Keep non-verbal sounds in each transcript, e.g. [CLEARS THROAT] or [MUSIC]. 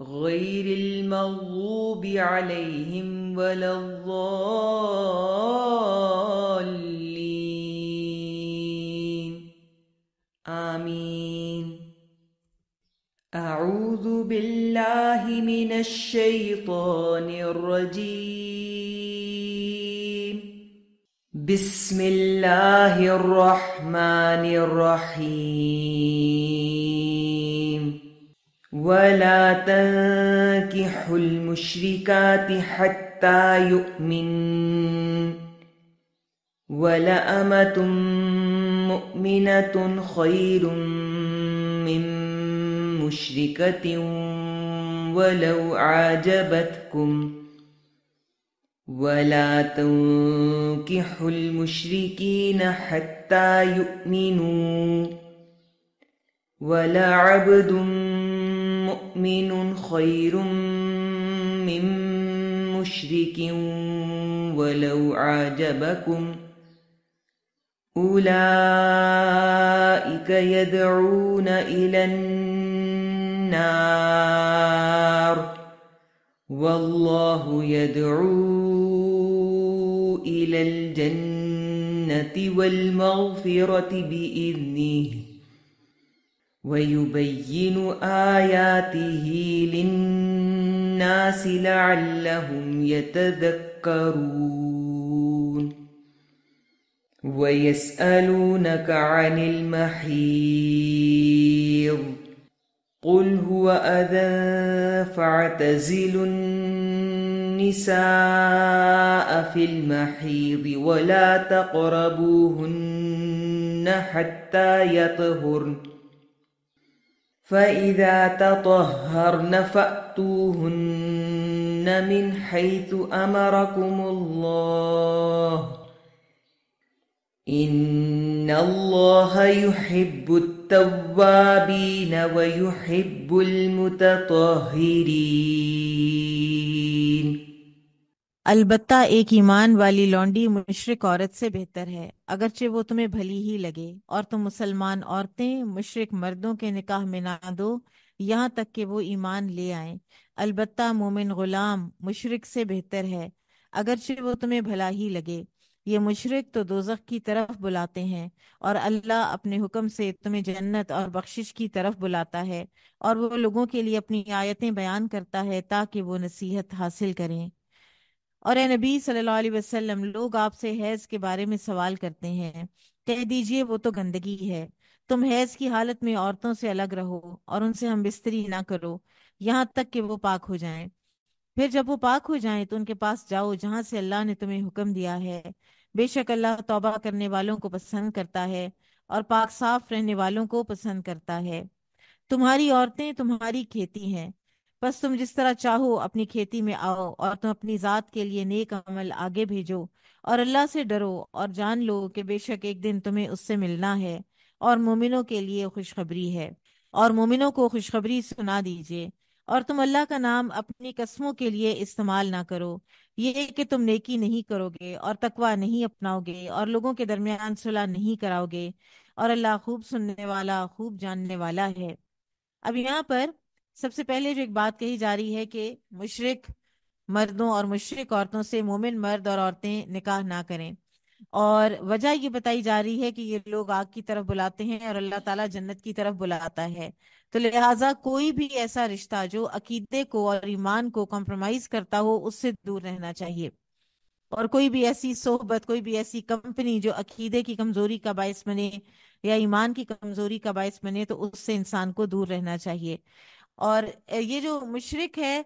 غير المغضوب عليهم ولا الضالين آمين أعوذ بالله من الشيطان الرجيم بسم الله الرحمن الرحيم ولا تنكحوا المشركات حتى يؤمن ولأمة مؤمنة خير من مشركة ولو عجبتكم ولا تنكحوا المشركين حتى يؤمنوا ولعبد مؤمن خير من مشرك ولو عجبكم أولئك يدعون إلى النار والله يدعو إلى الجنة والمغفرة بإذنه ويبين آياته للناس لعلهم يتذكرون ويسألونك عن المحيض قل هو أذى فاعتزلوا النساء في المحيض ولا تقربوهن حتى يطهرن فإذا تطهرن فأتوهن من حيث أمركم الله إن الله يحب التوابين ويحب المتطهرين अलबत्ता एक ईमान वाली लौंडी मुशरक औरत से बेहतर है अगरचे वो तुम्हें भली ही लगे और तुम मुसलमान औरतें मुशरक मर्दों के निकाह में ना दो यहाँ तक कि वो ईमान ले आए अलबत्ता मोमिन गुलाम मुशरक से बेहतर है अगरचे वो तुम्हें भला ही लगे ये मुशरक तो दोजख की तरफ बुलाते हैं और अल्लाह अपने हुक्म से तुम्हें जन्नत और बख्शिश की तरफ बुलाता है और वो लोगों के लिए अपनी आयतें बयान करता है ताकि वो नसीहत हासिल करें और ए नबी सल्लल्लाहु अलैहि वसल्लम लोग आपसे हैज़ के बारे में सवाल करते हैं कह दीजिए वो तो गंदगी है तुम हैज़ की हालत में औरतों से अलग रहो और उनसे हम बिस्तरी ना करो यहाँ तक कि वो पाक हो जाएं फिर जब वो पाक हो जाएं तो उनके पास जाओ जहाँ से अल्लाह ने तुम्हें हुक्म दिया है बेशक अल्लाह तौबा करने वालों को पसंद करता है और पाक साफ रहने वालों को पसंद करता है तुम्हारी औरतें तुम्हारी खेती हैं बस तुम जिस तरह चाहो अपनी खेती में आओ और तुम अपनी जात के लिए नेक अमल आगे भेजो और अल्लाह से डरो और जान लो कि बेशक एक दिन तुम्हें उससे मिलना है और मोमिनों के लिए खुशखबरी है और मोमिनों को खुशखबरी सुना दीजिए और तुम अल्लाह का नाम अपनी कस्मों के लिए इस्तेमाल ना करो ये कि तुम नेकी नहीं करोगे और तकवा नहीं अपनाओगे और लोगों के दरमियान सुलह नहीं कराओगे और अल्लाह खूब सुनने वाला खूब जानने वाला है अब यहाँ पर सबसे पहले जो एक बात कही जा रही है कि मुशरक मर्दों और मुशरक औरतों से मोमिन मर्द और औरतें निकाह ना करें और वजह ये बताई जा रही है कि ये लोग आग की तरफ बुलाते हैं और अल्लाह ताला जन्नत की तरफ बुलाता है तो लिहाजा कोई भी ऐसा रिश्ता जो अकीदे को और ईमान को कॉम्प्रोमाइज करता हो उससे दूर रहना चाहिए और कोई भी ऐसी सोहबत कोई भी ऐसी कंपनी जो अकीदे की कमजोरी का बायस बने या ईमान की कमजोरी का बायस बने तो उससे इंसान को दूर रहना चाहिए और ये जो मुशरक है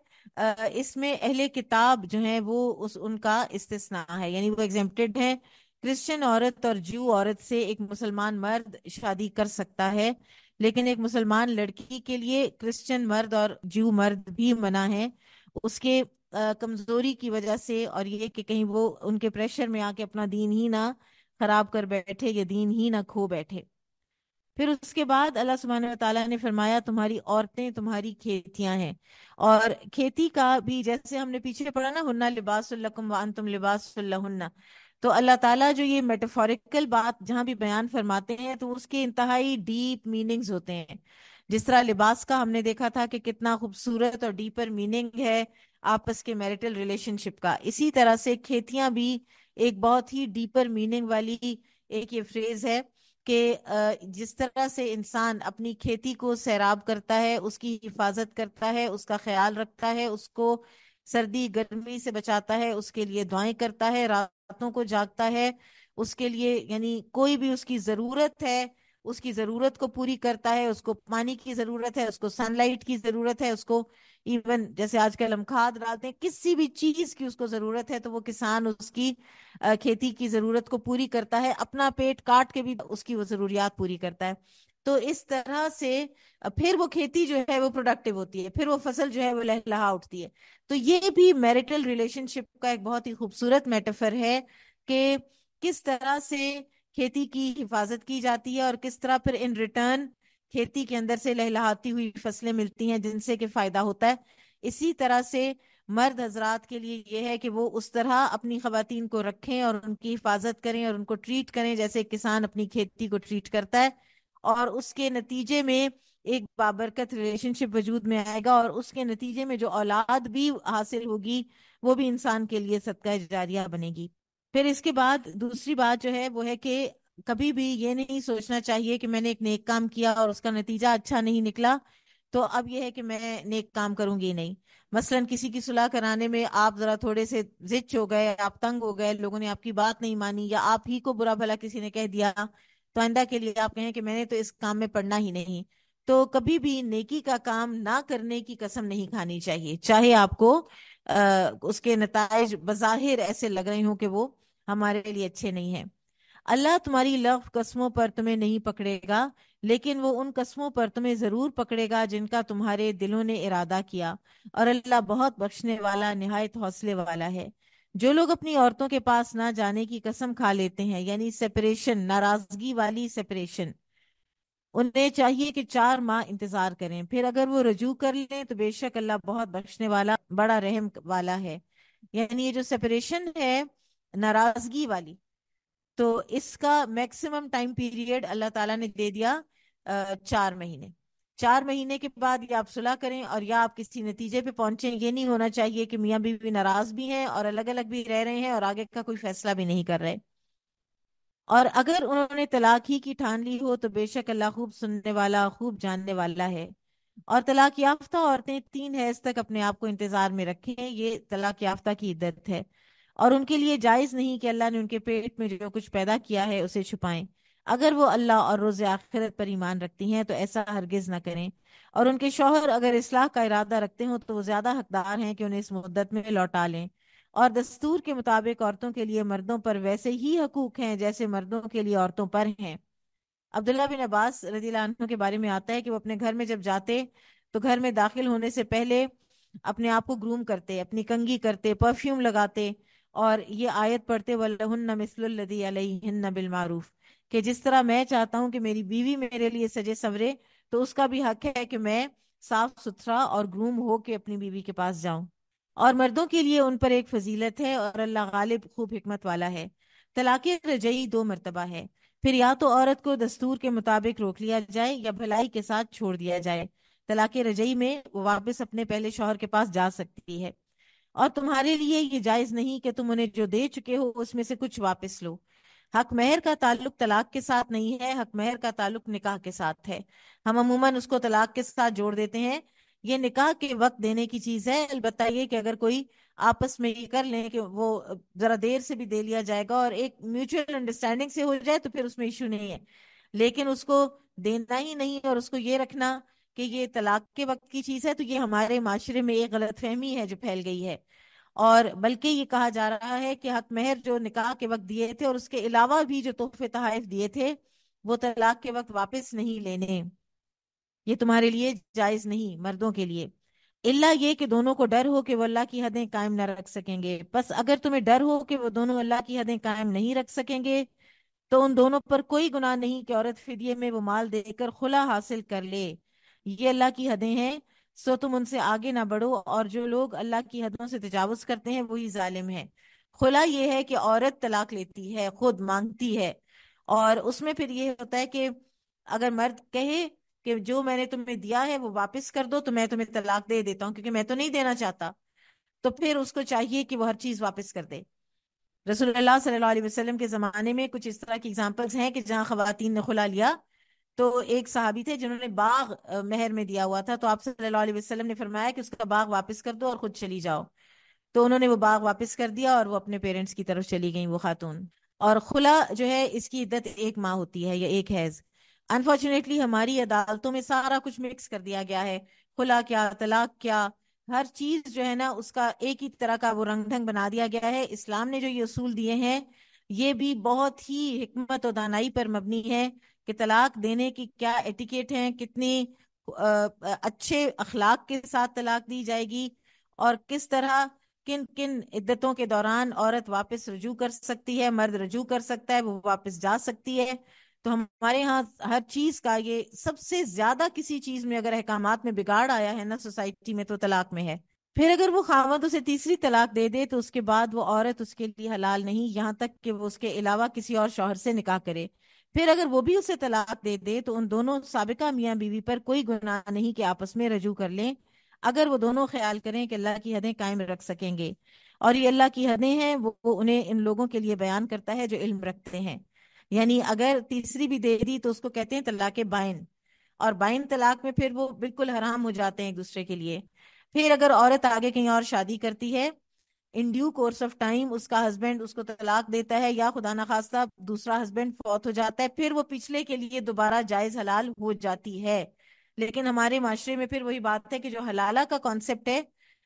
इसमें अहले किताब जो है वो उस उनका इस्तना है यानी वो एग्जेप्टेड है क्रिश्चियन औरत और जू औरत से एक मुसलमान मर्द शादी कर सकता है लेकिन एक मुसलमान लड़की के लिए क्रिश्चियन मर्द और जू मर्द भी मना है उसके कमजोरी की वजह से और ये कि कहीं वो उनके प्रेशर में आके अपना दीन ही ना खराब कर बैठे या दीन ही ना खो बैठे फिर उसके बाद अल्लाह सुबहान तला ने फरमाया तुम्हारी औरतें तुम्हारी खेतियां हैं और खेती का भी जैसे हमने पीछे पढ़ा ना हुन्ना लिबासम वन तुम लिबासन्ना तो अल्लाह ताला जो ये मेटाफोरिकल बात जहाँ भी बयान फरमाते हैं तो उसके इंतहाई डीप मीनिंग्स होते हैं जिस तरह लिबास का हमने देखा था कि कितना खूबसूरत और डीपर मीनिंग है आपस के मैरिटल रिलेशनशिप का इसी तरह से खेतियां भी एक बहुत ही डीपर मीनिंग वाली एक ये फ्रेज है कि जिस तरह से इंसान अपनी खेती को सैराब करता है उसकी हिफाजत करता है उसका ख्याल रखता है उसको सर्दी गर्मी से बचाता है उसके लिए दुआएं करता है रातों को जागता है उसके लिए यानी कोई भी उसकी जरूरत है उसकी जरूरत को पूरी करता है उसको पानी की जरूरत है उसको सनलाइट की जरूरत है उसको इवन जैसे आजकल हम खाद डालते हैं किसी भी चीज की उसको जरूरत है तो वो किसान उसकी खेती की जरूरत को पूरी करता है अपना पेट काट के भी उसकी वो जरूरियात पूरी करता है तो इस तरह से फिर वो खेती जो है वो प्रोडक्टिव होती है फिर वो फसल जो है वो लहलहा उठती है तो ये भी मैरिटल रिलेशनशिप का एक बहुत ही खूबसूरत मेटाफर है कि किस तरह से खेती की हिफाजत की जाती है और किस तरह फिर इन रिटर्न खेती के अंदर से लहलाती हुई फसलें मिलती हैं जिनसे कि फायदा होता है इसी तरह से मर्द हजरात के लिए यह है कि वो उस तरह अपनी खातिन को रखें और उनकी हिफाजत करें और उनको ट्रीट करें जैसे किसान अपनी खेती को ट्रीट करता है और उसके नतीजे में एक बाबरकत रिलेशनशिप वजूद में आएगा और उसके नतीजे में जो औलाद भी हासिल होगी वो भी इंसान के लिए सदका जारिया बनेगी फिर इसके बाद दूसरी बात जो है वो है कि कभी भी ये नहीं सोचना चाहिए कि मैंने एक नेक काम किया और उसका नतीजा अच्छा नहीं निकला तो अब यह है कि मैं नेक काम करूंगी नहीं मसलन किसी की सुलह कराने में आप जरा थोड़े से जिच हो गए आप तंग हो गए लोगों ने आपकी बात नहीं मानी या आप ही को बुरा भला किसी ने कह दिया तो आइंदा के लिए आप कहें कि मैंने तो इस काम में पढ़ना ही नहीं तो कभी भी नेकी का काम ना करने की कसम नहीं खानी चाहिए चाहे आपको आ, उसके नतज बज़ाहिर ऐसे लग रही हो कि वो हमारे लिए अच्छे नहीं है अल्लाह तुम्हारी लफ कस्मों पर तुम्हें नहीं पकड़ेगा लेकिन वो उन कस्मों पर तुम्हें ज़रूर पकड़ेगा जिनका तुम्हारे दिलों ने इरादा किया और अल्लाह बहुत बख्शने वाला नहायत हौसले वाला है जो लोग अपनी औरतों के पास ना जाने की कसम खा लेते हैं यानी सेपरेशन नाराजगी वाली सेपरेशन उन्हें चाहिए कि चार माह इंतजार करें फिर अगर वो रजू कर लें तो बेशक अल्लाह बहुत बख्शने वाला बड़ा रहम वाला है यानी ये जो सेपरेशन है नाराजगी वाली तो इसका मैक्सिमम टाइम पीरियड अल्लाह ताला ने दे दिया चार महीने चार महीने के बाद या आप सुलह करें और या आप किसी नतीजे पे पहुंचे ये नहीं होना चाहिए कि मियाँ बीवी नाराज भी हैं और अलग अलग भी रह रहे हैं और आगे का कोई फैसला भी नहीं कर रहे और अगर उन्होंने तलाक ही की ठान ली हो तो बेशक अल्लाह खूब सुनने वाला खूब जानने वाला है और तलाक याफ्ता औरतें तीन हैज तक अपने आप को इंतजार में रखें ये तलाक याफ्ता की इद्दत है और उनके लिए जायज नहीं कि अल्लाह ने उनके पेट में जो कुछ पैदा किया है उसे छुपाएं अगर वो अल्लाह और रोज आखिरत पर ईमान रखती हैं तो ऐसा हरगिज ना करें और उनके शोहर अगर इसलाह का इरादा रखते हों तो वो ज्यादा हकदार हैं कि उन्हें इस मुद्दत में लौटा लें और दस्तूर के मुताबिक औरतों के लिए मर्दों पर वैसे ही हकूक हैं जैसे मर्दों के लिए औरतों पर हैं अब्दुल्ला बिन अब्बास रजी के बारे में आता है कि वो अपने घर में जब जाते तो घर में दाखिल होने से पहले अपने आप को ग्रूम करते अपनी कंगी करते परफ्यूम लगाते और ये आयत पढ़ते वल्लहन्न मिसलदी अलहिन्न कि जिस तरह मैं चाहता हूँ कि मेरी बीवी मेरे लिए सजे संवरे तो उसका भी हक है कि मैं साफ सुथरा और ग्रूम हो के अपनी बीवी के पास जाऊं और मर्दों के लिए उन पर एक फजीलत है और अल्लाह गालिब खूब हमत वाला है तलाक़ रजई दो मरतबा है फिर या तो औरत को दस्तूर के मुताबिक रोक लिया जाए या भलाई के साथ छोड़ दिया जाए तलाक़ रजई में वो वापस अपने पहले शोहर के पास जा सकती है और तुम्हारे लिए ये जायज़ नहीं कि तुम उन्हें जो दे चुके हो उसमें से कुछ वापस लो हक महर का ताल्लुक तलाक के साथ नहीं है हक महर का ताल्लुक निकाह के साथ है हम अमूमन उसको तलाक के साथ जोड़ देते हैं ये निकाह के वक्त देने की चीज है अलबत् ये कि अगर कोई आपस में ये कर लें कि वो जरा देर से भी दे लिया जाएगा और एक म्यूचुअल अंडरस्टैंडिंग से हो जाए तो फिर उसमें इशू नहीं है लेकिन उसको देना ही नहीं और उसको ये रखना कि ये तलाक के वक्त की चीज है तो ये हमारे माशरे में एक गलत फहमी है जो फैल गई है और बल्कि ये कहा जा रहा है कि हक महर जो निकाह के वक्त दिए थे और उसके अलावा भी जो तोहफे तहफ दिए थे वो तलाक के वक्त वापस नहीं लेने ये तुम्हारे लिए जायज नहीं मर्दों के लिए इल्ला ये कि दोनों को डर हो कि वो अल्लाह की हदें कायम ना रख सकेंगे बस अगर तुम्हें डर हो कि वो दोनों अल्लाह की हदें कायम नहीं रख सकेंगे तो उन दोनों पर कोई गुनाह नहीं कि औरत फिदिये में वो माल देकर खुला हासिल कर ले ये अल्लाह की हदें हैं सो तुम उनसे आगे ना बढ़ो और जो लोग अल्लाह की हदों से तजावज करते हैं वही जालिम है खुला ये है कि औरत तलाक लेती है खुद मांगती है और उसमें फिर ये होता है कि अगर मर्द कहे कि जो मैंने तुम्हें दिया है वो वापस कर दो तो मैं तुम्हें तलाक दे देता हूँ क्योंकि मैं तो नहीं देना चाहता तो फिर उसको चाहिए कि वो हर चीज वापस कर दे अलैहि वसल्लम के जमाने में कुछ इस तरह की एग्जाम्पल्स हैं कि जहाँ खातन ने खुला लिया तो एक साहबी थे जिन्होंने बाग महर में दिया हुआ था तो आप सल्लल्लाहु अलैहि वसल्लम ने फरमाया कि उसका बाग वापस कर दो और खुद चली जाओ तो उन्होंने वो बाग वापस कर दिया और वो अपने पेरेंट्स की तरफ चली गई वो खातून और खुला जो है इसकी इद्दत एक माह होती है या एक हैज अनफॉर्चुनेटली हमारी अदालतों में सारा कुछ मिक्स कर दिया गया है खुला क्या तलाक क्या हर चीज जो है ना उसका एक ही तरह का वो रंग ढंग बना दिया गया है इस्लाम ने जो ये असूल दिए हैं ये भी बहुत ही हमत और दानाई पर मबनी है कि तलाक देने की क्या एटिकेट है कितनी अच्छे अखलाक के साथ तलाक दी जाएगी और किस तरह किन किन इद्दतों के दौरान औरत वापस रजू कर सकती है मर्द रजू कर सकता है वो वापस जा सकती है तो हमारे यहाँ हर चीज का ये सबसे ज्यादा किसी चीज में अगर अहकाम में बिगाड़ आया है ना सोसाइटी में तो तलाक में है फिर अगर वो खावत उसे तीसरी तलाक दे दे तो उसके बाद वो औरत उसके लिए हलाल नहीं यहाँ तक कि वो उसके अलावा किसी और शोहर से निकाह करे फिर अगर वो भी उसे तलाक दे दे तो उन दोनों सबका मियाँ बीवी पर कोई गुनाह नहीं कि आपस में रजू कर लें अगर वो दोनों ख्याल करें कि अल्लाह की हदें कायम रख सकेंगे और ये अल्लाह की हदें हैं वो, वो उन्हें इन लोगों के लिए बयान करता है जो इल्म रखते हैं यानी अगर तीसरी भी दे दी तो उसको कहते हैं तलाक बाइन और बाइन तलाक में फिर वो बिल्कुल हराम हो जाते हैं एक दूसरे के लिए फिर अगर औरत आगे कहीं और शादी करती है in due course of time उसका हस्बैंड उसको तलाक देता है या खुदा ना खास्ता दूसरा हस्बैंड फौत हो जाता है फिर वो पिछले के लिए दोबारा जायज हलाल हो जाती है लेकिन हमारे माशरे में फिर वही बात है कि जो हलाला का कॉन्सेप्ट है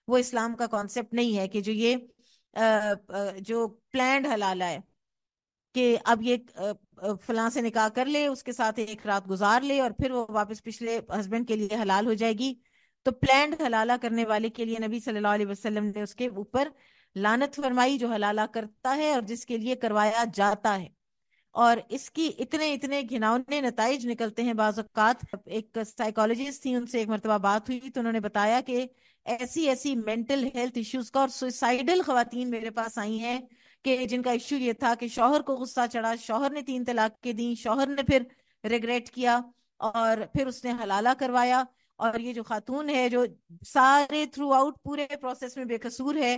वो इस्लाम का कॉन्सेप्ट नहीं है कि जो ये आ, जो प्लैंड हलाला है कि अब ये फलां से निकाह कर ले उसके साथ एक रात गुजार ले और फिर वो वापस पिछले हस्बैंड के लिए हलाल हो जाएगी तो प्लैंड हलाला करने वाले के लिए नबी सल्लल्लाहु अलैहि वसल्लम ने उसके ऊपर लानत फरमाई जो हलाला करता है और जिसके लिए करवाया जाता है और इसकी इतने इतने घिनौने नतज निकलते हैं बाज़ात एक साइकोलॉजिस्ट थी उनसे एक मरतबा बात हुई तो उन्होंने बताया कि ऐसी ऐसी मेंटल हेल्थ इश्यूज का और सुसाइडल खातन मेरे पास आई हैं कि जिनका इश्यू ये था कि शोहर को गुस्सा चढ़ा शोहर ने तीन तलाक के दी शोहर ने फिर रिग्रेट किया और फिर उसने हलाला करवाया और ये जो खातून है जो सारे थ्रू आउट पूरे प्रोसेस में बेकसूर है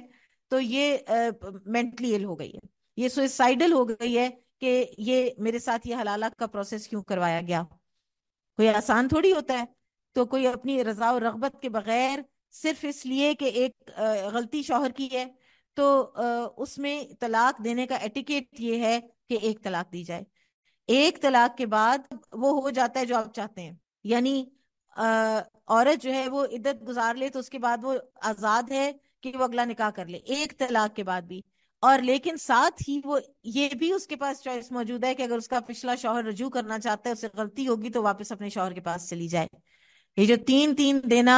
तो ये मेंटली uh, इल हो गई है ये सुसाइडल हो गई है कि ये मेरे साथ ये हलाला का प्रोसेस क्यों करवाया गया कोई आसान थोड़ी होता है तो कोई अपनी रजा और रगबत के बगैर सिर्फ इसलिए कि एक गलती शोहर की है तो उसमें तलाक देने का एटिकेट ये है कि एक तलाक दी जाए एक तलाक के बाद वो हो जाता है जो आप चाहते हैं यानी औरत जो है वो इद्दत गुजार ले तो उसके बाद वो आजाद है कि वो अगला निकाह कर ले एक तलाक के बाद भी और लेकिन साथ ही वो ये भी उसके पास चॉइस मौजूद है कि अगर उसका पिछला शोहर रजू करना चाहता है उससे गलती होगी तो वापस अपने शोहर के पास चली जाए ये जो तीन तीन देना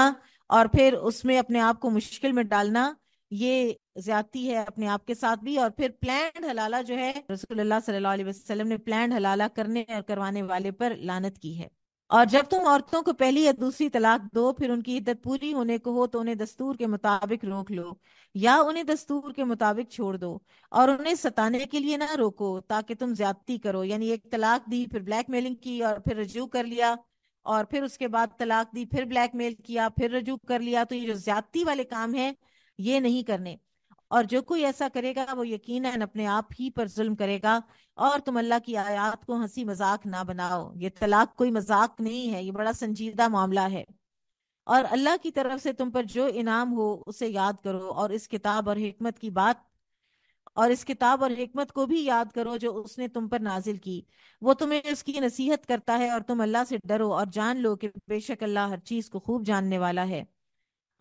और फिर उसमें अपने आप को मुश्किल में डालना ये ज्यादती है अपने आप के साथ भी और फिर प्लैंड हलाला जो है रसूलुल्लाह सल्लल्लाहु अलैहि वसल्लम ने प्लैंड हलाला करने और करवाने वाले पर लानत की है और जब तुम औरतों को पहली या दूसरी तलाक दो फिर उनकी इद्दत पूरी होने को हो तो उन्हें दस्तूर के मुताबिक रोक लो या उन्हें दस्तूर के मुताबिक छोड़ दो और उन्हें सताने के लिए ना रोको ताकि तुम ज्यादती करो यानी एक तलाक दी फिर ब्लैकमेलिंग की और फिर रजू कर लिया और फिर उसके बाद तलाक दी फिर ब्लैकमेल किया फिर रजू कर लिया तो ये जो ज्यादती वाले काम है ये नहीं करने और जो कोई ऐसा करेगा वो यकीन अपने आप ही पर जुल्म करेगा और तुम अल्लाह की आयात को हंसी मजाक ना बनाओ ये तलाक कोई मजाक नहीं है ये बड़ा संजीदा मामला है और अल्लाह की तरफ से तुम पर जो इनाम हो उसे याद करो और इस किताब और हिकमत की बात और इस किताब और हमत को भी याद करो जो उसने तुम पर नाजिल की वो तुम्हें उसकी नसीहत करता है और तुम अल्लाह से डरो और जान लो कि बेशक अल्लाह हर चीज को खूब जानने वाला है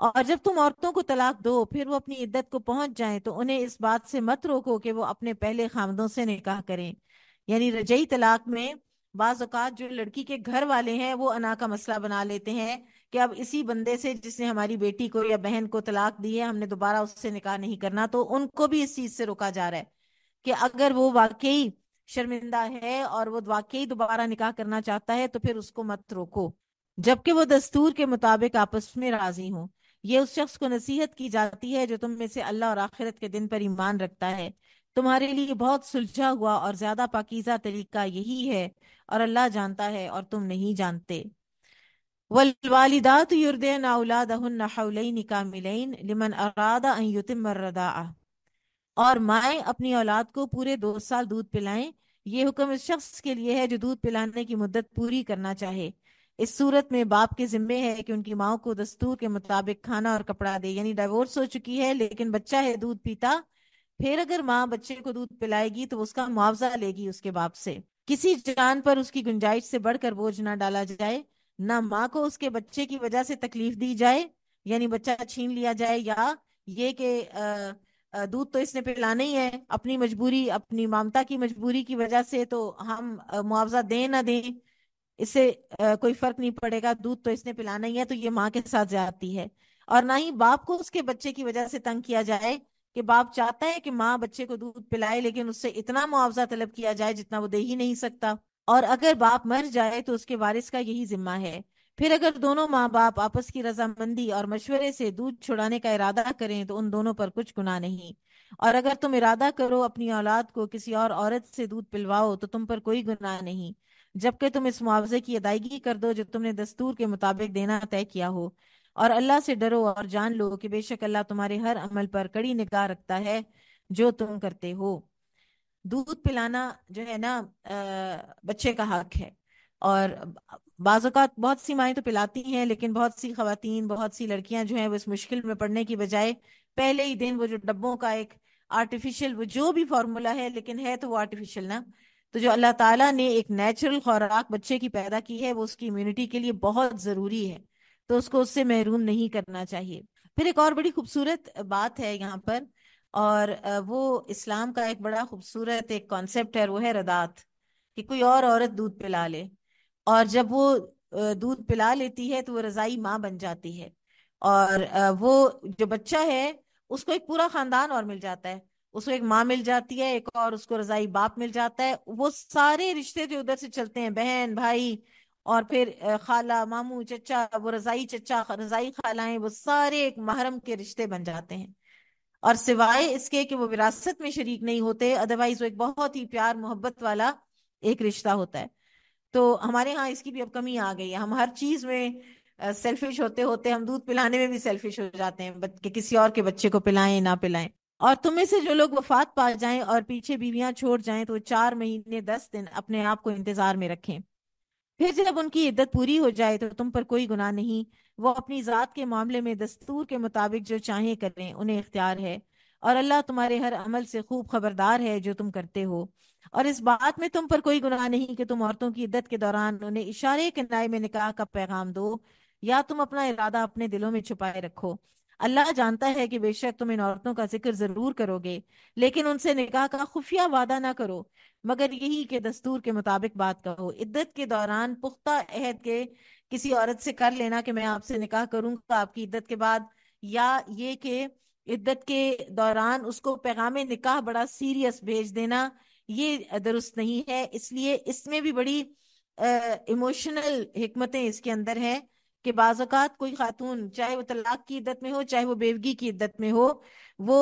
और जब तुम औरतों को तलाक दो फिर वो अपनी इद्दत को पहुंच जाएं तो उन्हें इस बात से मत रोको कि वो अपने पहले खामदों से निकाह करें यानी रजई तलाक में बाज़ात जो लड़की के घर वाले हैं वो अना का मसला बना लेते हैं कि अब इसी बंदे से जिसने हमारी बेटी को या बहन को तलाक दी है हमने दोबारा उससे निकाह नहीं करना तो उनको भी इस चीज से रोका जा रहा है कि अगर वो वाकई शर्मिंदा है और वो वाकई दोबारा निकाह करना चाहता है तो फिर उसको मत रोको जबकि वो दस्तूर के मुताबिक आपस में राजी हों ये उस शख्स को नसीहत की जाती है जो तुम में से अल्लाह और आखिरत के दिन पर ईमान रखता है तुम्हारे लिए बहुत सुलझा हुआ और ज्यादा पाकिजा तरीका यही है और अल्लाह जानता है और तुम नहीं जानते और माएँ अपनी औलाद को पूरे दो साल दूध पिलाएं ये हुक्म इस शख्स के लिए है जो दूध पिलाने की मुद्दत पूरी करना चाहे इस सूरत में बाप के जिम्मे है कि उनकी माओ को दस्तूर के मुताबिक खाना और कपड़ा दे यानी डाइवोर्स हो चुकी है लेकिन बच्चा है दूध पीता फिर अगर माँ बच्चे को दूध पिलाएगी तो उसका मुआवजा लेगी उसके बाप से किसी जान पर उसकी गुंजाइश से बढ़कर बोझ ना डाला जाए ना माँ को उसके बच्चे की वजह से तकलीफ दी जाए यानी बच्चा छीन लिया जाए या ये कि दूध तो इसने पिलाना ही है अपनी मजबूरी अपनी ममता की मजबूरी की वजह से तो हम मुआवजा दें ना दें इससे कोई फर्क नहीं पड़ेगा दूध तो इसने पिलाना ही है तो ये माँ के साथ जाती है और ना ही बाप को उसके बच्चे की वजह से तंग किया जाए कि बाप चाहता है कि माँ बच्चे को दूध पिलाए लेकिन उससे इतना मुआवजा तलब किया जाए जितना वो दे ही नहीं सकता और अगर बाप मर जाए तो उसके वारिस का यही जिम्मा है फिर अगर दोनों माँ बाप आपस की रजामंदी और मशवरे से दूध छुड़ाने का इरादा करें तो उन दोनों पर कुछ गुना नहीं और अगर तुम इरादा करो अपनी औलाद को किसी और औरत से दूध पिलवाओ तो तुम पर कोई गुनाह नहीं जबकि तुम इस मुआवजे की अदायगी कर दो जो तुमने दस्तूर के मुताबिक देना तय किया हो और अल्लाह से डरो और जान लो कि बेशक अल्लाह तुम्हारे हर अमल पर कड़ी निगाह रखता है जो तुम करते हो दूध पिलाना जो है ना बच्चे का हक है और बाज़ात बहुत सी माएँ तो पिलाती हैं लेकिन बहुत सी खातन बहुत सी लड़कियां जो हैं वो इस मुश्किल में पड़ने की बजाय पहले ही दिन वो जो डब्बों का एक आर्टिफिशियल वो जो भी फार्मूला है लेकिन है तो वो आर्टिफिशियल ना तो जो अल्लाह ताला ने एक नेचुरल खुराक बच्चे की पैदा की है वो उसकी इम्यूनिटी के लिए बहुत ज़रूरी है तो उसको उससे महरूम नहीं करना चाहिए फिर एक और बड़ी खूबसूरत बात है यहाँ पर और वो इस्लाम का एक बड़ा खूबसूरत एक कॉन्सेप्ट है वो है रदात कि कोई और औरत दूध पिला ले और जब वो दूध पिला लेती है तो वो रजाई माँ बन जाती है और वो जो बच्चा है उसको एक पूरा खानदान और मिल जाता है उसको एक माँ मिल जाती है एक और उसको रजाई बाप मिल जाता है वो सारे रिश्ते जो उधर से चलते हैं बहन भाई और फिर खाला मामू चचा वो रजाई चचा रजाई खालाएं वो सारे एक महरम के रिश्ते बन जाते हैं और सिवाय इसके कि वो विरासत में शरीक नहीं होते अदरवाइज वो एक बहुत ही प्यार मोहब्बत वाला एक रिश्ता होता है तो हमारे यहाँ इसकी भी अब कमी आ गई है हम हर चीज में सेल्फिश होते होते हम दूध पिलाने में भी सेल्फिश हो जाते हैं कि किसी और के बच्चे को पिलाएं ना पिलाएं और तुम में से जो लोग वफात पा जाएं और पीछे बीवियां छोड़ जाएं तो चार महीने दस दिन अपने आप को इंतजार में रखें फिर जब उनकी इद्दत पूरी हो जाए तो तुम पर कोई गुनाह नहीं वो अपनी जात के मामले में दस्तूर के मुताबिक जो चाहे करें उन्हें इख्तियार है और अल्लाह तुम्हारे हर अमल से खूब खबरदार है जो तुम करते हो और इस बात में तुम पर कोई गुनाह नहीं कि तुम औरतों की इद्दत के दौरान उन्हें इशारे के नाय में निकाह का पैगाम दो या तुम अपना इरादा अपने दिलों में छुपाए रखो अल्लाह जानता है कि बेशक तुम इन औरतों का जिक्र जरूर करोगे लेकिन उनसे निकाह का खुफिया वादा ना करो मगर यही के दस्तूर के मुताबिक बात कहो इद्दत के दौरान पुख्ता अहद के किसी औरत से कर लेना कि मैं आपसे निकाह करूंगा आपकी इद्दत के बाद या ये कि इद्दत के दौरान उसको पैगाम निकाह बड़ा सीरियस भेज देना ये दुरुस्त नहीं है इसलिए इसमें भी बड़ी इमोशनल हमतें इसके अंदर है कि बाजात कोई खातून चाहे वो तलाक की इद्दत में हो चाहे वो बेवगी की इद्दत में हो वो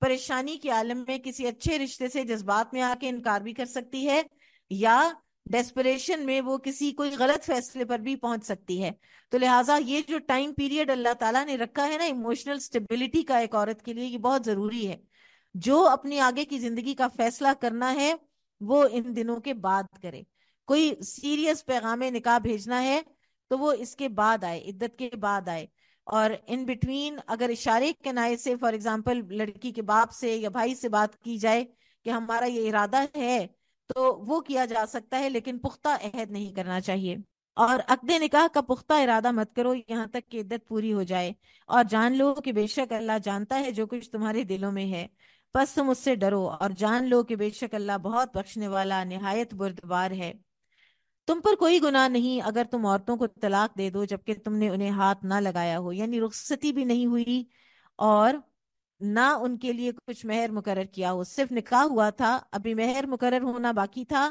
परेशानी के आलम में किसी अच्छे रिश्ते से जज्बात में आके इनकार भी कर सकती है या डेस्परेशन में वो किसी कोई गलत फैसले पर भी पहुंच सकती है तो लिहाजा ये जो टाइम पीरियड अल्लाह ताला ने रखा है ना इमोशनल स्टेबिलिटी का एक औरत के लिए ये बहुत जरूरी है जो अपनी आगे की जिंदगी का फैसला करना है वो इन दिनों के बाद करे कोई सीरियस पैगाम निकाह भेजना है तो वो इसके बाद आए इद्दत के बाद आए और इन बिटवीन अगर इशारे के नाय से फॉर एग्जाम्पल लड़की के बाप से या भाई से बात की जाए कि हमारा ये इरादा है तो वो किया जा सकता है लेकिन पुख्ता अहद नहीं करना चाहिए और अकद निकाह का पुख्ता इरादा मत करो यहाँ तक कि इद्दत पूरी हो जाए और जान लो कि बेशक अल्लाह जानता है जो कुछ तुम्हारे दिलों में है बस तुम उससे डरो और जान लो कि बेशक अल्लाह बहुत बख्शने वाला निहायत बुरदबार है तुम पर कोई गुनाह नहीं अगर तुम औरतों को तलाक दे दो जबकि तुमने उन्हें हाथ ना लगाया हो यानी रुखसती भी नहीं हुई और ना उनके लिए कुछ मेहर मुकर किया हो सिर्फ निकाह हुआ था अभी मेहर मुकर होना बाकी था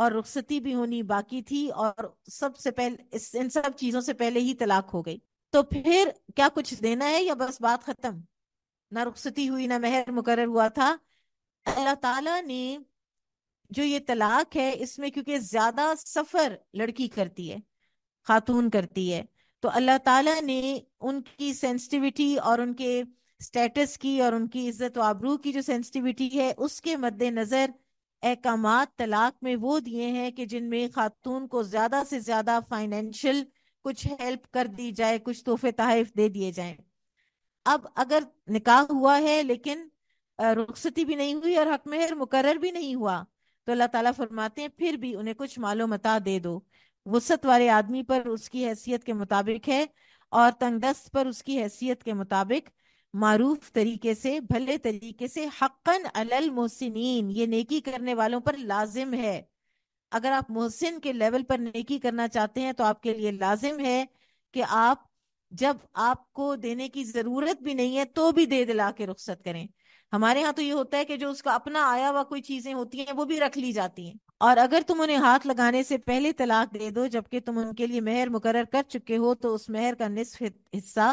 और रुखसती भी होनी बाकी थी और सबसे पहले इन सब चीजों से पहले ही तलाक हो गई तो फिर क्या कुछ देना है या बस बात खत्म ना रुखसती हुई ना मेहर मुकर हुआ था अल्लाह ताला ने जो ये तलाक है इसमें क्योंकि ज्यादा सफर लड़की करती है खातून करती है तो अल्लाह ताला ने उनकी सेंसिटिविटी और उनके स्टेटस की और उनकी इज्जत आबरू की जो सेंसिटिविटी है उसके मद्देनजर अहकाम तलाक में वो दिए हैं कि जिनमें खातून को ज्यादा से ज्यादा फाइनेंशियल कुछ हेल्प कर दी जाए कुछ तोहफे तहफ दे दिए जाए अब अगर निकाह हुआ है लेकिन रुखसती भी नहीं हुई और हक मेहर मुकर भी नहीं हुआ तो अल्लाह ताला फरमाते हैं फिर भी उन्हें कुछ मालो मता दे दो वसत वाले आदमी पर उसकी हैसियत के मुताबिक है और तंगदस्त पर उसकी हैसियत के मुताबिक मारूफ तरीके से भले तरीके से हक्कन अलल मोहसिन ये नेकी करने वालों पर लाजिम है अगर आप मोहसिन के लेवल पर नेकी करना चाहते हैं तो आपके लिए लाजिम है कि आप जब आपको देने की जरूरत भी नहीं है तो भी दे दिला के रुख्सत करें हमारे यहाँ तो ये होता है कि जो उसका अपना आया हुआ कोई चीजें होती हैं वो भी रख ली जाती हैं और अगर तुम उन्हें हाथ लगाने से पहले तलाक दे दो जबकि तुम उनके लिए मेहर मुकर कर चुके हो तो उस मेहर का निसफ हिस्सा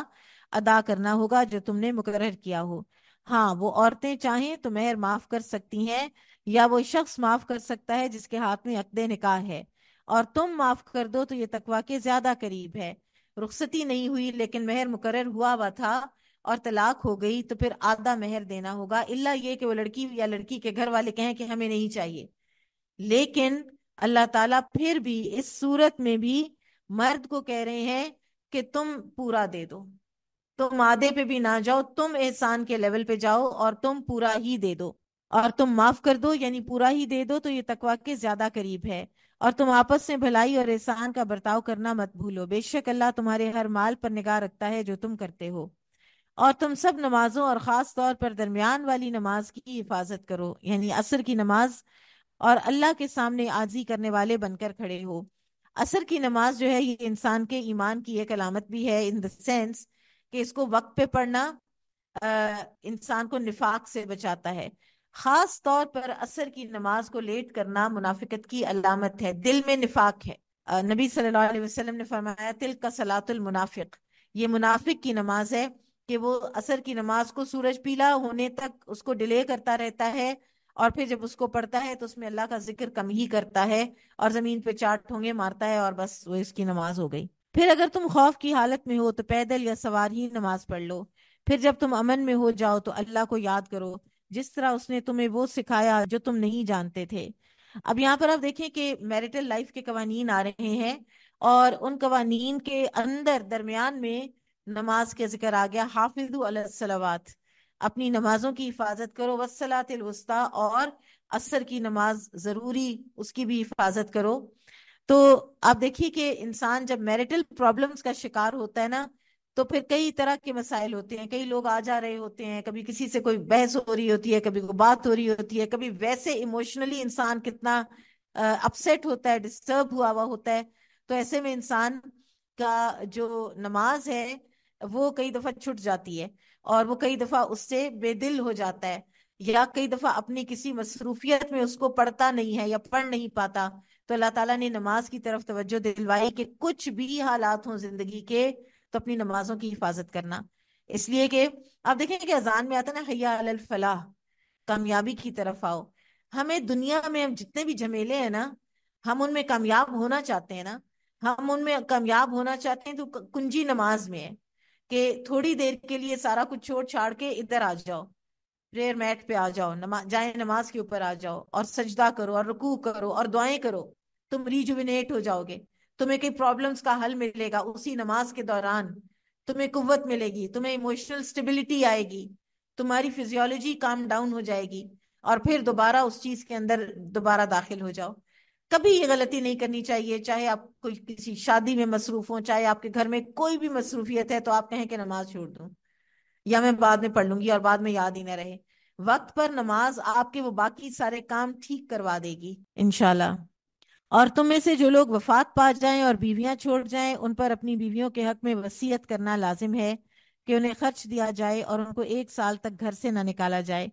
अदा करना होगा जो तुमने मुकर किया हो हाँ वो औरतें चाहें तो मेहर माफ कर सकती हैं या वो शख्स माफ कर सकता है जिसके हाथ में अकदे निकाह है और तुम माफ कर दो तो ये तकवा के ज्यादा करीब है रुखसती नहीं हुई लेकिन मेहर मुकर हुआ हुआ था और तलाक हो गई तो फिर आधा मेहर देना होगा इल्ला ये कि वो लड़की या लड़की के घर वाले कहें कि हमें नहीं चाहिए लेकिन अल्लाह ताला फिर भी इस सूरत में भी मर्द को कह रहे हैं कि तुम पूरा दे दो तुम आधे पे भी ना जाओ तुम एहसान के लेवल पे जाओ और तुम पूरा ही दे दो और तुम माफ कर दो यानी पूरा ही दे दो तो ये तकवा के ज्यादा करीब है और तुम आपस में भलाई और एहसान का बर्ताव करना मत भूलो बेशक अल्लाह तुम्हारे हर माल पर निगाह रखता है जो तुम करते हो और तुम सब नमाजों और ख़ास तौर पर दरमियान वाली नमाज की हिफाजत करो यानी असर की नमाज और अल्लाह के सामने आजी करने वाले बनकर खड़े हो असर की नमाज जो है ये इंसान के ईमान की एक अलामत भी है इन द सेंस कि इसको वक्त पे पढ़ना अः इंसान को निफाक से बचाता है खास तौर पर असर की नमाज को लेट करना मुनाफिकत की अलामत है दिल में निफाक है नबी सल्लल्लाहु अलैहि वसल्लम ने फरमाया तिल का सलातुल मुनाफिक ये मुनाफिक की नमाज है कि वो असर की नमाज को सूरज पीला होने तक उसको डिले करता रहता है और फिर जब उसको पढ़ता है तो उसमें अल्लाह का जिक्र कम ही करता है और जमीन पे चार ठोंगे मारता है और बस वो इसकी नमाज हो गई फिर अगर तुम खौफ की हालत में हो तो पैदल या सवार ही नमाज पढ़ लो फिर जब तुम अमन में हो जाओ तो अल्लाह को याद करो जिस तरह उसने तुम्हें वो सिखाया जो तुम नहीं जानते थे अब यहाँ पर आप देखें कि मैरिटल लाइफ के कवानीन आ रहे हैं और उन कवानीन के अंदर दरमियान में नमाज के जिक्र आ गया हाफिजुलवात अपनी नमाजों की हिफाजत करो वसलातवस्ता और असर की नमाज जरूरी उसकी भी हिफाजत करो तो आप देखिए कि इंसान जब मैरिटल प्रॉब्लम्स का शिकार होता है ना तो फिर कई तरह के मसाइल होते हैं कई लोग आ जा रहे होते हैं कभी किसी से कोई बहस हो रही होती है कभी कोई बात हो रही होती है कभी वैसे इमोशनली इंसान कितना अपसेट होता है डिस्टर्ब हुआ हुआ होता है तो ऐसे में इंसान का जो नमाज है वो कई दफा छुट जाती है और वो कई दफा उससे बेदिल हो जाता है या कई दफा अपनी किसी मसरूफियत में उसको पढ़ता नहीं है या पढ़ नहीं पाता तो अल्लाह ताला ने नमाज की तरफ तवज्जो दिलवाई कि कुछ भी हालात हों जिंदगी के तो अपनी नमाजों की हिफाजत करना इसलिए कि आप देखें कि अजान में आता ना हया अल फलाह कामयाबी की तरफ आओ हमें दुनिया में हम जितने भी झमेले हैं ना हम उनमें कामयाब होना चाहते हैं ना हम उनमें कामयाब होना चाहते हैं तो कुंजी नमाज में है कि थोड़ी देर के लिए सारा कुछ छोड़ छाड़ के इधर आ जाओ प्रेयर मैट पे आ जाओ नमा जाए नमाज के ऊपर आ जाओ और सजदा करो और रुकू करो और दुआएं करो तुम रिजुविनेट हो जाओगे तुम्हें कई प्रॉब्लम्स का हल मिलेगा उसी नमाज के दौरान तुम्हें कुत मिलेगी तुम्हें इमोशनल स्टेबिलिटी आएगी तुम्हारी फिजियोलॉजी काम डाउन हो जाएगी और फिर दोबारा उस चीज के अंदर दोबारा दाखिल हो जाओ कभी ये गलती नहीं करनी चाहिए चाहे आप कोई किसी शादी में मसरूफ हो चाहे आपके घर में कोई भी मसरूफियत है तो आप कहें कि नमाज छोड़ दूं या मैं बाद में पढ़ लूंगी और बाद में याद ही ना रहे वक्त पर नमाज आपके वो बाकी सारे काम ठीक करवा देगी इनशाला और तुम में से जो लोग वफात पा जाएं और बीवियां छोड़ जाएं उन पर अपनी बीवियों के हक में वसीयत करना लाजिम है कि उन्हें खर्च दिया जाए और उनको एक साल तक घर से ना निकाला जाए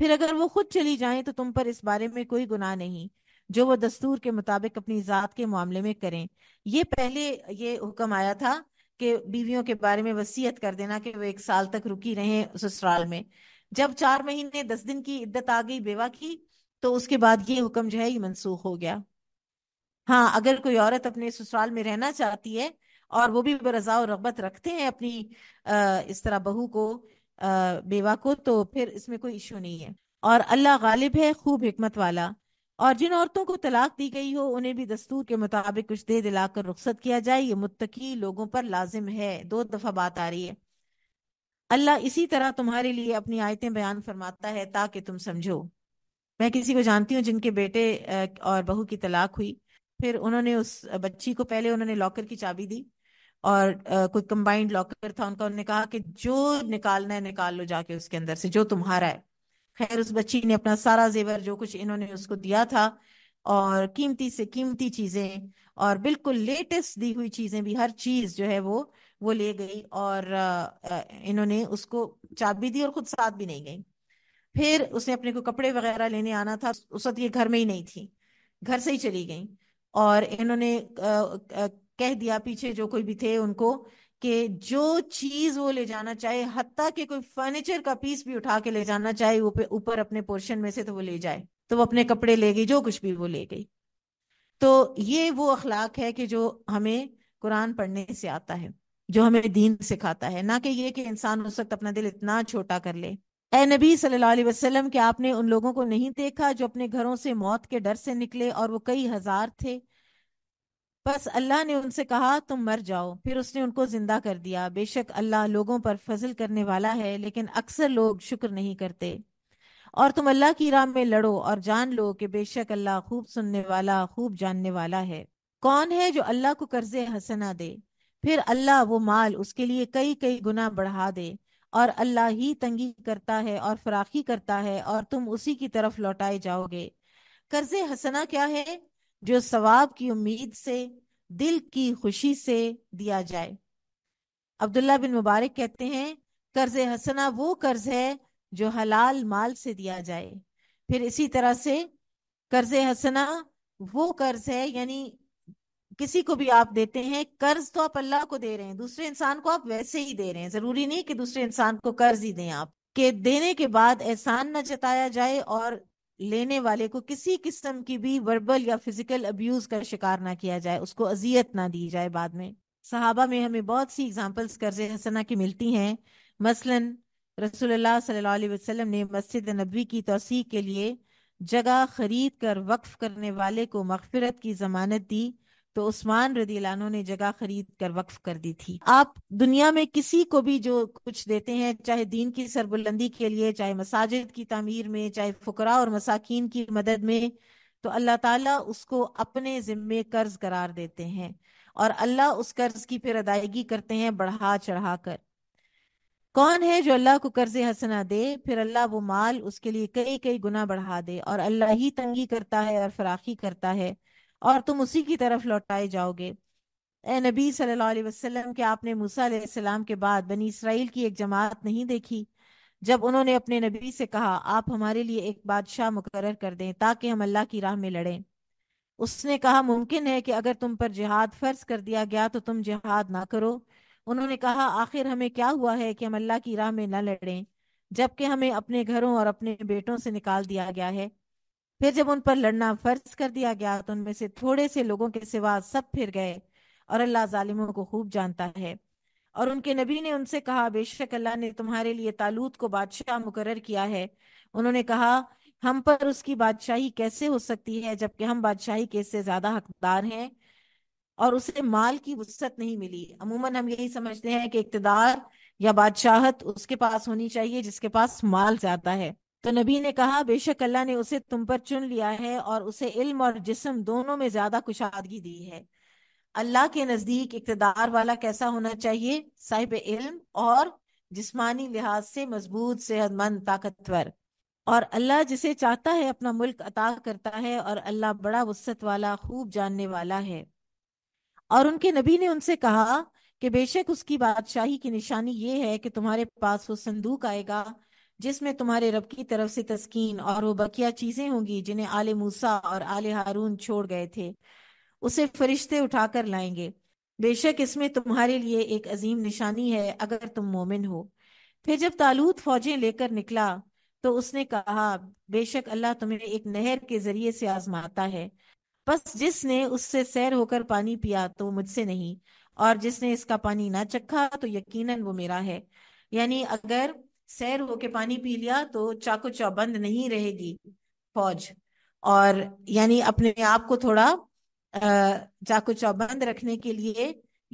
फिर अगर वो खुद चली जाएं तो तुम पर इस बारे में कोई गुनाह नहीं जो वो दस्तूर के मुताबिक अपनी ज़ात के मामले में करें ये पहले ये हुक्म आया था कि बीवियों के बारे में वसीयत कर देना कि वो एक साल तक रुकी रहें ससुराल में जब चार महीने दस दिन की इद्दत आ गई बेवा की तो उसके बाद ये हुक्म जो है ये मनसूख हो गया हाँ अगर कोई औरत अपने ससुराल में रहना चाहती है और वो भी रजा और रगबत रखते हैं अपनी आ, इस तरह बहू को आ, बेवा को तो फिर इसमें कोई इशू नहीं है और अल्लाह गालिब है खूब हिकमत वाला और जिन औरतों को तलाक दी गई हो उन्हें भी दस्तूर के मुताबिक कुछ दे दिलाकर रुख्सत किया जाए ये मुत्तकी लोगों पर लाजिम है दो दफा बात आ रही है अल्लाह इसी तरह तुम्हारे लिए अपनी आयतें बयान फरमाता है ताकि तुम समझो मैं किसी को जानती हूँ जिनके बेटे और बहू की तलाक हुई फिर उन्होंने उस बच्ची को पहले उन्होंने लॉकर की चाबी दी और कोई कंबाइंड लॉकर था उनका उन्होंने कहा कि जो निकालना है निकाल लो जाके उसके अंदर से जो तुम्हारा है खैर उस बच्ची ने अपना सारा जेवर जो कुछ इन्होंने उसको दिया था और कीमती से कीमती चीजें और बिल्कुल लेटेस्ट दी हुई चीजें भी हर चीज जो है वो वो ले गई और इन्होंने उसको चाबी दी और खुद साथ भी नहीं गई फिर उसने अपने को कपड़े वगैरह लेने आना था उस वक्त ये घर में ही नहीं थी घर से ही चली गई और इन्होंने कह दिया पीछे जो कोई भी थे उनको कि जो चीज वो ले जाना चाहे हती के कोई फर्नीचर का पीस भी उठा के ले जाना चाहे ऊपर अपने पोर्शन में से तो वो ले जाए तो वो अपने कपड़े ले गई जो कुछ भी वो ले गई तो ये वो अखलाक है कि जो हमें कुरान पढ़ने से आता है जो हमें दीन सिखाता है ना कि ये कि इंसान उस वक्त अपना दिल इतना छोटा कर ले ए नबी सल्लल्लाहु अलैहि वसल्लम के आपने उन लोगों को नहीं देखा जो अपने घरों से मौत के डर से निकले और वो कई हजार थे बस अल्लाह ने उनसे कहा तुम मर जाओ फिर उसने उनको जिंदा कर दिया बेशक अल्लाह लोगों पर फजल करने वाला है लेकिन अक्सर लोग शुक्र नहीं करते और तुम अल्लाह की राह में लड़ो और जान लो कि बेशक अल्लाह खूब सुनने वाला खूब जानने वाला है कौन है जो अल्लाह को कर्ज हसना दे फिर अल्लाह वो माल उसके लिए कई कई गुना बढ़ा दे और अल्लाह ही तंगी करता है और फराखी करता है और तुम उसी की तरफ लौटाए जाओगे कर्ज हसना क्या है जो सवाब की उम्मीद से दिल की खुशी से दिया जाए अब्दुल्ला बिन मुबारक कहते हैं कर्ज हसना वो कर्ज है जो हलाल माल से दिया जाए फिर इसी तरह से कर्ज हसना वो कर्ज है यानी किसी को भी आप देते हैं कर्ज तो आप अल्लाह को दे रहे हैं दूसरे इंसान को आप वैसे ही दे रहे हैं जरूरी नहीं कि दूसरे इंसान को कर्ज ही दें आप के देने के बाद एहसान न जताया जाए और लेने वाले को किसी किस्म की भी वर्बल या फिजिकल अब्यूज का शिकार ना किया जाए उसको अजियत ना दी जाए बाद में सहाबा में हमें बहुत सी एग्जाम्पल्स कर्ज हसना की मिलती हैं मसलन रसूलुल्लाह वसल्लम ने मस्जिद नबी की तोसी के लिए जगह खरीद कर वक्फ करने वाले को मगफिरत की जमानत दी तो उस्मान रदी ने जगह खरीद कर वक्फ कर दी थी आप दुनिया में किसी को भी जो कुछ देते हैं चाहे दीन की सरबुलंदी के लिए चाहे मसाजिद की तमीर में चाहे फकरा और मसाकिन की मदद में तो अल्लाह ताला उसको अपने जिम्मे कर्ज करार देते हैं और अल्लाह उस कर्ज की फिर अदायगी करते हैं बढ़ा चढ़ा कर कौन है जो अल्लाह को कर्ज हसना दे फिर अल्लाह वो माल उसके लिए कई कई गुना बढ़ा दे और अल्लाह ही तंगी करता है और फराखी करता है और तुम उसी की तरफ लौटाए जाओगे ए नबी सल्लल्लाहु अलैहि वसल्लम के आपने मूसा सलाम के बाद बनी इसराइल की एक जमात नहीं देखी जब उन्होंने अपने नबी से कहा आप हमारे लिए एक बादशाह मुकर कर दें ताकि हम अल्लाह की राह में लड़ें उसने कहा मुमकिन है कि अगर तुम पर जिहाद फर्ज कर दिया गया तो तुम जिहाद ना करो उन्होंने कहा आखिर हमें क्या हुआ है कि हम अल्लाह की राह में ना लड़ें जबकि हमें अपने घरों और अपने बेटों से निकाल दिया गया है फिर जब उन पर लड़ना फर्ज कर दिया गया तो उनमें से थोड़े से लोगों के सिवा सब फिर गए और अल्लाह जालिमों को खूब जानता है और उनके नबी ने उनसे कहा बेशक अल्लाह ने तुम्हारे लिए तालूत को बादशाह मुकर किया है उन्होंने कहा हम पर उसकी बादशाही कैसे हो सकती है जबकि हम बादशाही के इससे ज्यादा हकदार हैं और उसे माल की वसत नहीं मिली अमूमन हम यही समझते हैं कि इकतदार या बादशाहत उसके पास होनी चाहिए जिसके पास माल ज्यादा है तो नबी ने कहा बेशक अल्लाह ने उसे तुम पर चुन लिया है और उसे इल्म और जिस्म दोनों में ज्यादा कुशादगी दी है अल्लाह के नजदीक इकतदार वाला कैसा होना चाहिए साहिब इल्म और जिस्मानी लिहाज से मजबूत सेहतमंद ताकतवर और अल्लाह जिसे चाहता है अपना मुल्क अता करता है और अल्लाह बड़ा वसत वाला खूब जानने वाला है और उनके नबी ने उनसे कहा कि बेशक उसकी बादशाही की निशानी ये है कि तुम्हारे पास वो संदूक आएगा जिसमें तुम्हारे रब की तरफ से तस्कीन और वो बकिया चीजें होंगी जिन्हें आले मूसा और आले हारून छोड़ गए थे उसे फरिश्ते उठाकर लाएंगे बेशक इसमें तुम्हारे लिए एक अजीम निशानी है अगर तुम मोमिन हो फिर जब तालूत फौजें लेकर निकला तो उसने कहा बेशक अल्लाह तुम्हें एक नहर के जरिए से आजमाता है बस जिसने उससे सैर होकर पानी पिया तो मुझसे नहीं और जिसने इसका पानी ना चखा तो यकीनन वो मेरा है यानी अगर सैर होके पानी पी लिया तो चाको चौबंद नहीं रहेगी फौज और यानी अपने आप को थोड़ा चाको चौबंद रखने के लिए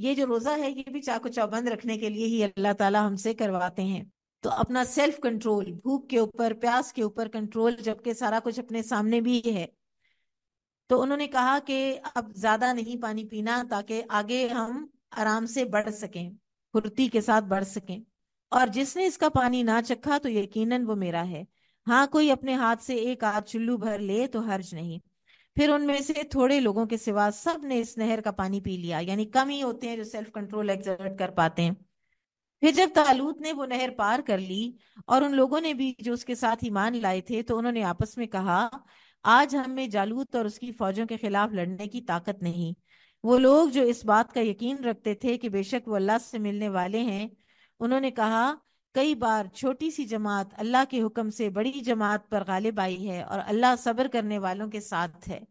ये जो रोजा है ये भी चाको चौबंद रखने के लिए ही अल्लाह ताला हमसे करवाते हैं तो अपना सेल्फ कंट्रोल भूख के ऊपर प्यास के ऊपर कंट्रोल जबकि सारा कुछ अपने सामने भी है तो उन्होंने कहा कि अब ज्यादा नहीं पानी पीना ताकि आगे हम आराम से बढ़ सकें फुर्ती के साथ बढ़ सकें और जिसने इसका पानी ना चखा तो यकीनन वो मेरा है हाँ कोई अपने हाथ से एक आध चुल्लू भर ले तो हर्ज नहीं फिर उनमें से थोड़े लोगों के सिवा सब ने इस नहर का पानी पी लिया यानी कम ही होते हैं जो सेल्फ कंट्रोल एक्सर्ट कर पाते हैं फिर जब तालूत ने वो नहर पार कर ली और उन लोगों ने भी जो उसके साथ ईमान लाए थे तो उन्होंने आपस में कहा आज हम में जालूत और उसकी फौजों के खिलाफ लड़ने की ताकत नहीं वो लोग जो इस बात का यकीन रखते थे कि बेशक वो अल्लाह से मिलने वाले हैं उन्होंने कहा कई बार छोटी सी जमात अल्लाह के हुक्म से बड़ी जमात पर गालिब आई है और अल्लाह सब्र करने वालों के साथ है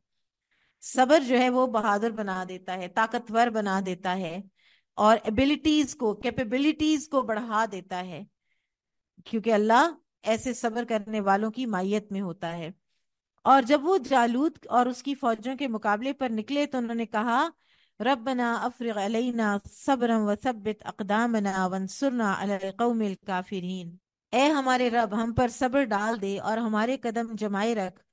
सब्र जो है वो बहादुर बना देता है ताकतवर बना देता है और एबिलिटीज को कैपेबिलिटीज को बढ़ा देता है क्योंकि अल्लाह ऐसे सब्र करने वालों की माइत में होता है और जब वो जालूद और उसकी फौजों के मुकाबले पर निकले तो उन्होंने कहा रबना अफरग अलैना सब्रम वसब्बत अकदामना वनसुरना अलकौमिल काफिरीन ए हमारे रब हम पर सब्र डाल दे और हमारे कदम जमाए रख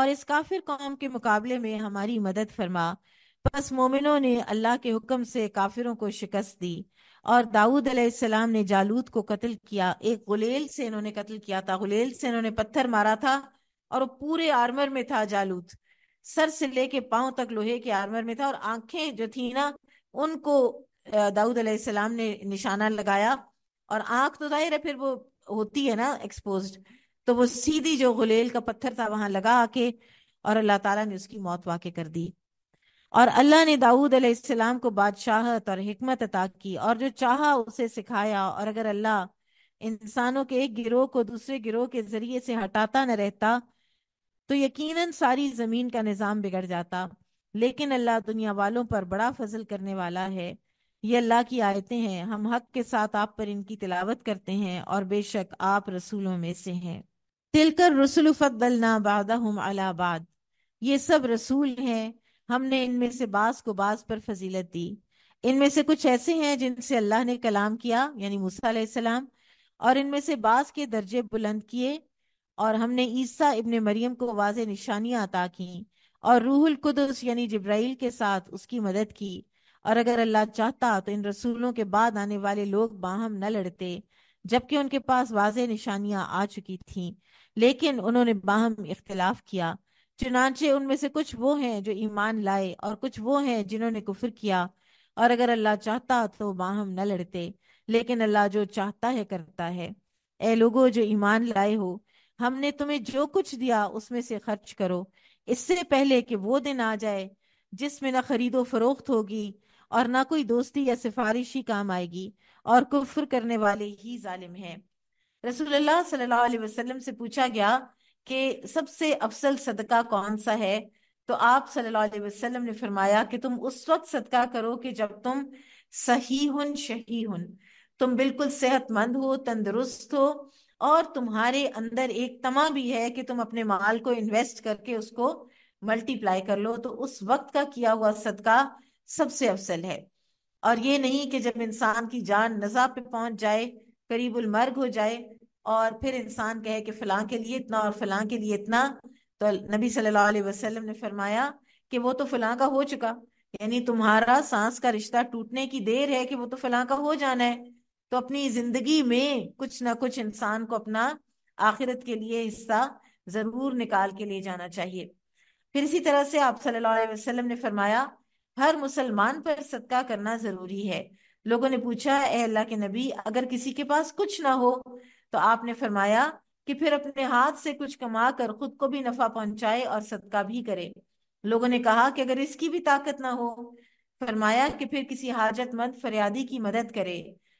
और इस काफिर कौम के मुकाबले में हमारी मदद फरमा बस मोमिनों ने अल्लाह के हुक्म से काफिरों को शिकस्त दी और दाऊद अलैहिस्सलाम ने जालूद को कत्ल किया एक गुलेल से इन्होंने कत्ल किया था गुलेल से इन्होंने पत्थर मारा था और वो पूरे आर्मर में था जालूद सर से लेके पांव तक लोहे के आर्मर में था और आंखें जो थी ना उनको दाऊद अलैहिस्सलाम ने निशाना लगाया और आंख तो जाहिर है फिर वो होती है ना एक्सपोज तो वो सीधी जो गुलेल का पत्थर था वहां लगा आके और अल्लाह ताला ने उसकी मौत वाक़ कर दी और अल्लाह ने दाऊद अलैहिस्सलाम को बादशाहत और हमत अता की और जो चाहा उसे सिखाया और अगर अल्लाह इंसानों के एक गिरोह को दूसरे गिरोह के जरिए से हटाता न रहता तो यकीनन सारी ज़मीन का निज़ाम बिगड़ जाता लेकिन अल्लाह दुनिया वालों पर बड़ा फजल करने वाला है ये अल्लाह की आयतें हैं हम हक के साथ आप पर इनकी तिलावत करते हैं और बेशक आप रसूलों में से हैं तिलकर रसुल अलाबाद ये सब रसूल हैं हमने इनमें से बास को बास पर फजीलत दी इनमें से कुछ ऐसे हैं जिनसे अल्लाह ने कलाम किया यानी मूसा सलाम और इनमें से बास के दर्जे बुलंद किए और हमने ईसा इबन मरियम को वाज निशानियां अता की और रूहुल कुदस यानी जब्राइल के साथ उसकी मदद की और अगर अल्लाह चाहता तो इन रसूलों के बाद आने वाले लोग बाहम न लड़ते जबकि उनके पास वाज निशानियां आ चुकी थीं लेकिन उन्होंने बाहम इख्तलाफ किया चुनाचे उनमें से कुछ वो हैं जो ईमान लाए और कुछ वो हैं जिन्होंने कुफर किया और अगर अल्लाह चाहता तो बाहम न लड़ते लेकिन अल्लाह जो चाहता है करता है ए लोगो जो ईमान लाए हो हमने तुम्हें जो कुछ दिया उसमें से खर्च करो इससे पहले कि वो दिन आ जाए जिसमें न खरीदो फरोख्त होगी और ना कोई दोस्ती या सिफारिशी काम आएगी और कुफर करने वाले ही जालिम हैं रसूलुल्लाह सल्लल्लाहु अलैहि वसल्लम से पूछा गया कि सबसे अफसल सदका कौन सा है तो आप सल्लल्लाहु अलैहि वसल्लम ने फरमाया कि तुम उस वक्त सदका करो कि जब तुम सही हुन शही हन तुम बिल्कुल सेहतमंद हो तंदुरुस्त हो और तुम्हारे अंदर एक तमा भी है कि तुम अपने माल को इन्वेस्ट करके उसको मल्टीप्लाई कर लो तो उस वक्त का किया हुआ सदका सबसे अफसल है और ये नहीं कि जब इंसान की जान नजा पे पहुंच जाए करीब उलमर्ग हो जाए और फिर इंसान कहे कि फलां के लिए इतना और फलां के लिए इतना तो नबी सल्लल्लाहु अलैहि वसल्लम ने फरमाया कि वो तो फलां का हो चुका यानी तुम्हारा सांस का रिश्ता टूटने की देर है कि वो तो फलां का हो जाना है तो अपनी जिंदगी में कुछ ना कुछ इंसान को अपना आखिरत के लिए हिस्सा जरूर निकाल के लिए जाना चाहिए फिर इसी तरह से आप सल्लल्लाहु अलैहि वसल्लम ने फरमाया हर मुसलमान पर सदका करना जरूरी है लोगों ने पूछा ए अल्लाह के नबी अगर किसी के पास कुछ ना हो तो आपने फरमाया कि फिर अपने हाथ से कुछ कमा कर खुद को भी नफा पहुंचाए और सदका भी करे लोगों ने कहा कि अगर इसकी भी ताकत ना हो फरमाया कि फिर किसी हाजतमंद फरियादी की मदद करे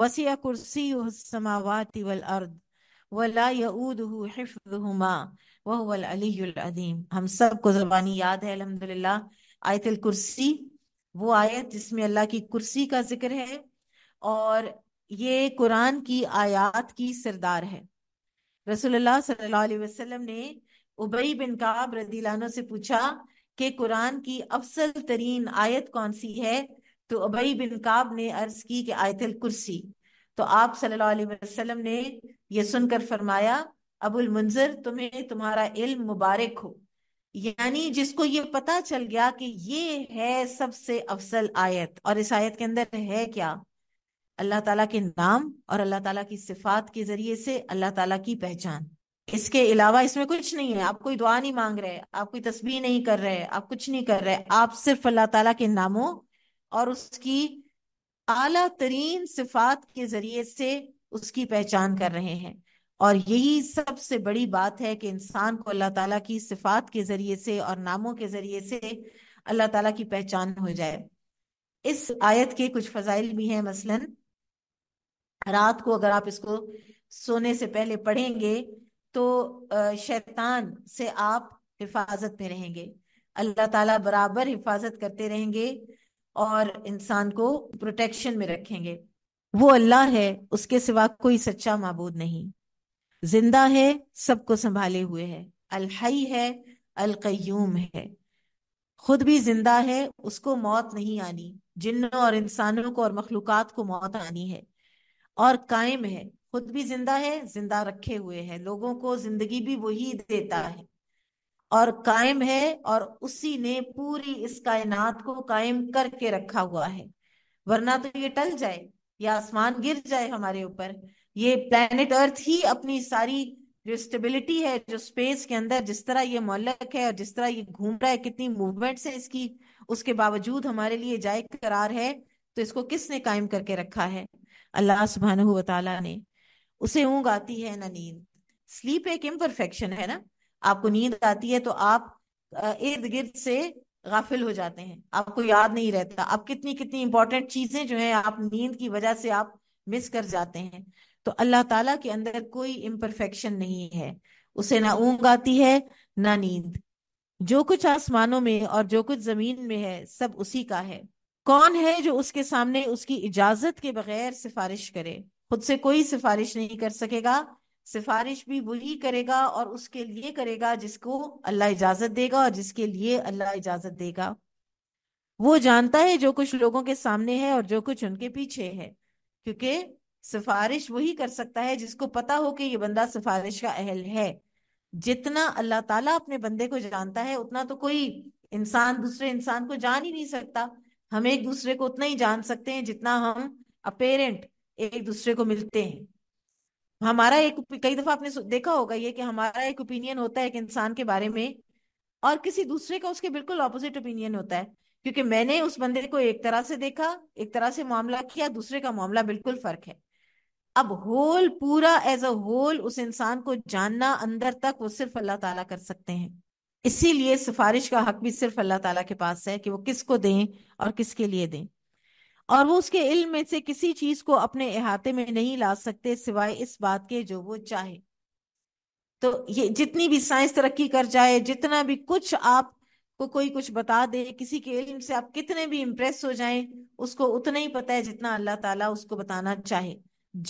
वसिया कुर्सी समावाति वल अर्द वला यऊदहु हिफ्जुहुमा वहुवल अलीयुल अदीम हम सबको जबानी याद है अल्हम्दुलिल्लाह आयतुल कुर्सी वो आयत जिसमें अल्लाह की कुर्सी का जिक्र है और ये कुरान की आयात की सरदार है रसोल्ला सल्लल्लाहु अलैहि वसल्लम ने उबई बिन काब रदीलानों से पूछा कि कुरान की अफसल तरीन आयत कौन सी है तो अबई बिन काब ने अर्ज की कि आयतल कुर्सी तो आप सल्लल्लाहु अलैहि वसल्लम ने यह सुनकर फरमाया अबुल मुंजर तुम्हें तुम्हारा इल्म मुबारक हो यानी जिसको ये पता चल गया कि ये है सबसे अफसल आयत और इस आयत के अंदर है क्या अल्लाह ताला के नाम और अल्लाह ताला की सिफात के जरिए से अल्लाह ताला की पहचान इसके अलावा इसमें कुछ नहीं है आप कोई दुआ नहीं मांग रहे आप कोई तस्बीह नहीं कर रहे आप कुछ नहीं कर रहे आप सिर्फ अल्लाह ताला के नामों और उसकी आला तरीन सिफात के जरिए से उसकी पहचान कर रहे हैं और यही सबसे बड़ी बात है कि इंसान को अल्लाह ताला की सिफात के जरिए से और नामों के जरिए से अल्लाह ताला की पहचान हो जाए इस आयत के कुछ फजाइल भी हैं मसलन रात को अगर आप इसको सोने से पहले पढ़ेंगे तो शैतान से आप हिफाजत में रहेंगे अल्लाह ताला बराबर हिफाजत करते रहेंगे और इंसान को प्रोटेक्शन में रखेंगे वो अल्लाह है उसके सिवा कोई सच्चा मबूद नहीं जिंदा है सबको संभाले हुए है अलहई है अलकयूम है खुद भी जिंदा है उसको मौत नहीं आनी जिन्हों और इंसानों को और मखलूक को मौत आनी है और कायम है खुद भी जिंदा है जिंदा रखे हुए है लोगों को जिंदगी भी वही देता है और कायम है और उसी ने पूरी इस कायनात को कायम करके रखा हुआ है वरना तो ये टल जाए ये आसमान गिर जाए हमारे ऊपर ये प्लेनेट अर्थ ही अपनी सारी जो स्टेबिलिटी है जो स्पेस के अंदर जिस तरह ये मोलक है और जिस तरह ये घूम रहा है कितनी मूवमेंट्स है इसकी उसके बावजूद हमारे लिए जाय करार है तो इसको किसने कायम करके रखा है अल्लाह सुबहान ने उसे ऊंग आती है ना नींद स्लीप एक इम्परफेक्शन है ना आपको नींद आती है तो आप इर्द गिर्द से गाफिल हो जाते हैं आपको याद नहीं रहता आप कितनी कितनी इंपॉर्टेंट चीजें जो है आप नींद की वजह से आप मिस कर जाते हैं तो अल्लाह ताला के अंदर कोई इम्परफेक्शन नहीं है उसे ना ऊंग आती है ना नींद जो कुछ आसमानों में और जो कुछ जमीन में है सब उसी का है कौन है जो उसके सामने उसकी इजाजत के बगैर सिफारिश करे खुद से कोई सिफारिश नहीं कर सकेगा सिफारिश भी वही करेगा और उसके लिए करेगा जिसको अल्लाह इजाजत देगा और जिसके लिए अल्लाह इजाजत देगा वो जानता है जो कुछ लोगों के सामने है और जो कुछ उनके पीछे है क्योंकि सिफारिश वही कर सकता है जिसको पता हो कि ये बंदा सिफारिश का अहल है जितना अल्लाह ताला अपने बंदे को जानता है उतना तो कोई इंसान दूसरे इंसान को जान ही नहीं सकता हम एक दूसरे को उतना ही जान सकते हैं जितना हम अपेरेंट एक दूसरे को मिलते हैं हमारा एक कई दफा आपने देखा होगा ये कि हमारा एक ओपिनियन होता है एक इंसान के बारे में और किसी दूसरे का उसके बिल्कुल ऑपोजिट ओपिनियन होता है क्योंकि मैंने उस बंदे को एक तरह से देखा एक तरह से मामला किया दूसरे का मामला बिल्कुल फर्क है अब होल पूरा एज अ होल उस इंसान को जानना अंदर तक वो सिर्फ अल्लाह ताला कर सकते हैं इसीलिए सिफारिश का हक भी सिर्फ अल्लाह ताला के पास है कि वो किसको दें और किसके लिए दें और वो उसके इल्म में से किसी चीज को अपने अहाते में नहीं ला सकते सिवाय इस बात के जो वो चाहे तो ये जितनी भी साइंस तरक्की कर जाए जितना भी कुछ आप को कोई कुछ बता दे किसी के इल्म से आप कितने भी इम्प्रेस हो जाए उसको उतना ही पता है जितना अल्लाह ताला उसको बताना चाहे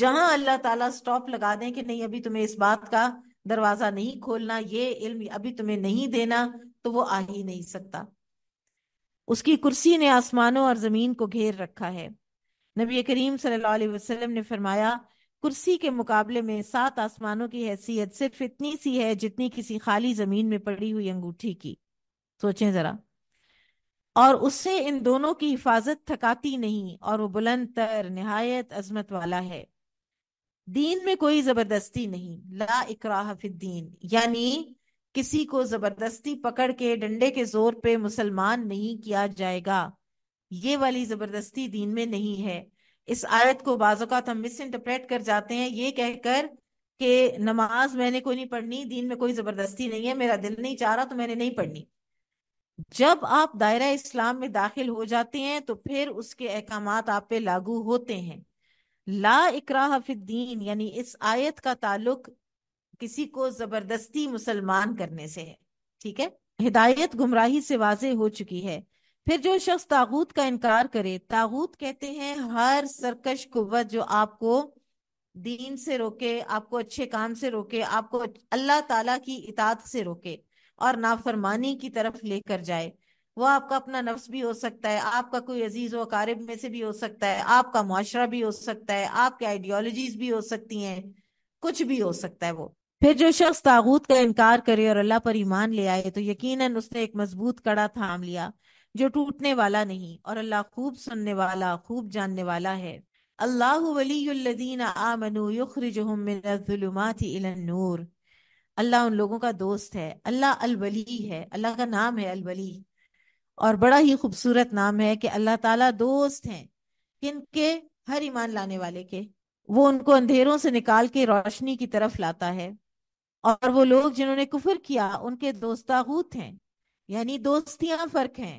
जहां अल्लाह ताला स्टॉप लगा दें कि नहीं अभी तुम्हें इस बात का दरवाजा नहीं खोलना ये इल्म अभी तुम्हें नहीं देना तो वो आ ही नहीं सकता उसकी कुर्सी ने आसमानों और जमीन को घेर रखा है नबी करीम सल्लल्लाहु अलैहि वसल्लम ने फरमाया कुर्सी के मुकाबले में सात आसमानों की हैसियत सिर्फ इतनी सी है जितनी किसी खाली जमीन में पड़ी हुई अंगूठी की सोचे जरा और उससे इन दोनों की हिफाजत थकाती नहीं और वो बुलंद तर नहायत अजमत वाला है दीन में कोई जबरदस्ती नहीं ला इकराह दीन यानी किसी को जबरदस्ती पकड़ के डंडे के जोर पे मुसलमान नहीं किया जाएगा ये वाली जबरदस्ती दीन में नहीं है इस आयत को बाज़ात हम मिस इंटरप्रेट कर जाते हैं ये कहकर कि नमाज मैंने कोई नहीं पढ़नी दीन में कोई जबरदस्ती नहीं है मेरा दिल नहीं चाह रहा तो मैंने नहीं पढ़नी जब आप दायरा इस्लाम में दाखिल हो जाते हैं तो फिर उसके अहकाम आप पे लागू होते हैं ला इकराह फिद्दीन यानी इस आयत का ताल्लुक किसी को जबरदस्ती मुसलमान करने से है ठीक है हिदायत गुमराही से वाजे हो चुकी है फिर जो शख्स तागूत का इनकार करे तागूत कहते हैं हर सरकश कुत जो आपको दीन से रोके आपको अच्छे काम से रोके आपको अल्लाह ताला की इतात से रोके और नाफरमानी की तरफ लेकर जाए वो आपका अपना नफ्स भी हो सकता है आपका कोई अजीज वकारिब में से भी हो सकता है आपका मुआशरा भी हो सकता है आपके आइडियोलॉजीज भी हो सकती हैं कुछ भी हो सकता है वो फिर जो शख्स तागूत का इनकार करे और अल्लाह पर ईमान ले आए तो यकीनन उसने एक मजबूत कड़ा थाम लिया जो टूटने वाला नहीं और अल्लाह खूब सुनने वाला खूब जानने वाला है अल्लाह वलीदीन अल्लाह उन लोगों का दोस्त है अल्लाह अलवली है अल्लाह का नाम है अलवली और बड़ा ही खूबसूरत नाम है कि अल्लाह ताला दोस्त हैं किनके हर ईमान लाने वाले के वो उनको अंधेरों से निकाल के रोशनी की तरफ लाता है और वो लोग जिन्होंने कुफर किया उनके दोस्ताहूत हैं यानी दोस्तियां फर्क हैं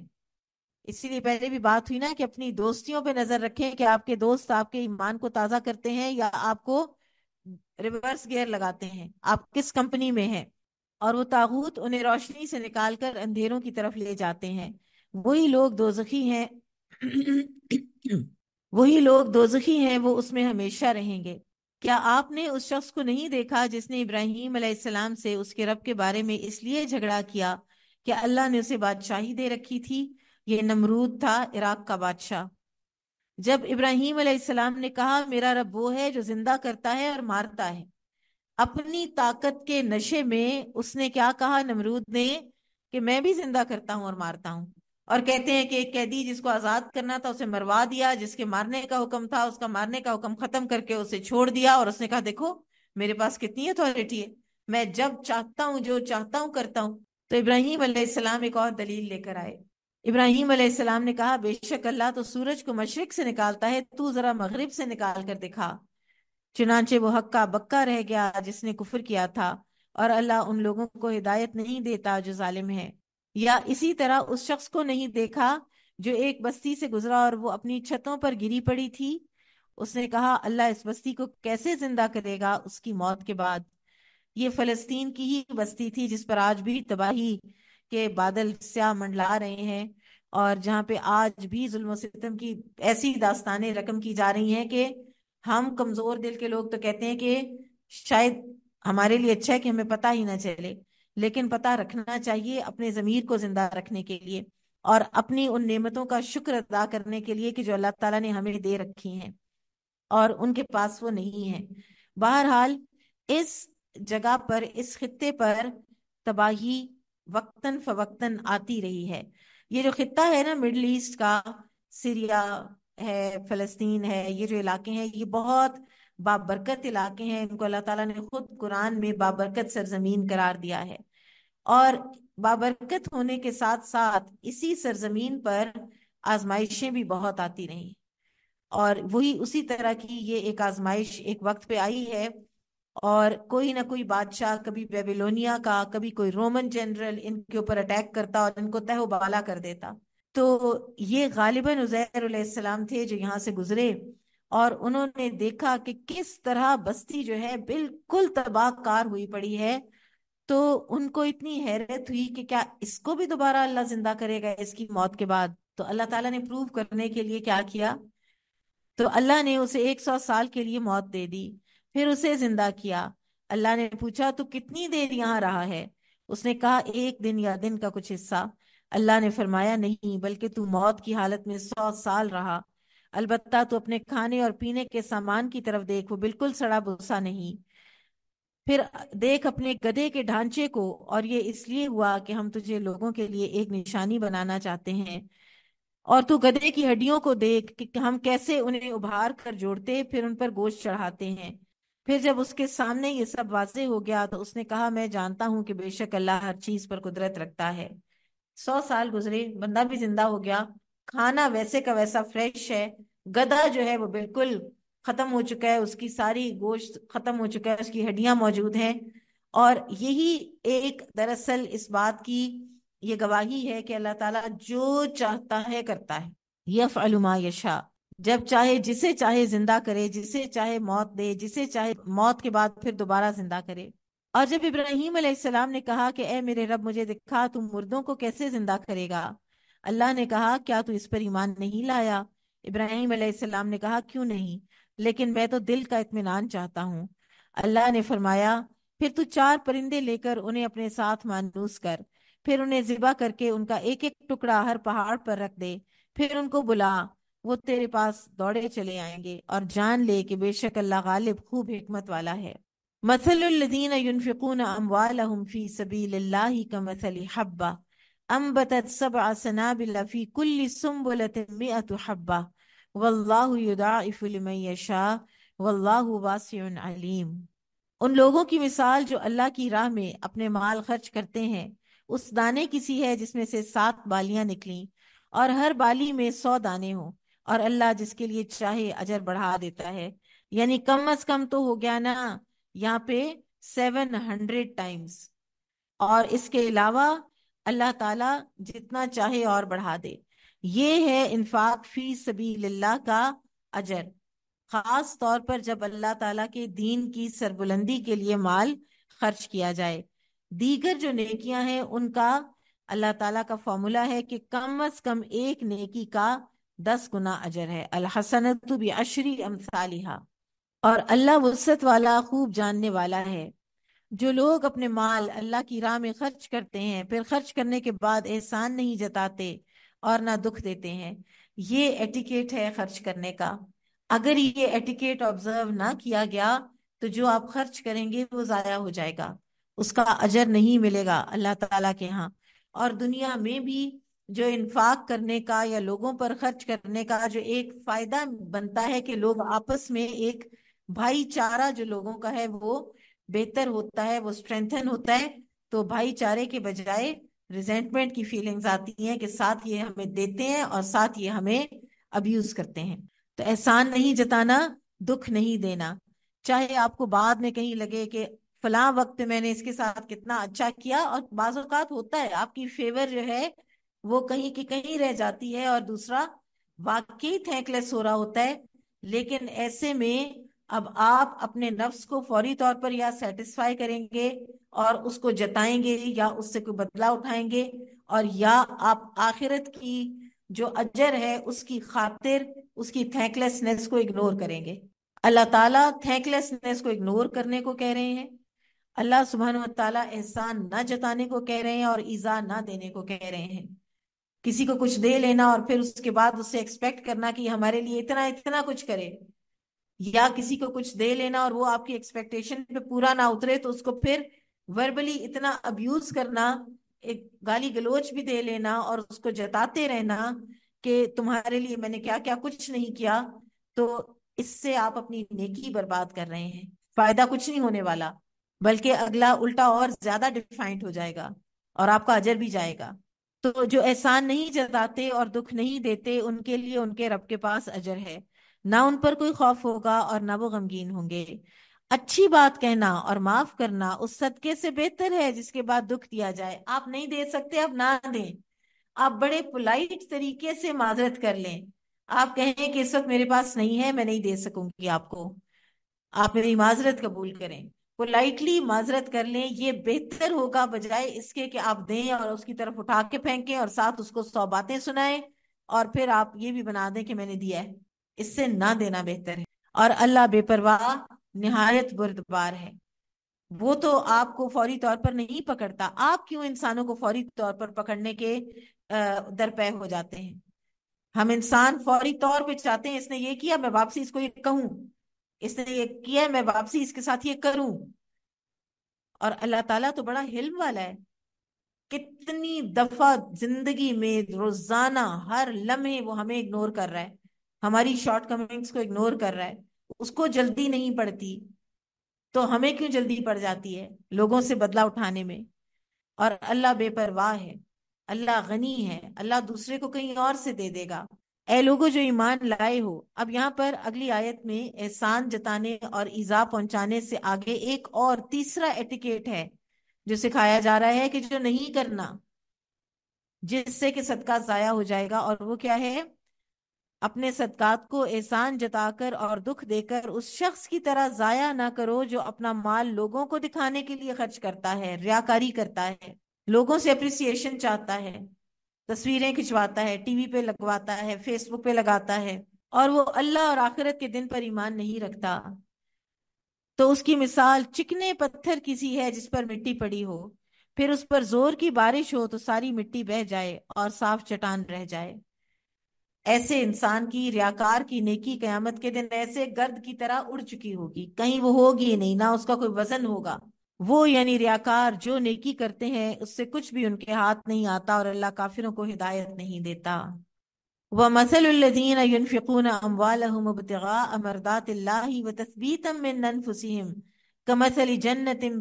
इसीलिए पहले भी बात हुई ना कि अपनी दोस्तियों पे नजर रखें कि आपके दोस्त आपके ईमान को ताजा करते हैं या आपको रिवर्स गियर लगाते हैं आप किस कंपनी में हैं और वो तागूत उन्हें रोशनी से निकाल कर अंधेरों की तरफ ले जाते हैं वही लोग दोजखी हैं [CLEARS THROAT] वही लोग दोजखी हैं वो उसमें हमेशा रहेंगे क्या आपने उस शख्स को नहीं देखा जिसने इब्राहिम अलैहिस्सलाम से उसके रब के बारे में इसलिए झगड़ा किया कि अल्लाह ने उसे बादशाही दे रखी थी ये नमरूद था इराक का बादशाह जब इब्राहिम अलैहिस्सलाम ने कहा मेरा रब वो है जो जिंदा करता है और मारता है अपनी ताकत के नशे में उसने क्या कहा नमरूद ने कि मैं भी जिंदा करता हूं और मारता हूं और कहते हैं कि एक कैदी जिसको आजाद करना था उसे मरवा दिया जिसके मारने का हुक्म था उसका मारने का हुक्म खत्म करके उसे छोड़ दिया और उसने कहा देखो मेरे पास कितनी अथॉरिटी है मैं जब चाहता हूँ जो चाहता हूँ करता हूँ तो इब्राहिम अलैहिस्सलाम एक और दलील लेकर आए इब्राहिम अलैहिस्सलाम ने कहा बेशक अल्लाह तो सूरज को मशरक से निकालता है तू जरा मगरब से निकाल कर दिखा चुनाचे वो हक्का बक्का रह गया जिसने कुफर किया था और अल्लाह उन लोगों को हिदायत नहीं देता जो जालिम है या इसी तरह उस शख्स को नहीं देखा जो एक बस्ती से गुजरा और वो अपनी छतों पर गिरी पड़ी थी उसने कहा अल्लाह इस बस्ती को कैसे जिंदा करेगा उसकी मौत के बाद ये फलस्तीन की ही बस्ती थी जिस पर आज भी तबाही के बादल स्या मंडला रहे हैं और जहाँ पे आज भी जुल्म सितम की ऐसी दास्तानें रकम की जा रही हैं कि हम कमजोर दिल के लोग तो कहते हैं कि शायद हमारे लिए अच्छा है कि हमें पता ही ना चले लेकिन पता रखना चाहिए अपने ज़मीर को जिंदा रखने के लिए और अपनी उन नेमतों का शुक्र अदा करने के लिए कि जो अल्लाह ताला ने हमें दे रखी हैं और उनके पास वो नहीं है बहरहाल इस जगह पर इस खत्ते पर तबाही वक्तन फवक्तन आती रही है ये जो खत्ता है ना मिडल ईस्ट का सीरिया है फलस्तीन है ये जो इलाके हैं ये बहुत बाबरकत इलाके हैं इनको अल्लाह ताला ने खुद कुरान में बाबरकत सरजमीन करार दिया है और बाबरकत होने के साथ साथ इसी सरजमीन पर आजमाइशें भी बहुत आती रही और वही उसी तरह की ये एक आजमाइश एक वक्त पे आई है और कोई ना कोई बादशाह कभी बेबीलोनिया का कभी कोई रोमन जनरल इनके ऊपर अटैक करता और इनको तहबाला कर देता तो ये गालिबन उजैर थे जो यहाँ से गुजरे और उन्होंने देखा कि किस तरह बस्ती जो है बिल्कुल तबाहकार हुई पड़ी है तो उनको इतनी हैरत हुई कि क्या इसको भी दोबारा अल्लाह जिंदा करेगा इसकी मौत के बाद तो अल्लाह ताला ने प्रूव करने के लिए क्या किया तो अल्लाह ने उसे एक सौ साल के लिए मौत दे दी फिर उसे जिंदा किया अल्लाह ने पूछा तू कितनी देर यहाँ रहा है उसने कहा एक दिन या दिन का कुछ हिस्सा अल्लाह ने फरमाया नहीं बल्कि तू मौत की हालत में सौ साल रहा अलबत्ता तू अपने खाने और पीने के सामान की तरफ देख वो बिल्कुल सड़ा भूसा नहीं फिर देख अपने गधे के ढांचे को और ये इसलिए हुआ कि हम तुझे लोगों के लिए एक निशानी बनाना चाहते हैं और तू गधे की हड्डियों को देख कि हम कैसे उन्हें उभार कर जोड़ते फिर उन पर गोश्त चढ़ाते हैं फिर जब उसके सामने ये सब वाजे हो गया तो उसने कहा मैं जानता हूं कि बेशक अल्लाह हर चीज पर कुदरत रखता है सौ साल गुजरे बंदा भी जिंदा हो गया खाना वैसे का वैसा फ्रेश है गदा जो है वो बिल्कुल खत्म हो चुका है उसकी सारी गोश्त खत्म हो चुका है उसकी हड्डियां मौजूद हैं और यही एक दरअसल इस बात की ये गवाही है कि अल्लाह ताला जो चाहता है करता है यफ अलुमा यशा जब चाहे जिसे चाहे जिंदा करे जिसे चाहे मौत दे जिसे चाहे मौत के बाद फिर दोबारा जिंदा करे और जब इब्राहिम ने कहा कि ए मेरे रब मुझे दिखा तुम मुर्दों को कैसे जिंदा करेगा अल्लाह ने कहा क्या तू इस पर ईमान नहीं लाया इब्राहिम अलैहिस्सलाम ने कहा क्यों नहीं लेकिन मैं तो दिल का इत्मीनान चाहता हूँ अल्लाह ने फरमाया फिर तू चार परिंदे लेकर उन्हें अपने साथ मानूस कर फिर उन्हें जिबा करके उनका एक एक टुकड़ा हर पहाड़ पर रख दे फिर उनको बुला वो तेरे पास दौड़े चले आएंगे और जान ले कि बेशक अल्लाह गालिब खूब हिकमत वाला है मसलुल्लदीन युनफिकून अम्वालहुम फी सबीलिल्लाह का मसली हब्बा अम्बतत सब सनाबिल फी कुल्ली सुम्बुलत मिअतु हब्बा वल्लाहु युदाइफुलमैशा वल्लाहु वासियुन अलीम उन लोगों की मिसाल जो अल्लाह की राह में अपने माल खर्च करते हैं उस दाने की है जिसमें से सात बालियां निकली और हर बाली में सौ दाने हों और अल्लाह जिसके लिए चाहे अजर बढ़ा देता है यानी कम अज कम तो हो गया ना यहाँ पे सेवन हंड्रेड टाइम्स और इसके अलावा अल्लाह ताला जितना चाहे और बढ़ा दे ये है इन्फाक फी सभी का अजर खास तौर पर जब अल्लाह ताला के दीन की सरबुलंदी के लिए माल खर्च किया जाए दीगर जो नेकियां हैं उनका अल्लाह ताला का फॉर्मूला है कि कम अज कम एक नेकी का दस गुना अजर है अलहसनत अशरी अमसालिहा और अल्लाह वसत वाला खूब जानने वाला है जो लोग अपने माल अल्लाह की राह में खर्च करते हैं फिर खर्च करने के बाद एहसान नहीं जताते और ना दुख देते हैं ये एटिकेट है खर्च करने का अगर ये एटिकेट ऑब्जर्व ना किया गया तो जो आप खर्च करेंगे वो जाया हो जाएगा उसका अजर नहीं मिलेगा अल्लाह ताला के यहाँ और दुनिया में भी जो इन्फाक करने का या लोगों पर खर्च करने का जो एक फायदा बनता है कि लोग आपस में एक भाईचारा जो लोगों का है वो बेहतर होता है वो स्ट्रेंथन होता है तो भाईचारे के बजाय रिजेंटमेंट की फीलिंग्स आती हैं कि साथ ये हमें देते हैं और साथ ये हमें अब्यूज करते हैं तो एहसान नहीं जताना दुख नहीं देना चाहे आपको बाद में कहीं लगे कि फला वक्त मैंने इसके साथ कितना अच्छा किया और बाजात होता है आपकी फेवर जो है वो कहीं की कहीं रह जाती है और दूसरा वाकई थैंकलेस हो रहा होता है लेकिन ऐसे में अब आप अपने नफ्स को फौरी तौर पर या सेटिस्फाई करेंगे और उसको जताएंगे या उससे कोई बदलाव उठाएंगे और या आप आखिरत की जो अजर है उसकी खातिर उसकी थैंकलेसनेस को इग्नोर करेंगे अल्लाह ताला थैंकलेसनेस को इग्नोर करने को कह रहे हैं अल्लाह सुबहान तला एहसान ना जताने को कह रहे हैं और ईजा ना देने को कह रहे हैं किसी को कुछ दे लेना और फिर उसके बाद उससे एक्सपेक्ट करना कि हमारे लिए इतना इतना कुछ करे या किसी को कुछ दे लेना और वो आपकी एक्सपेक्टेशन पे पूरा ना उतरे तो उसको फिर वर्बली इतना अब्यूज करना एक गाली गलोच भी दे लेना और उसको जताते रहना कि तुम्हारे लिए मैंने क्या क्या कुछ नहीं किया तो इससे आप अपनी नेकी बर्बाद कर रहे हैं फायदा कुछ नहीं होने वाला बल्कि अगला उल्टा और ज्यादा डिफाइंड हो जाएगा और आपका अजर भी जाएगा तो जो एहसान नहीं जताते और दुख नहीं देते उनके लिए उनके रब के पास अजर है ना उन पर कोई खौफ होगा और ना वो गमगीन होंगे अच्छी बात कहना और माफ करना उस सदके से बेहतर है जिसके बाद दुख दिया जाए आप नहीं दे सकते आप ना दें आप बड़े पोलाइट तरीके से माजरत कर लें आप कहें कि इस वक्त मेरे पास नहीं है मैं नहीं दे सकूंगी आपको आप मेरी माजरत कबूल करें पोलाइटली माजरत कर लें ये बेहतर होगा बजाय इसके कि आप दें और उसकी तरफ उठा के फेंकें और साथ उसको सौ बातें सुनाएं और फिर आप ये भी बना दें कि मैंने दिया है इससे ना देना बेहतर है और अल्लाह बेपरवाह निहायत बुरदबार है वो तो आपको फौरी तौर पर नहीं पकड़ता आप क्यों इंसानों को फौरी तौर पर पकड़ने के दरपे हो जाते हैं हम इंसान फौरी तौर पर चाहते हैं इसने ये किया मैं वापसी इसको ये कहूं इसने ये किया मैं वापसी इसके साथ ये करूं और अल्लाह ताला तो बड़ा हिल्म वाला है कितनी दफा जिंदगी में रोजाना हर लम्हे वो हमें इग्नोर कर रहा है हमारी शॉर्ट कमिंग्स को इग्नोर कर रहा है उसको जल्दी नहीं पड़ती तो हमें क्यों जल्दी पड़ जाती है लोगों से बदला उठाने में और अल्लाह बेपरवाह है अल्लाह गनी है अल्लाह दूसरे को कहीं और से दे देगा ए लोगों जो ईमान लाए हो अब यहाँ पर अगली आयत में एहसान जताने और ईजा पहुंचाने से आगे एक और तीसरा एटिकेट है जो सिखाया जा रहा है कि जो नहीं करना जिससे कि सदका जाया हो जाएगा और वो क्या है अपने सदकात को एहसान जताकर और दुख देकर उस शख्स की तरह जाया ना करो जो अपना माल लोगों को दिखाने के लिए खर्च करता है रियाकारी करता है लोगों से अप्रिसिएशन चाहता है तस्वीरें खिंचवाता है टीवी पे लगवाता है फेसबुक पे लगाता है और वो अल्लाह और आखिरत के दिन पर ईमान नहीं रखता तो उसकी मिसाल चिकने पत्थर किसी है जिस पर मिट्टी पड़ी हो फिर उस पर जोर की बारिश हो तो सारी मिट्टी बह जाए और साफ चटान रह जाए ऐसे इंसान की रियाकार की नेकी कयामत के दिन ऐसे गर्द की तरह उड़ चुकी होगी कहीं वो होगी ही नहीं ना उसका कोई वजन होगा वो यानी रियाकार जो नेकी करते हैं उससे कुछ भी उनके हाथ नहीं आता और अल्लाह काफिरों को हिदायत नहीं देता वह मसलदीन यनफ़िकून जन्नतिम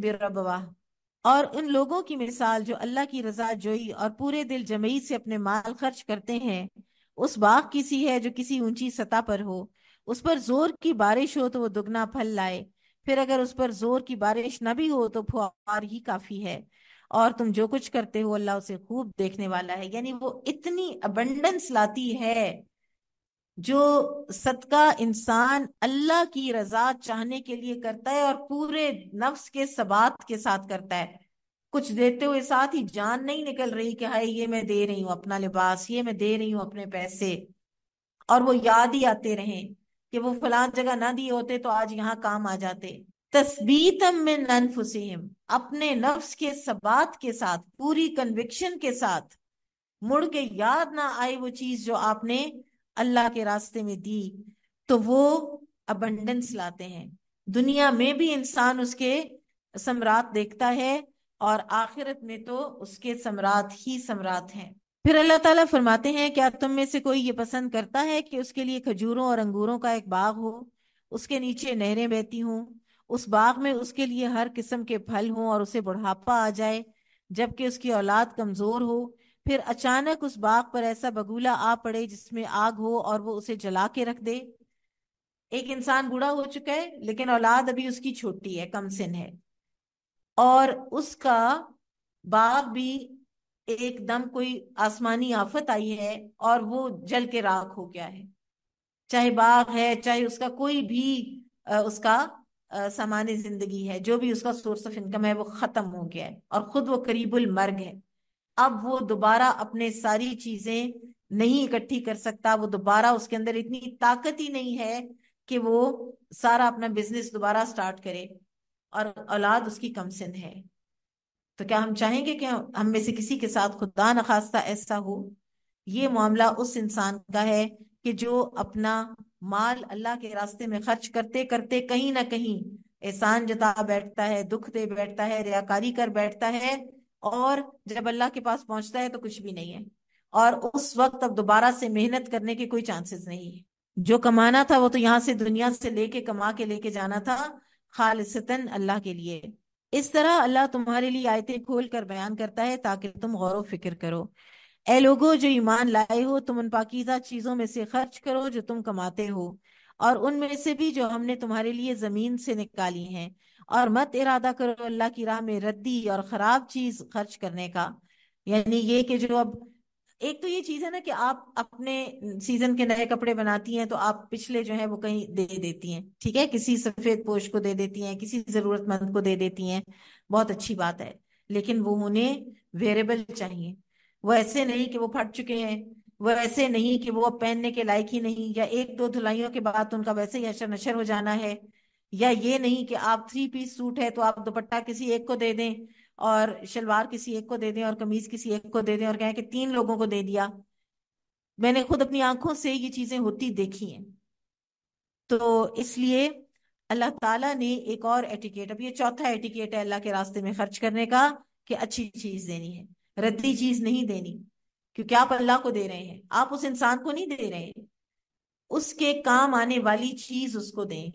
और उन लोगों की मिसाल जो अल्लाह की रजा जोई और पूरे दिल जमई से अपने माल खर्च करते हैं उस बाग की सी है जो किसी ऊंची सतह पर हो उस पर जोर की बारिश हो तो वो दुगना फल लाए फिर अगर उस पर जोर की बारिश न भी हो तो फुहार ही काफी है और तुम जो कुछ करते हो अल्लाह उसे खूब देखने वाला है यानी वो इतनी अबंडेंस लाती है जो सदका इंसान अल्लाह की रजा चाहने के लिए करता है और पूरे नफ्स के सबात के साथ करता है कुछ देते हुए साथ ही जान नहीं निकल रही कि हाय ये मैं दे रही हूँ अपना लिबास ये मैं दे रही हूँ अपने पैसे और वो याद ही आते रहे कि वो फलां जगह ना दिए होते तो आज यहाँ काम आ जाते तस्बीतम में ननफुसिम अपने नफ्स के सबात के साथ पूरी कन्विक्शन के साथ मुड़ के याद ना आई वो चीज जो आपने अल्लाह के रास्ते में दी तो वो अबंडेंस लाते हैं दुनिया में भी इंसान उसके सम्राट देखता है और आखिरत में तो उसके सम्राट ही सम्राट हैं फिर अल्लाह ताला फरमाते हैं क्या तुम में से कोई ये पसंद करता है कि उसके लिए खजूरों और अंगूरों का एक बाग हो उसके नीचे नहरें बहती हों उस बाग में उसके लिए हर किस्म के फल हों और उसे बुढ़ापा आ जाए जबकि उसकी औलाद कमजोर हो फिर अचानक उस बाग पर ऐसा बगूला आ पड़े जिसमें आग हो और वो उसे जला के रख दे एक इंसान बूढ़ा हो चुका है लेकिन औलाद अभी उसकी छोटी है कम सिन है और उसका बाप भी एकदम कोई आसमानी आफत आई है और वो जल के राख हो गया है चाहे बाप है चाहे उसका कोई भी उसका सामान्य जिंदगी है जो भी उसका सोर्स ऑफ इनकम है वो खत्म हो गया है और खुद वो करीबुल मर्ग है अब वो दोबारा अपने सारी चीजें नहीं इकट्ठी कर सकता वो दोबारा उसके अंदर इतनी ताकत ही नहीं है कि वो सारा अपना बिजनेस दोबारा स्टार्ट करे और औलाद उसकी कम सिंध है तो क्या हम चाहेंगे कि हम में से किसी के साथ खुदा न खास्ता ऐसा हो ये मामला उस इंसान का है कि जो अपना माल अल्लाह के रास्ते में खर्च करते करते कहीं ना कहीं एहसान जता बैठता है दुख दे बैठता है रियाकारी कर बैठता है और जब अल्लाह के पास पहुंचता है तो कुछ भी नहीं है और उस वक्त अब दोबारा से मेहनत करने के कोई चांसेस नहीं है जो कमाना था वो तो यहाँ से दुनिया से लेके कमा के लेके जाना था खालसतन अल्लाह के लिए इस तरह अल्लाह तुम्हारे लिए आयतें खोल कर बयान करता है ताकि तुम गौर फिक्र करो ए लोगो जो ईमान लाए हो तुम उन पाकिजा चीजों में से खर्च करो जो तुम कमाते हो और उनमें से भी जो हमने तुम्हारे लिए जमीन से निकाली हैं और मत इरादा करो अल्लाह की राह में रद्दी और खराब चीज खर्च करने का यानी ये कि जो अब एक तो ये चीज है ना कि आप अपने सीजन के नए कपड़े बनाती हैं तो आप पिछले जो है वो कहीं दे देती हैं ठीक है किसी सफेद पोश को दे देती हैं किसी जरूरतमंद को दे देती हैं बहुत अच्छी बात है लेकिन वो उन्हें वेरेबल चाहिए वो ऐसे नहीं कि वो फट चुके हैं वो ऐसे नहीं कि वो अब पहनने के लायक ही नहीं या एक दो धुलाइयों के बाद तो उनका वैसे ही अशर नशर हो जाना है या ये नहीं कि आप थ्री पीस सूट है तो आप दुपट्टा किसी एक को दे दें और शलवार किसी एक को दे दें और कमीज किसी एक को दे दें और कहें कि तीन लोगों को दे दिया मैंने खुद अपनी आंखों से ये चीजें होती देखी हैं तो इसलिए अल्लाह ताला ने एक और एटिकेट अब ये चौथा एटिकेट है अल्लाह के रास्ते में खर्च करने का कि अच्छी चीज देनी है रद्दी चीज नहीं देनी क्योंकि आप अल्लाह को दे रहे हैं आप उस इंसान को नहीं दे रहे हैं उसके काम आने वाली चीज उसको दें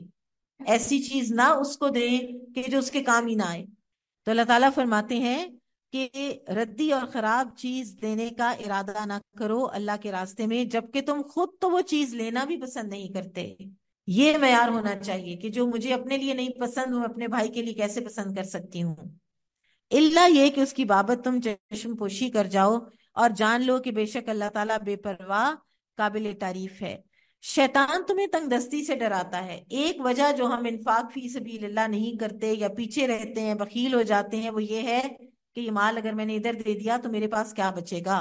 ऐसी चीज ना उसको दें कि जो उसके काम ही ना आए तो अल्लाह ताला फरमाते हैं कि रद्दी और खराब चीज देने का इरादा ना करो अल्लाह के रास्ते में जबकि तुम खुद तो वो चीज लेना भी पसंद नहीं करते ये मैार होना चाहिए कि जो मुझे अपने लिए नहीं पसंद हूँ अपने भाई के लिए कैसे पसंद कर सकती हूँ इल्ला ये कि उसकी बाबत तुम चश्म पोशी कर जाओ और जान लो कि बेशक अल्लाह ताला बेपरवाह काबिल तारीफ है शैतान तुम्हें तंगदस्ती से डराता है एक वजह जो हम इन्फाक फी सभी नहीं करते या पीछे रहते हैं बकील हो जाते हैं वो ये है कि ये माल अगर मैंने इधर दे दिया तो मेरे पास क्या बचेगा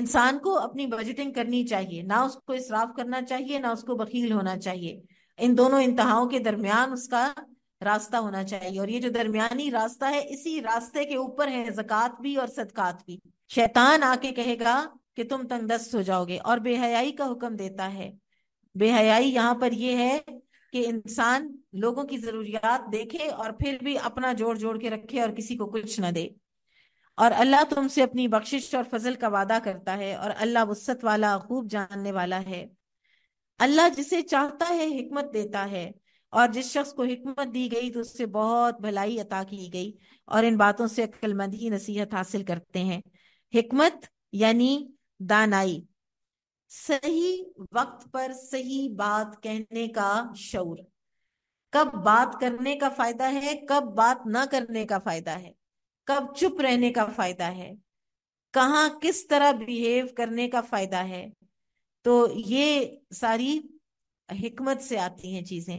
इंसान को अपनी बजटिंग करनी चाहिए ना उसको इसराफ करना चाहिए ना उसको बकील होना चाहिए इन दोनों इंतहाओं के दरमियान उसका रास्ता होना चाहिए और ये जो दरमियानी रास्ता है इसी रास्ते के ऊपर है जक़ात भी और सदकात भी शैतान आके कहेगा कि तुम तंगदस्त हो जाओगे और बेहयाई का हुक्म देता है बेहयाई यहाँ पर यह है कि इंसान लोगों की जरूरियात देखे और फिर भी अपना जोड़ जोड़ के रखे और किसी को कुछ ना दे और अल्लाह तुमसे अपनी बख्शिश और फजल का वादा करता है और अल्लाह वसत वाला खूब जानने वाला है अल्लाह जिसे चाहता है हिकमत देता है और जिस शख्स को हिकमत दी गई तो उससे बहुत भलाई अता की गई और इन बातों से अक्लमंद ही नसीहत हासिल करते हैं हिकमत यानी दानाई सही वक्त पर सही बात कहने का शौर कब बात करने का फायदा है कब बात ना करने का फायदा है कब चुप रहने का फायदा है कहाँ किस तरह बिहेव करने का फायदा है तो ये सारी हिकमत से आती हैं चीजें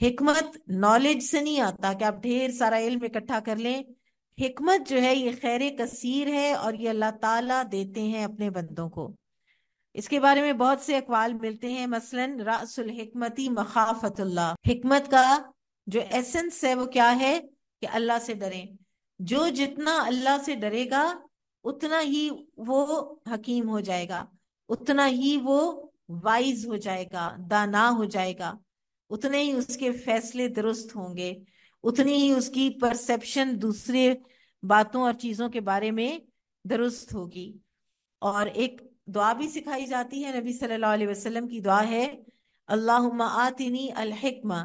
हिकमत नॉलेज से नहीं आता कि आप ढेर सारा इल्म इकट्ठा कर लें हिकमत जो है ये खैर कसीर है और ये अल्लाह ताला देते हैं अपने बंदों को इसके बारे में बहुत से अकवाल मिलते हैं मसलन रासुल हिकमती मखाफतुल्ला हिकमत का जो एसेंस है वो क्या है कि अल्लाह से डरें जो जितना अल्लाह से डरेगा उतना ही वो हकीम हो जाएगा उतना ही वो वाइज हो जाएगा दाना हो जाएगा उतने ही उसके फैसले दुरुस्त होंगे उतनी ही उसकी परसेप्शन दूसरे बातों और चीजों के बारे में दुरुस्त होगी और एक दुआ भी सिखाई जाती है नबी सल्लल्लाहु अलैहि वसल्लम की दुआ है अल्लाहुम्मा आतिनी अलहिकमा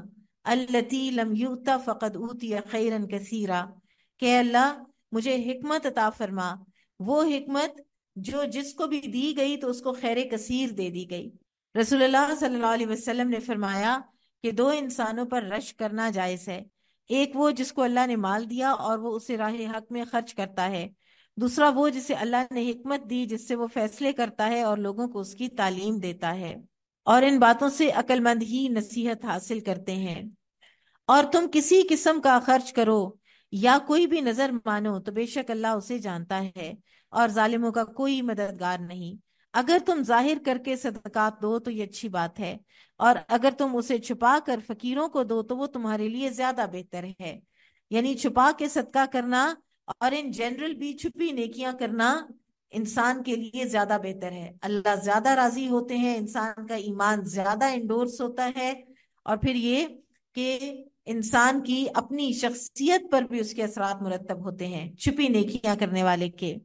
अल्लती लम युता फ़कद ऊतिया खैरन कसीरा के अल्लाह मुझे हिकमत अता फरमा वो हिकमत जो जिसको भी दी गई तो उसको खैर कसीर दे दी गई रसूलुल्लाह सल्लल्लाहु अलैहि वसल्लम ने फरमाया कि दो इंसानों पर रश करना जायज़ है एक वो जिसको अल्लाह ने माल दिया और वो उसे राह हक में खर्च करता है दूसरा वो जिसे अल्लाह ने हिकमत दी जिससे वो फैसले करता है और लोगों को उसकी तालीम देता है और इन बातों से अक्लमंद ही नसीहत हासिल करते हैं और तुम किसी किस्म का खर्च करो या कोई भी नजर मानो तो बेशक अल्लाह उसे जानता है और जालिमों का कोई मददगार नहीं अगर तुम जाहिर करके सदकात दो तो ये अच्छी बात है और अगर तुम उसे छुपा कर फकीरों को दो तो वो तुम्हारे लिए ज्यादा बेहतर है यानी छुपा के सदका करना और इन जनरल भी छुपी नेकियां करना इंसान के लिए ज्यादा बेहतर है अल्लाह ज्यादा राजी होते हैं इंसान का ईमान ज्यादा इंडोर्स होता है और फिर ये कि इंसान की अपनी शख्सियत पर भी उसके असरात मुरतब होते हैं छुपी नेकियां करने वाले के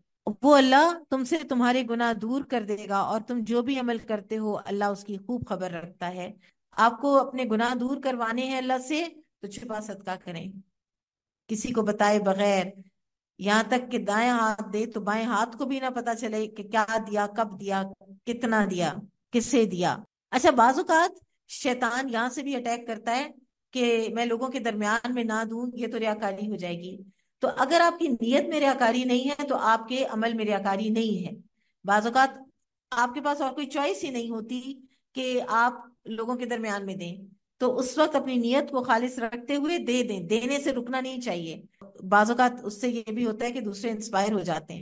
वो अल्लाह तुमसे तुम्हारे गुनाह दूर कर देगा और तुम जो भी अमल करते हो अल्लाह उसकी खूब खबर रखता है आपको अपने गुनाह दूर करवाने हैं अल्लाह से तो छुपा सदका करें किसी को बताए बगैर यहाँ तक कि दाएं हाथ दे तो बाएं हाथ को भी ना पता चले कि क्या दिया कब दिया कितना दिया किससे दिया अच्छा बाजूकात शैतान यहाँ से भी अटैक करता है कि मैं लोगों के दरमियान में ना दूं ये तो रियाकारी हो जाएगी तो अगर आपकी नीयत में रियाकारी नहीं है तो आपके अमल में रियाकारी नहीं है बाज़ात आपके पास और कोई चॉइस ही नहीं होती कि आप लोगों के दरमियान में दें तो उस वक्त अपनी नीयत को खालिश रखते हुए दे दें देने से रुकना नहीं चाहिए बाज़ात उससे ये भी होता है कि दूसरे इंस्पायर हो जाते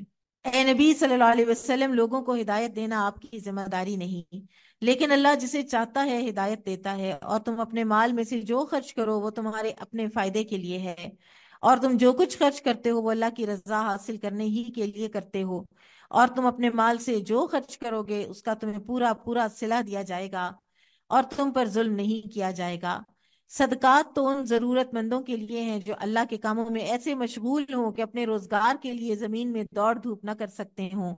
हैं नबी सल्लल्लाहु अलैहि वसल्लम लोगों को हिदायत देना आपकी जिम्मेदारी नहीं लेकिन अल्लाह जिसे चाहता है हिदायत देता है और तुम अपने माल में से जो खर्च करो वो तुम्हारे अपने फायदे के लिए है और तुम जो कुछ खर्च करते हो वो अल्लाह की रजा हासिल करने ही के लिए करते हो और तुम अपने माल से जो खर्च करोगे उसका तुम्हें पूरा पूरा सिला दिया जाएगा और तुम पर जुल्म नहीं किया जाएगा सदकात तो उन जरूरतमंदों के लिए हैं जो अल्लाह के कामों में ऐसे मशगूल हों कि अपने रोजगार के लिए जमीन में दौड़ धूप ना कर सकते हों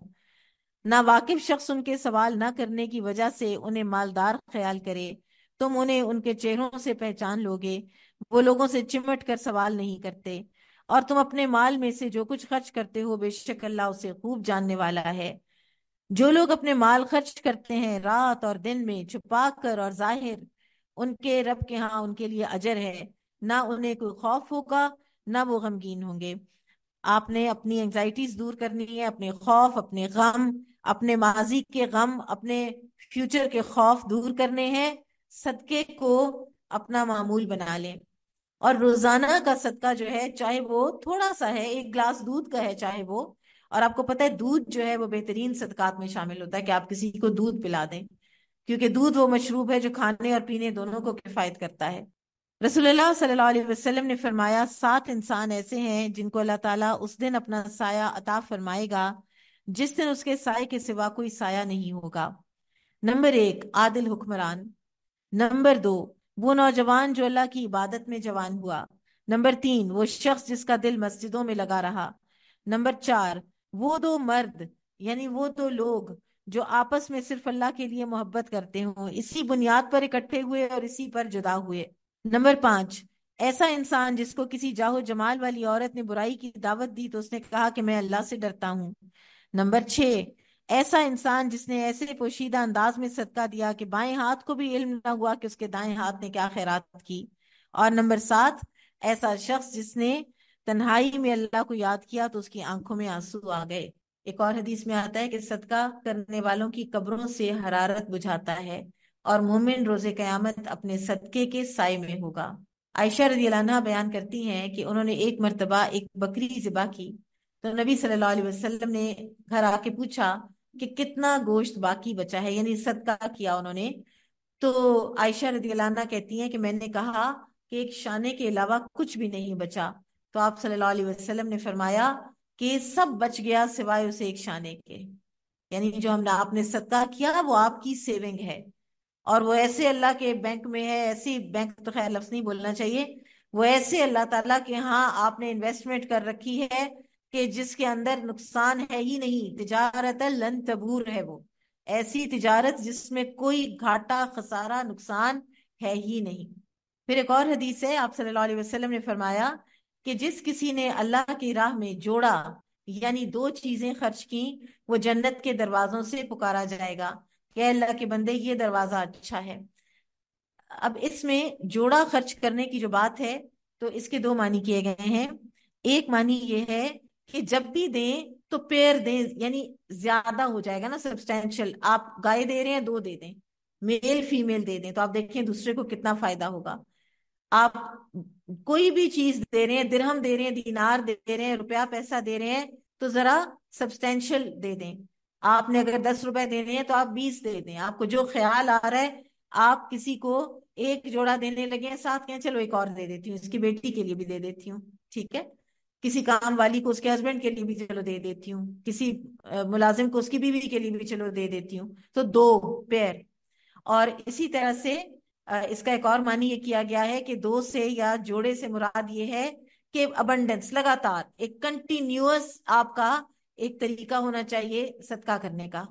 ना वाकिफ शख्स उनके सवाल ना करने की वजह से उन्हें मालदार ख्याल करे तुम उन्हें उनके चेहरों से पहचान लोगे वो लोगों से चिमट कर सवाल नहीं करते और तुम अपने माल में से जो कुछ खर्च करते हो बेशक अल्लाह उसे खूब जानने वाला है जो लोग अपने माल खर्च करते हैं रात और दिन में छुपा कर और जाहिर उनके रब के यहाँ उनके लिए अजर है ना उन्हें कोई खौफ होगा ना वो गमगीन होंगे आपने अपनी एंजाइटीज दूर करनी है अपने खौफ अपने गम अपने माजी के गम अपने फ्यूचर के खौफ दूर करने हैं सदके को अपना मामूल बना लें और रोजाना का सदका जो है चाहे वो थोड़ा सा है एक ग्लास दूध का है चाहे वो और आपको पता है दूध जो है वो बेहतरीन सदकात में शामिल होता है कि आप किसी को दूध पिला दें क्योंकि दूध वो मशरूब है जो खाने और पीने दोनों को किफायत करता है रसोल्ला वसलम ने फरमाया सात इंसान ऐसे हैं जिनको अल्लाह ताला उस दिन अपना साया अता फरमाएगा जिस दिन उसके साय के सिवा कोई साया नहीं होगा नंबर एक आदिल हुक्मरान नंबर दो वो नौजवान जो अल्लाह की इबादत में जवान हुआ नंबर तीन वो शख्स जिसका दिल मस्जिदों में लगा रहा नंबर चार वो दो मर्द यानी वो दो लोग जो आपस में सिर्फ अल्लाह के लिए मोहब्बत करते हों इसी बुनियाद पर इकट्ठे हुए और इसी पर जुदा हुए नंबर पांच ऐसा इंसान जिसको किसी जाहो जमाल वाली औरत ने बुराई की दावत दी तो उसने कहा कि मैं अल्लाह से डरता हूँ नंबर छह ऐसा इंसान जिसने ऐसे पोशीदा अंदाज में सदका दिया कि बाएं हाथ को भी इल्म ना हुआ कि उसके दाएं हाथ ने क्या खैरात की और नंबर सात ऐसा शख्स जिसने तन्हाई में अल्लाह को याद किया तो उसकी आंखों में आंसू आ गए एक और हदीस में आता है कि सदका करने वालों की कब्रों से हरारत बुझाता है और मोमिन रोजे कयामत अपने सदके के साय में होगा आयशा रजीलाना बयान करती हैं कि उन्होंने एक मरतबा एक बकरी जिबा की तो नबी सल्लल्लाहु अलैहि वसल्लम ने घर आके पूछा कि कितना गोश्त बाकी बचा है यानी सदका किया उन्होंने तो आयशा रदी कहती हैं कि मैंने कहा कि एक शाने के अलावा कुछ भी नहीं बचा तो आप सल्लल्लाहु अलैहि वसल्लम ने फरमाया कि सब बच गया सिवाय उसे एक शाने के यानी जो हमने आपने सदका किया वो आपकी सेविंग है और वो ऐसे अल्लाह के बैंक में है ऐसी बैंक तो खैर लफ्ज नहीं बोलना चाहिए वो ऐसे अल्लाह ताला के हाँ आपने इन्वेस्टमेंट कर रखी है कि जिसके अंदर नुकसान है ही नहीं तिजारत लन तबूर है वो ऐसी तिजारत जिसमें कोई घाटा खसारा नुकसान है ही नहीं फिर एक और हदीस है आप सल्लल्लाहु अलैहि वसल्लम ने फरमाया कि जिस किसी ने अल्लाह की राह में जोड़ा यानी दो चीजें खर्च की वो जन्नत के दरवाजों से पुकारा जाएगा कि अल्लाह के बंदे ये दरवाजा अच्छा है अब इसमें जोड़ा खर्च करने की जो बात है तो इसके दो मानी किए गए हैं एक मानी ये है कि जब भी दें तो पेयर दें यानी ज्यादा हो जाएगा ना सब्सटैंशियल आप गाय दे रहे हैं दो दे दें मेल फीमेल दे दें तो आप देखें दूसरे को कितना फायदा होगा आप कोई भी चीज दे रहे हैं दिरहम दे रहे हैं दीनार दे रहे हैं रुपया पैसा दे रहे हैं तो जरा सब्सटैंशियल दे दें आपने अगर दस रुपए देने हैं तो आप बीस दे दें आपको जो ख्याल आ रहा है आप किसी को एक जोड़ा देने लगे हैं साथ कहें चलो एक और दे देती हूँ इसकी बेटी के लिए भी दे देती हूँ ठीक है किसी काम वाली को उसके हस्बैंड के लिए भी चलो दे देती हूँ किसी मुलाजिम को उसकी बीवी के लिए भी चलो दे देती हूँ तो दो पेयर और इसी तरह से इसका एक और मानी ये किया गया है कि दो से या जोड़े से मुराद ये है कि अबंडेंस लगातार एक कंटिन्यूस आपका एक तरीका होना चाहिए सदका करने का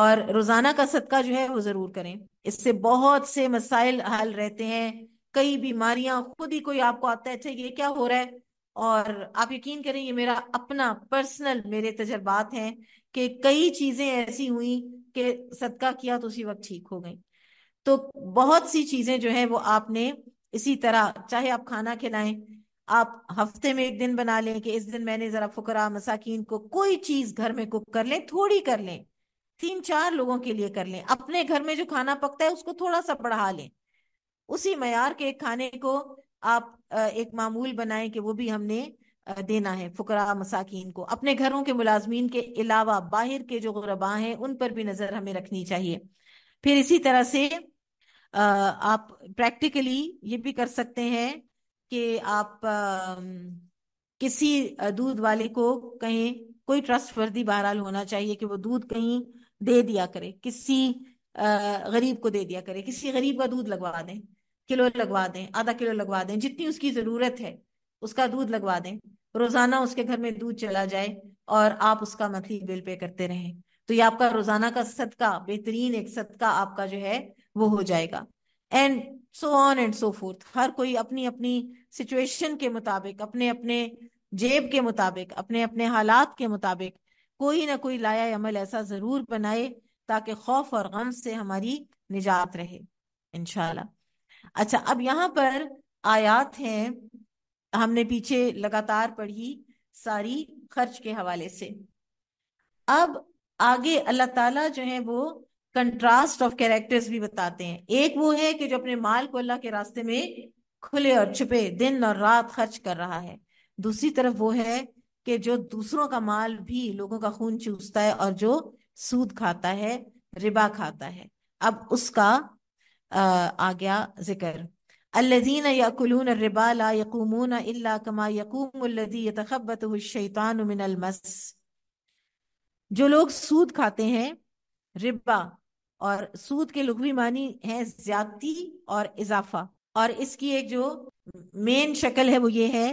और रोजाना का सदका जो है वो जरूर करें इससे बहुत से मसाइल हल रहते हैं कई बीमारियां खुद ही कोई आपको आता है अच्छा ये क्या हो रहा है और आप यकीन करें ये मेरा अपना पर्सनल मेरे तजर्बात हैं कि कई चीजें ऐसी हुई कि सदका किया तो उसी वक्त ठीक हो गई तो बहुत सी चीजें जो है वो आपने इसी तरह चाहे आप खाना खिलाएं आप हफ्ते में एक दिन बना लें कि इस दिन मैंने जरा फुकरा मसाकिन को कोई चीज घर में कुक कर लें थोड़ी कर लें तीन चार लोगों के लिए कर लें अपने घर में जो खाना पकता है उसको थोड़ा सा बढ़ा लें उसी मैार के खाने को आप एक मामूल बनाएं कि वो भी हमने देना है फुकरा मसाकिन को अपने घरों के मुलाजमीन के अलावा बाहर के जो गुरबा हैं उन पर भी नज़र हमें रखनी चाहिए फिर इसी तरह से आप प्रैक्टिकली ये भी कर सकते हैं कि आप किसी दूध वाले को कहें कोई ट्रस्ट वर्दी बहरहाल होना चाहिए कि वो दूध कहीं दे दिया करे किसी गरीब को दे दिया करे किसी गरीब का दूध लगवा दें किलो लगवा दें आधा किलो लगवा दें जितनी उसकी जरूरत है उसका दूध लगवा दें रोजाना उसके घर में दूध चला जाए और आप उसका मंथली बिल पे करते रहें तो ये आपका रोजाना का सदका बेहतरीन एक सदका आपका जो है वो हो जाएगा and so on and so forth हर कोई अपनी अपनी सिचुएशन के मुताबिक अपने अपने जेब के मुताबिक अपने अपने हालात के मुताबिक कोई ना कोई लाया अमल ऐसा जरूर बनाए ताकि खौफ और गम से हमारी निजात रहे इनशाला अच्छा अब यहाँ पर आयात हैं हमने पीछे लगातार पढ़ी सारी खर्च के हवाले से अब आगे अल्लाह ताला जो है वो कंट्रास्ट ऑफ कैरेक्टर्स भी बताते हैं एक वो है कि जो अपने माल को अल्लाह के रास्ते में खुले और छुपे दिन और रात खर्च कर रहा है दूसरी तरफ वो है कि जो दूसरों का माल भी लोगों का खून चूसता है और जो सूद खाता है रिबा खाता है अब उसका आ गया जिक्र जो लोग सूद खाते हैं रिबा और सूद के लुघवी मानी है ज्यादती और इजाफा और इसकी एक जो मेन शक्ल है वो ये है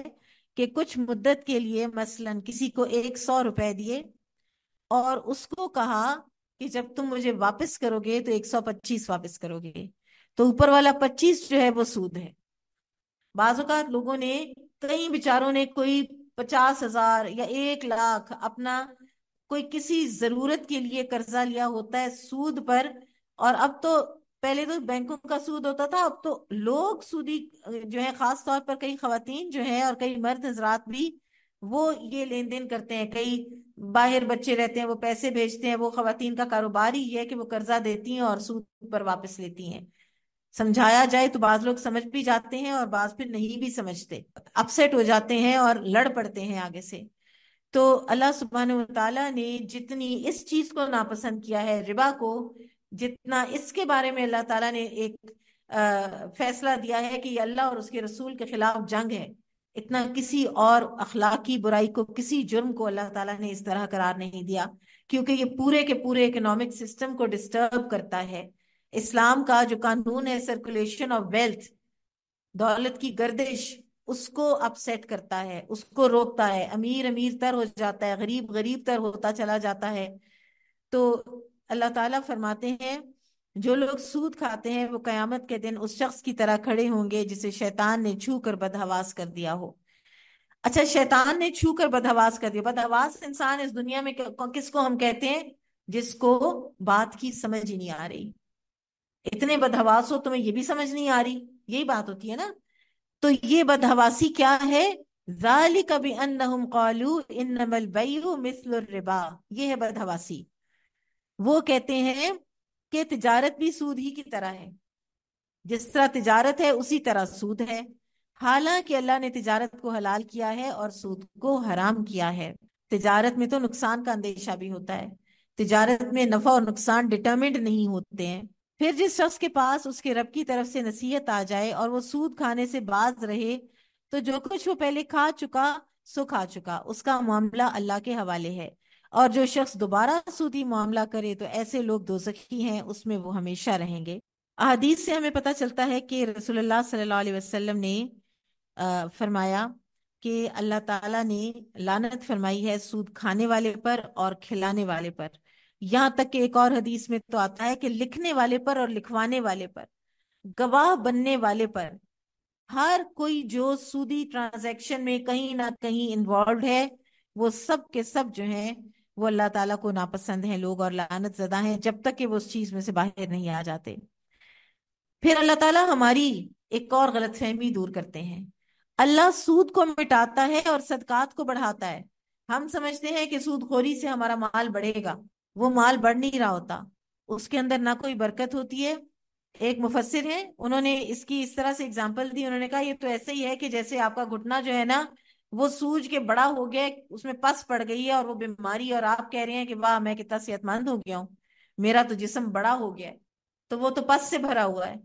कि कुछ मुद्दत के लिए मसलन किसी को एक सौ रुपए दिए और उसको कहा कि जब तुम मुझे वापस करोगे तो एक सौ पच्चीस वापस करोगे तो ऊपर वाला पच्चीस जो है वो सूद है बाजुकात लोगों ने कई बेचारों ने कोई पचास हजार या एक लाख अपना कोई किसी जरूरत के लिए कर्जा लिया होता है सूद पर और अब तो पहले तो बैंकों का सूद होता था अब तो लोग सूदी जो है खास तौर पर कई खातन जो है और कई मर्द हजरात भी वो ये लेन देन करते हैं कई बाहर बच्चे रहते हैं वो पैसे भेजते हैं वो खातन का कारोबार ही है कि वो कर्जा देती हैं और सूद पर वापस लेती हैं समझाया जाए तो बाज लोग समझ भी जाते हैं और बाज फिर नहीं भी समझते अपसेट हो जाते हैं और लड़ पड़ते हैं आगे से तो अल्लाह सुबहान तला ने जितनी इस चीज को नापसंद किया है रिबा को जितना इसके बारे में अल्लाह तला ने एक आ, फैसला दिया है कि अल्लाह और उसके रसूल के खिलाफ जंग है इतना किसी और अखलाकी बुराई को किसी जुर्म को अल्लाह ताला ने इस तरह करार नहीं दिया क्योंकि ये पूरे के पूरे इकोनॉमिक सिस्टम को डिस्टर्ब करता है इस्लाम का जो कानून है सर्कुलेशन ऑफ वेल्थ दौलत की गर्दिश उसको अपसेट करता है उसको रोकता है अमीर अमीर तर हो जाता है गरीब गरीब तर होता चला जाता है तो अल्लाह ताला फरमाते हैं जो लोग सूद खाते हैं वो कयामत के दिन उस शख्स की तरह खड़े होंगे जिसे शैतान ने छू कर बदहवास कर दिया हो अच्छा शैतान ने छू कर बदहवास कर दिया बदहवास इंसान इस दुनिया में किसको हम कहते हैं जिसको बात की समझ ही नहीं आ रही इतने बदहवास हो तुम्हें ये भी समझ नहीं आ रही यही बात होती है ना तो ये बदहवासी क्या है जाली कभी अन्नहम इन रिबा ये है बदहवासी वो कहते हैं कि तिजारत भी सूद ही की तरह है जिस तरह तिजारत है उसी तरह सूद है हालांकि अल्लाह ने तिजारत को हलाल किया है और सूद को हराम किया है तिजारत में तो नुकसान का अंदेशा भी होता है तिजारत में नफा और नुकसान डिटर्मिंड नहीं होते हैं फिर जिस शख्स के पास उसके रब की तरफ से नसीहत आ जाए और वो सूद खाने से बाज रहे तो जो कुछ वो पहले खा चुका सो खा चुका उसका मामला अल्लाह के हवाले है और जो शख्स दोबारा सूदी मामला करे तो ऐसे लोग दो दोजखी हैं उसमें वो हमेशा रहेंगे अहदीस से हमें पता चलता है कि रसोल्ला सल्लाम ने फरमाया कि अल्लाह ताला ने लानत फरमाई है सूद खाने वाले पर और खिलाने वाले पर यहां तक कि एक और हदीस में तो आता है कि लिखने वाले पर और लिखवाने वाले पर गवाह बनने वाले पर हर कोई जो सूदी ट्रांजैक्शन में कहीं ना कहीं इन्वॉल्व है वो सब के सब जो है वो अल्लाह ताला को नापसंद है लोग और लानत जदा है जब तक कि वो उस चीज में से बाहर नहीं आ जाते फिर अल्लाह ताला हमारी एक और गलतफहमी दूर करते हैं अल्लाह सूद को मिटाता है और सदकात को बढ़ाता है हम समझते हैं कि सूदखोरी से हमारा माल बढ़ेगा वो माल बढ़ नहीं रहा होता उसके अंदर ना कोई बरकत होती है एक मुफसर है उन्होंने इसकी इस तरह से एग्जाम्पल दी उन्होंने कहा ये तो ऐसे ही है कि जैसे आपका घुटना जो है ना वो सूज के बड़ा हो गया उसमें पस पड़ गई है और वो बीमारी और आप कह रहे हैं कि वाह मैं कितना सेहतमंद हो गया हूँ मेरा तो जिसम बड़ा हो गया है तो वो तो पस से भरा हुआ है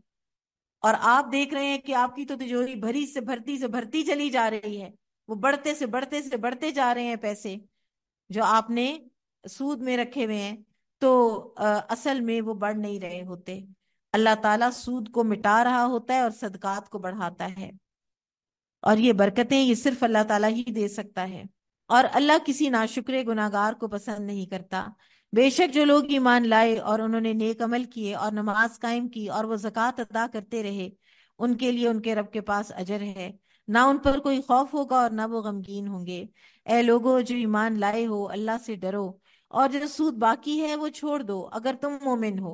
और आप देख रहे हैं कि आपकी तो तिजोरी भरी से भरती से भरती चली जा रही है वो बढ़ते से बढ़ते से बढ़ते जा रहे हैं पैसे जो आपने सूद में रखे हुए हैं तो असल में वो बढ़ नहीं रहे होते अल्लाह ताला सूद को मिटा रहा होता है और सदकात को बढ़ाता है और ये बरकतें ये सिर्फ अल्लाह ताला ही दे सकता है और अल्लाह किसी नाशुक्र गुनागार को पसंद नहीं करता बेशक जो लोग ईमान लाए और उन्होंने नेक अमल किए और नमाज कायम की और वो जक़ात अदा करते रहे उनके लिए उनके रब के पास अजर है ना उन पर कोई खौफ होगा और ना वो गमगीन होंगे ए लोगो जो ईमान लाए हो अल्लाह से डरो और जो सूद बाकी है वो छोड़ दो अगर तुम मोमिन हो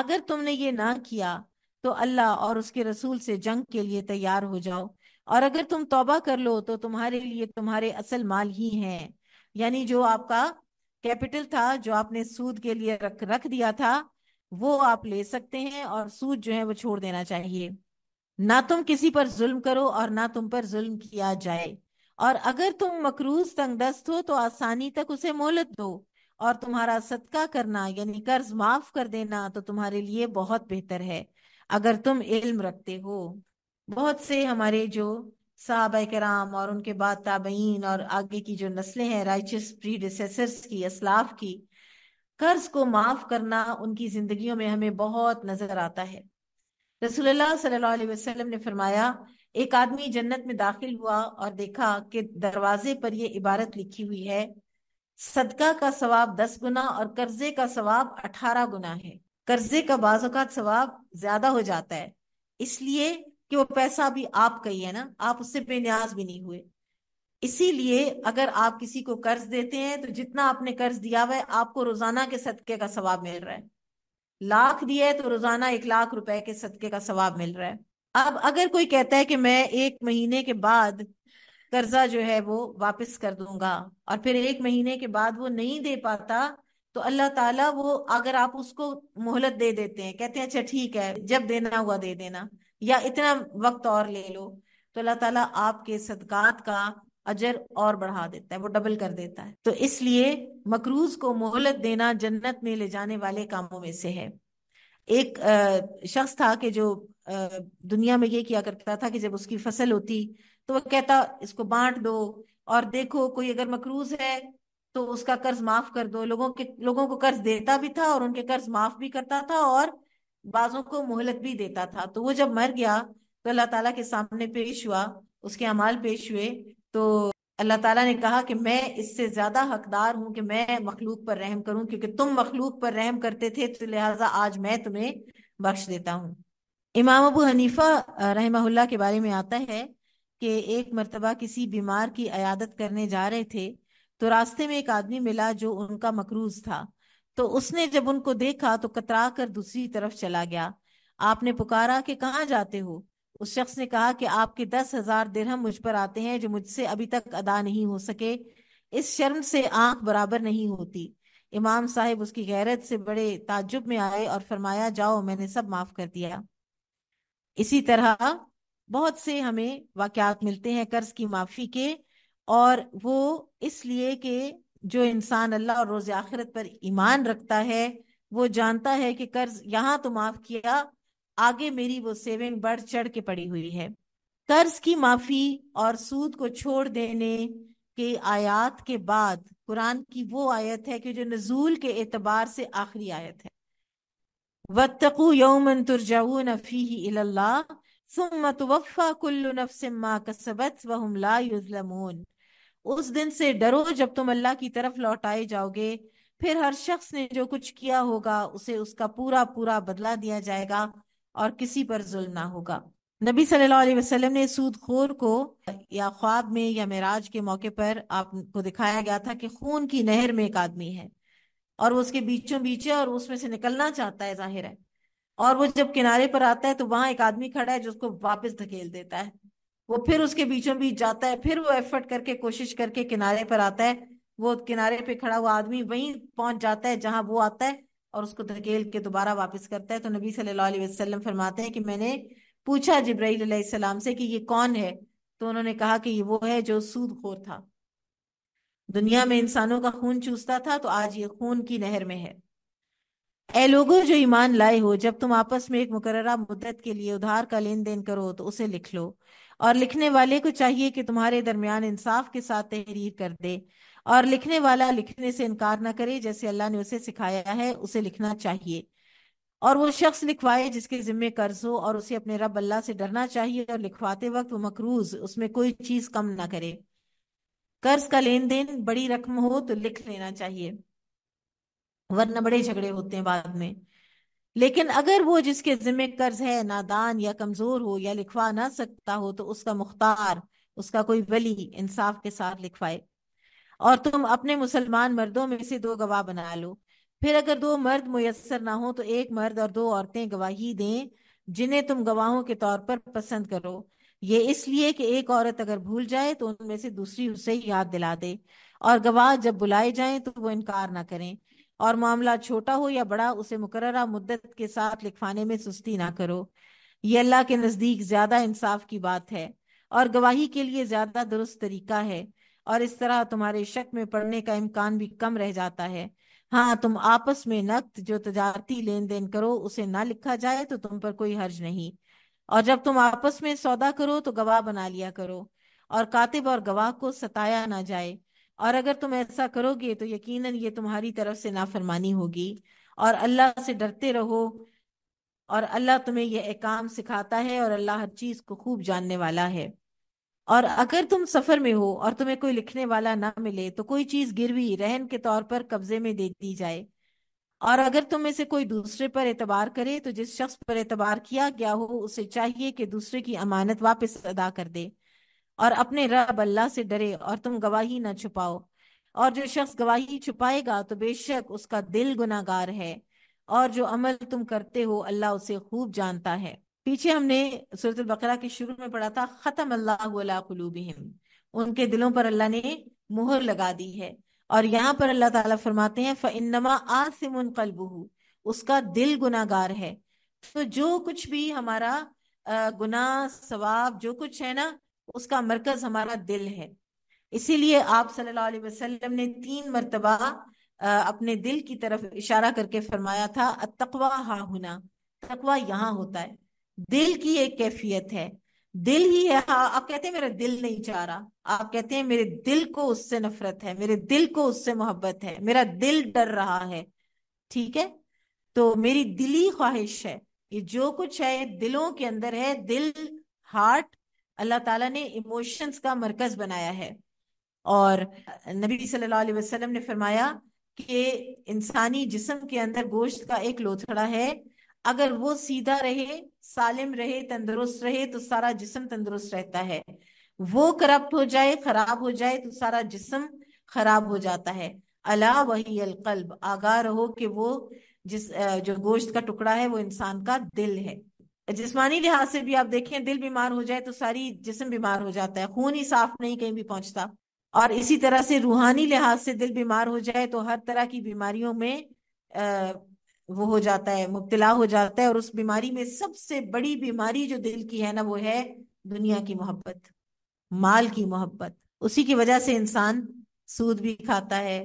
अगर तुमने ये ना किया तो अल्लाह और उसके रसूल से जंग के लिए तैयार हो जाओ और अगर तुम तौबा कर लो तो तुम्हारे लिए तुम्हारे असल माल ही हैं यानी जो आपका कैपिटल था जो आपने सूद के लिए रख रख दिया था वो आप ले सकते हैं और सूद जो है वो छोड़ देना चाहिए ना तुम किसी पर जुल्म करो और ना तुम पर जुल्म किया जाए और अगर तुम मकरूज तंगदस्त हो तो आसानी तक उसे मोहलत दो और तुम्हारा सदका करना यानी कर्ज माफ कर देना तो तुम्हारे लिए बहुत बेहतर है अगर तुम इल्म रखते हो बहुत से हमारे जो साहब कराम और उनके बाद ताबईन और आगे की जो नस्लें हैं राइचस प्रीडिसेसर्स की असलाफ की कर्ज को माफ करना उनकी जिंदगियों में हमें बहुत नजर आता है रसूलुल्लाह सल्लल्लाहु अलैहि वसल्लम ने फरमाया एक आदमी जन्नत में दाखिल हुआ और देखा कि दरवाजे पर यह इबारत लिखी हुई है सदका का सवाब दस गुना और कर्जे का सवाब अठारह गुना है कर्जे का बाजूकात सवाब ज्यादा हो जाता है इसलिए कि वो पैसा भी आपका ही है ना आप उससे बेन्याज भी नहीं हुए इसीलिए अगर आप किसी को कर्ज देते हैं तो जितना आपने कर्ज दिया हुआ है आपको रोजाना के सदके का सवाब मिल रहा है लाख दिया है तो रोजाना एक लाख रुपए के सदके का सवाब मिल रहा है अब अगर कोई कहता है कि मैं एक महीने के बाद कर्जा जो है वो वापस कर दूंगा और फिर एक महीने के बाद वो नहीं दे पाता तो अल्लाह ताला वो अगर आप उसको मोहलत दे देते हैं कहते हैं अच्छा ठीक है जब देना हुआ दे देना या इतना वक्त और ले लो तो अल्लाह ताला आपके सदकात का अजर और बढ़ा देता है वो डबल कर देता है तो इसलिए मकरूज को मोहलत देना जन्नत में ले जाने वाले कामों में से है एक शख्स था कि जो दुनिया में ये किया करता था कि जब उसकी फसल होती तो वो कहता इसको बांट दो और देखो कोई अगर मकरूज है तो उसका कर्ज माफ कर दो लोगों के लोगों को कर्ज देता भी था और उनके कर्ज माफ भी करता था और बाजों को मोहलत भी देता था तो वो जब मर गया तो अल्लाह ताला के सामने पेश हुआ उसके अमाल पेश हुए तो अल्लाह ताला ने कहा कि मैं इससे ज्यादा हकदार हूं कि मैं मखलूक पर रहम करूं क्योंकि तुम मखलूक पर रहम करते थे तो लिहाजा आज मैं तुम्हें बख्श देता हूँ इमाम अबू हनीफा रहमहुल्ला के बारे में आता है कि एक मरतबा किसी बीमार की अयादत करने जा रहे थे तो रास्ते में एक आदमी मिला जो उनका मकरूज था तो उसने जब उनको देखा तो कतरा कर दूसरी तरफ चला गया आपने पुकारा कि कहाँ जाते हो उस शख्स ने कहा कि आपके दस हजार दिरहम मुझ पर आते हैं जो मुझसे अभी तक अदा नहीं हो सके इस शर्म से आंख बराबर नहीं होती इमाम साहब उसकी गैरत से बड़े ताजुब में आए और फरमाया जाओ मैंने सब माफ कर दिया इसी तरह बहुत से हमें वाक़ात मिलते हैं कर्ज की माफ़ी के और वो इसलिए कि जो इंसान अल्लाह और रोज़ आखिरत पर ईमान रखता है वो जानता है कि कर्ज यहाँ तो माफ़ किया आगे मेरी वो सेविंग बढ़ चढ़ के पड़ी हुई है कर्ज की माफ़ी और सूद को छोड़ देने के आयात के बाद कुरान की वो आयत है कि जो नजूल के एतबार से आखिरी आयत है वत्तकू यौमन तुरजाऊन फ़ी अल्लाह उस दिन से डरो जब तुम अल्लाह की तरफ लौटाए जाओगे फिर हर शख्स ने जो कुछ किया होगा उसे उसका पूरा पूरा बदला दिया जाएगा और किसी पर जुल्म ना होगा नबी सल्लल्लाहु अलैहि वसल्लम ने सूदखोर को या ख्वाब में या मेराज के मौके पर आपको दिखाया गया था कि खून की नहर में एक आदमी है और वो उसके बीचों बीच है और उसमें से निकलना चाहता है जाहिर है और वो जब किनारे पर आता है तो वहां एक आदमी खड़ा है जो उसको वापस धकेल देता है वो फिर उसके बीचों बीच जाता है फिर वो एफर्ट करके कोशिश करके किनारे पर आता है वो किनारे पे खड़ा हुआ आदमी वहीं पहुंच जाता है जहां वो आता है और उसको धकेल के दोबारा वापस करता है तो नबी सल्लल्लाहु अलैहि वसल्लम फरमाते हैं कि मैंने पूछा जिब्राईल सलाम से कि ये कौन है तो उन्होंने कहा कि ये वो है जो सूद खोर था दुनिया में इंसानों का खून चूसता था तो आज ये खून की नहर में है ए लोगों जो ईमान लाए हो जब तुम आपस में एक मुकर्रा मुद्दत के लिए उधार का लेन देन करो तो उसे लिख लो और लिखने वाले को चाहिए कि तुम्हारे दरमियान इंसाफ के साथ तहरीर कर दे और लिखने वाला लिखने से इनकार ना करे जैसे अल्लाह ने उसे सिखाया है उसे लिखना चाहिए और वो शख्स लिखवाए जिसके जिम्मे कर्ज हो और उसे अपने रब अल्लाह से डरना चाहिए और लिखवाते वक्त वो मकरूज उसमें कोई चीज कम ना करे कर्ज का लेन देन बड़ी रकम हो तो लिख लेना चाहिए वरना बड़े झगड़े होते हैं बाद में लेकिन अगर वो जिसके जिम्मे कर्ज है नादान या कमजोर हो या लिखवा ना सकता हो तो उसका मुख्तार उसका कोई वली इंसाफ के साथ लिखवाए और तुम अपने मुसलमान मर्दों में से दो गवाह बना लो फिर अगर दो मर्द मुयसर ना हो तो एक मर्द और दो औरतें गवाही दें जिन्हें तुम गवाहों के तौर पर पसंद करो ये इसलिए कि एक औरत अगर भूल जाए तो उनमें से दूसरी उसे याद दिला दे और गवाह जब बुलाए जाएं तो वो इनकार ना करें और मामला छोटा हो या बड़ा उसे मुकर्रा मुद्दत के साथ लिखवाने में सुस्ती ना करो ये अल्लाह के नज़दीक ज्यादा इंसाफ की बात है और गवाही के लिए ज्यादा दुरुस्त तरीका है और इस तरह तुम्हारे शक में पड़ने का इम्कान भी कम रह जाता है हाँ तुम आपस में नकद जो तजारती लेन देन करो उसे ना लिखा जाए तो तुम पर कोई हर्ज नहीं और जब तुम आपस में सौदा करो तो गवाह बना लिया करो और कातिब और गवाह को सताया ना जाए और अगर तुम ऐसा करोगे तो यकीनन ये तुम्हारी तरफ से नाफरमानी होगी और अल्लाह से डरते रहो और अल्लाह तुम्हें यह एकाम सिखाता है और अल्लाह हर चीज को खूब जानने वाला है और अगर तुम सफर में हो और तुम्हें कोई लिखने वाला ना मिले तो कोई चीज गिरवी रहन के तौर पर कब्जे में दे दी जाए और अगर तुम इसे कोई दूसरे पर एतबार करे तो जिस शख्स पर एतबार किया गया हो उसे चाहिए कि दूसरे की अमानत वापस अदा कर दे और अपने रब अल्लाह से डरे और तुम गवाही ना छुपाओ और जो शख्स गवाही छुपाएगा तो बेशक उसका दिल गुनागार है और जो अमल तुम करते हो अल्लाह उसे खूब जानता है पीछे हमने सूरत बकरा के शुरू में पढ़ा था खत्म अल्लाह उनके दिलों पर अल्लाह ने मुहर लगा दी है और यहाँ पर अल्लाह ताला फरमाते हैं फ़नमा आसिम कलबू उसका दिल गुनागार है तो जो कुछ भी हमारा गुनाह सवाब जो कुछ है ना उसका मरकज हमारा दिल है इसीलिए आप सल्लल्लाहु अलैहि वसल्लम ने तीन मरतबा अपने दिल की तरफ इशारा करके फरमाया था तकवा हा हुना तकवा यहाँ होता है दिल की एक कैफियत है दिल ही है हाँ आप कहते हैं मेरा दिल नहीं चाह रहा आप कहते हैं मेरे दिल को उससे नफरत है मेरे दिल को उससे मोहब्बत है मेरा दिल डर रहा है ठीक है तो मेरी दिली ख्वाहिश है ये जो कुछ है दिलों के अंदर है दिल हार्ट अल्लाह ताला ने इमोशंस का मरकज बनाया है और नबी सल्लल्लाहु अलैहि वसल्लम ने फरमाया कि इंसानी जिसम के अंदर गोश्त का एक लोथड़ा है अगर वो सीधा रहे सालिम रहे तंदुरुस्त रहे तो सारा जिसम तंदुरुस्त रहता है वो करप्ट हो जाए खराब हो जाए तो सारा जिसम खराब हो जाता है अला वही अलकल्ब आगा रहो कि वो जिस जो गोश्त का टुकड़ा है वो इंसान का दिल है जिसमानी लिहाज से भी आप देखें दिल बीमार हो जाए तो सारी जिसम बीमार हो जाता है खून ही साफ नहीं कहीं भी पहुंचता और इसी तरह से रूहानी लिहाज से दिल बीमार हो जाए तो हर तरह की बीमारियों में आ, वो हो जाता है मुब्तला हो जाता है और उस बीमारी में सबसे बड़ी बीमारी जो दिल की है ना वो है दुनिया की मोहब्बत माल की मोहब्बत उसी की वजह से इंसान सूद भी खाता है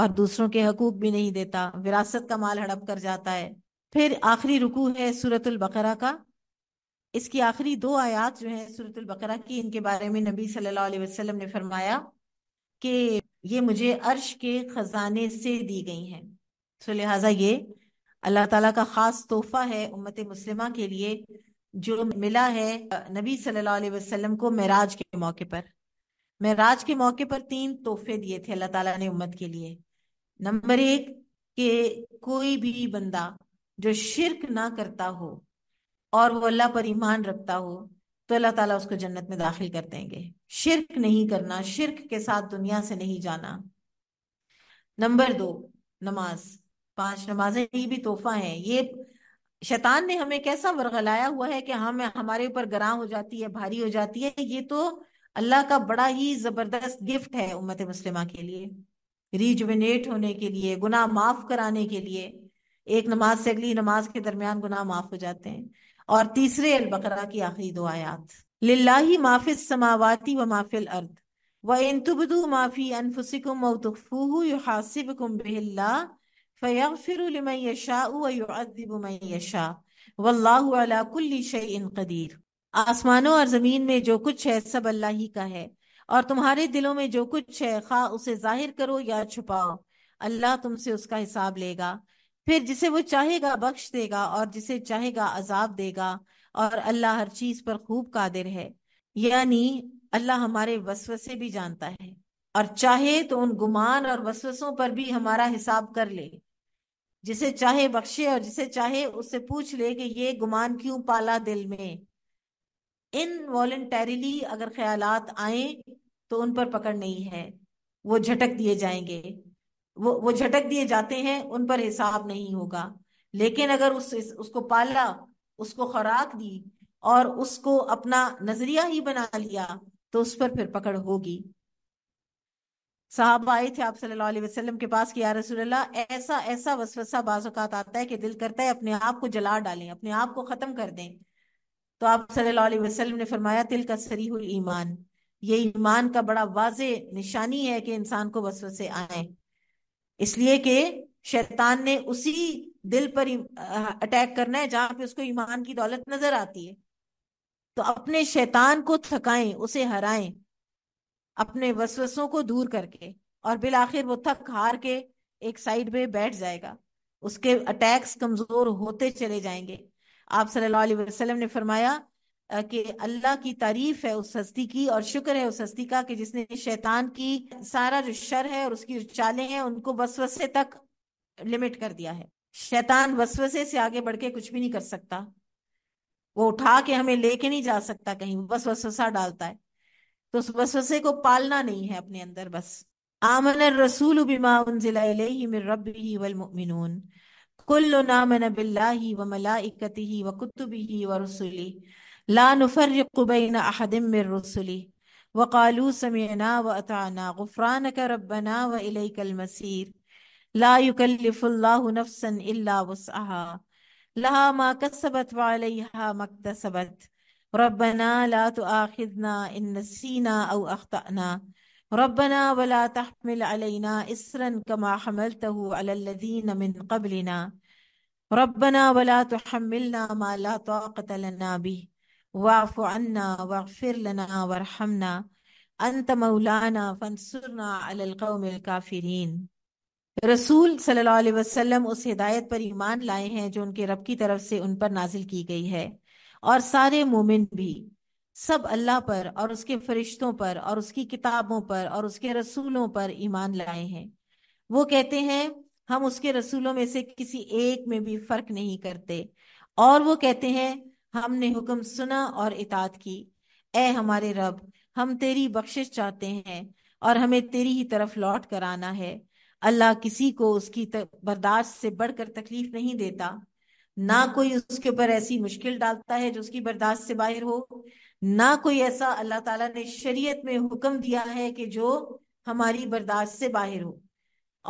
और दूसरों के हकूक भी नहीं देता विरासत का माल हड़प कर जाता है फिर आखिरी रुकू है सूरतुल बकरा का इसकी आखिरी दो आयात जो है सूरतुल बकरा की इनके बारे में नबी सल्लल्लाहु अलैहि वसल्लम ने फरमाया कि ये मुझे अर्श के खजाने से दी गई हैं तो लिहाजा ये अल्लाह ताला का ख़ास तोहफा है उम्मत मुस्लिमा के लिए जो मिला है नबी सल्लल्लाहु अलैहि वसल्लम को महराज के मौके पर महराज के मौके पर तीन तोहफे दिए थे अल्लाह तला ने उम्मत के लिए नंबर एक के कोई भी बंदा जो शिरक ना करता हो और वो अल्लाह पर ईमान रखता हो तो अल्लाह ताला उसको जन्नत में दाखिल कर देंगे शिरक नहीं करना शिरक के साथ दुनिया से नहीं जाना नंबर दो नमाज पांच नमाजें ये भी तोहफा है ये शैतान ने हमें कैसा वर्गलाया हुआ है कि हम हमारे ऊपर गरा हो जाती है भारी हो जाती है ये तो अल्लाह का बड़ा ही जबरदस्त गिफ्ट है उम्मत मुस्लिमा के लिए रिजुविनेट होने के लिए गुनाह माफ कराने के लिए एक नमाज से अगली नमाज के दरमियान गुनाह माफ हो जाते हैं और तीसरे अल बकरा की आखिरी दो आयात लिल्लाही माफिस समावाती व माफिल अर्द व इन तुबदु माफी अनफुसिकुम व तुखफूहु युहासिबकुम बिल्लाह फयगफिरु लिमन यशाउ व युअज्जिबु मन यशा वल्लाहु अला कुल्ली शैइन कदीर आसमानों और जमीन में जो कुछ है सब अल्लाह ही का है और तुम्हारे दिलों में जो कुछ है खा उसे जाहिर करो या छुपाओ अल्लाह तुमसे उसका हिसाब लेगा फिर जिसे वो चाहेगा बख्श देगा और जिसे चाहेगा अजाब देगा और अल्लाह हर चीज पर खूब कादिर है यानी अल्लाह हमारे वसवसे भी जानता है और चाहे तो उन गुमान और वसवसों पर भी हमारा हिसाब कर ले जिसे चाहे बख्शे और जिसे चाहे उससे पूछ ले कि ये गुमान क्यों पाला दिल में इन वॉलेंटरिली अगर ख्यालात आए तो उन पर पकड़ नहीं है वो झटक दिए जाएंगे वो वो झटक दिए जाते हैं उन पर हिसाब नहीं होगा लेकिन अगर उस उसको पाला उसको खुराक दी और उसको अपना नजरिया ही बना लिया तो उस पर फिर पकड़ होगी साहब आए थे आप सल्लल्लाहु अलैहि वसल्लम के पास कि रसूलुल्लाह ऐसा ऐसा वसवसा बाजुकात आता है कि दिल करता है अपने आप को जला डालें अपने आप को खत्म कर दें तो आप सल्लल्लाहु अलैहि वसल्लम ने फरमाया तिल का हुई ईमान ये ईमान का बड़ा वाज निशानी है कि इंसान को वसवसे आए इसलिए कि शैतान ने उसी दिल पर अटैक करना है जहां पे उसको ईमान की दौलत नजर आती है तो अपने शैतान को थकाएं उसे हराएं अपने वसवसों को दूर करके और बिल आखिर वो थक हार के एक साइड में बैठ जाएगा उसके अटैक्स कमजोर होते चले जाएंगे आप सल्लल्लाहु अलैहि वसल्लम ने फरमाया कि अल्लाह की तारीफ है उस हस्ती की और शुक्र है उस हस्ती का कि जिसने शैतान की सारा जो शर है और उसकी चाले हैं उनको वसवसे तक लिमिट कर दिया है शैतान वसवसे से आगे बढ़ के कुछ भी नहीं कर सकता वो उठा के हमें लेके नहीं जा सकता कहीं बस वसवसा डालता है तो उस वसवसे को पालना नहीं है अपने अंदर बस आमन रसूल बिमा नामन बिल्लाहि व मलाइकतिहि व व रसुलिहि لا نفرق بين أحد من رسله وقالوا سمعنا وأطعنا غفرانك ربنا وإليك المسير لا يكلف الله نفسا إلا وسعها لها ما كسبت وعليها ما اكتسبت ربنا لا تؤاخذنا إن نسينا أو أخطأنا ربنا ولا تحمل علينا إسرا كما حملته على الذين من قبلنا ربنا ولا تحملنا ما لا طاقة لنا به वाफ़ अन्ना वाफ़िर लना वरहमना अंत मौलाना फनसुरना अलकौम काफिरीन रसूल सल्लल्लाहु अलैहि वसल्लम उस हिदायत पर ईमान लाए हैं जो उनके रब की तरफ से उन पर नाजिल की गई है और सारे मोमिन भी सब अल्लाह पर और उसके फरिश्तों पर और उसकी किताबों पर और उसके रसूलों पर ईमान लाए हैं वो कहते हैं हम उसके रसूलों में से किसी एक में भी फर्क नहीं करते और वो कहते हैं हमने हुक्म सुना और इताद की ए हमारे रब हम तेरी बख्शिश चाहते हैं और हमें तेरी ही तरफ लौट कर आना है अल्लाह किसी को उसकी बर्दाश्त से बढ़कर तकलीफ नहीं देता ना कोई उसके ऊपर ऐसी मुश्किल डालता है जो उसकी बर्दाश्त से बाहर हो ना कोई ऐसा अल्लाह ताला ने शरीयत में हुक्म दिया है कि जो हमारी बर्दाश्त से बाहर हो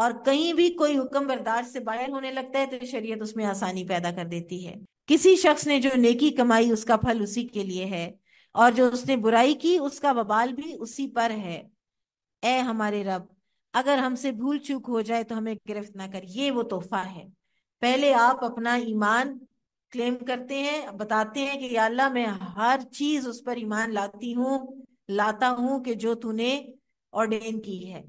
और कहीं भी कोई हुक्म बर्दाश्त से बाहर होने लगता है तो शरीयत उसमें आसानी पैदा कर देती है किसी शख्स ने जो नेकी कमाई उसका फल उसी के लिए है और जो उसने बुराई की उसका बबाल भी उसी पर है ए हमारे रब अगर हमसे भूल चूक हो जाए तो हमें गिरफ्त ना कर ये वो तोहफा है पहले आप अपना ईमान क्लेम करते हैं बताते हैं कि अल्लाह मैं हर चीज उस पर ईमान लाती हूँ लाता हूँ कि जो तूने ऑर्डेन की है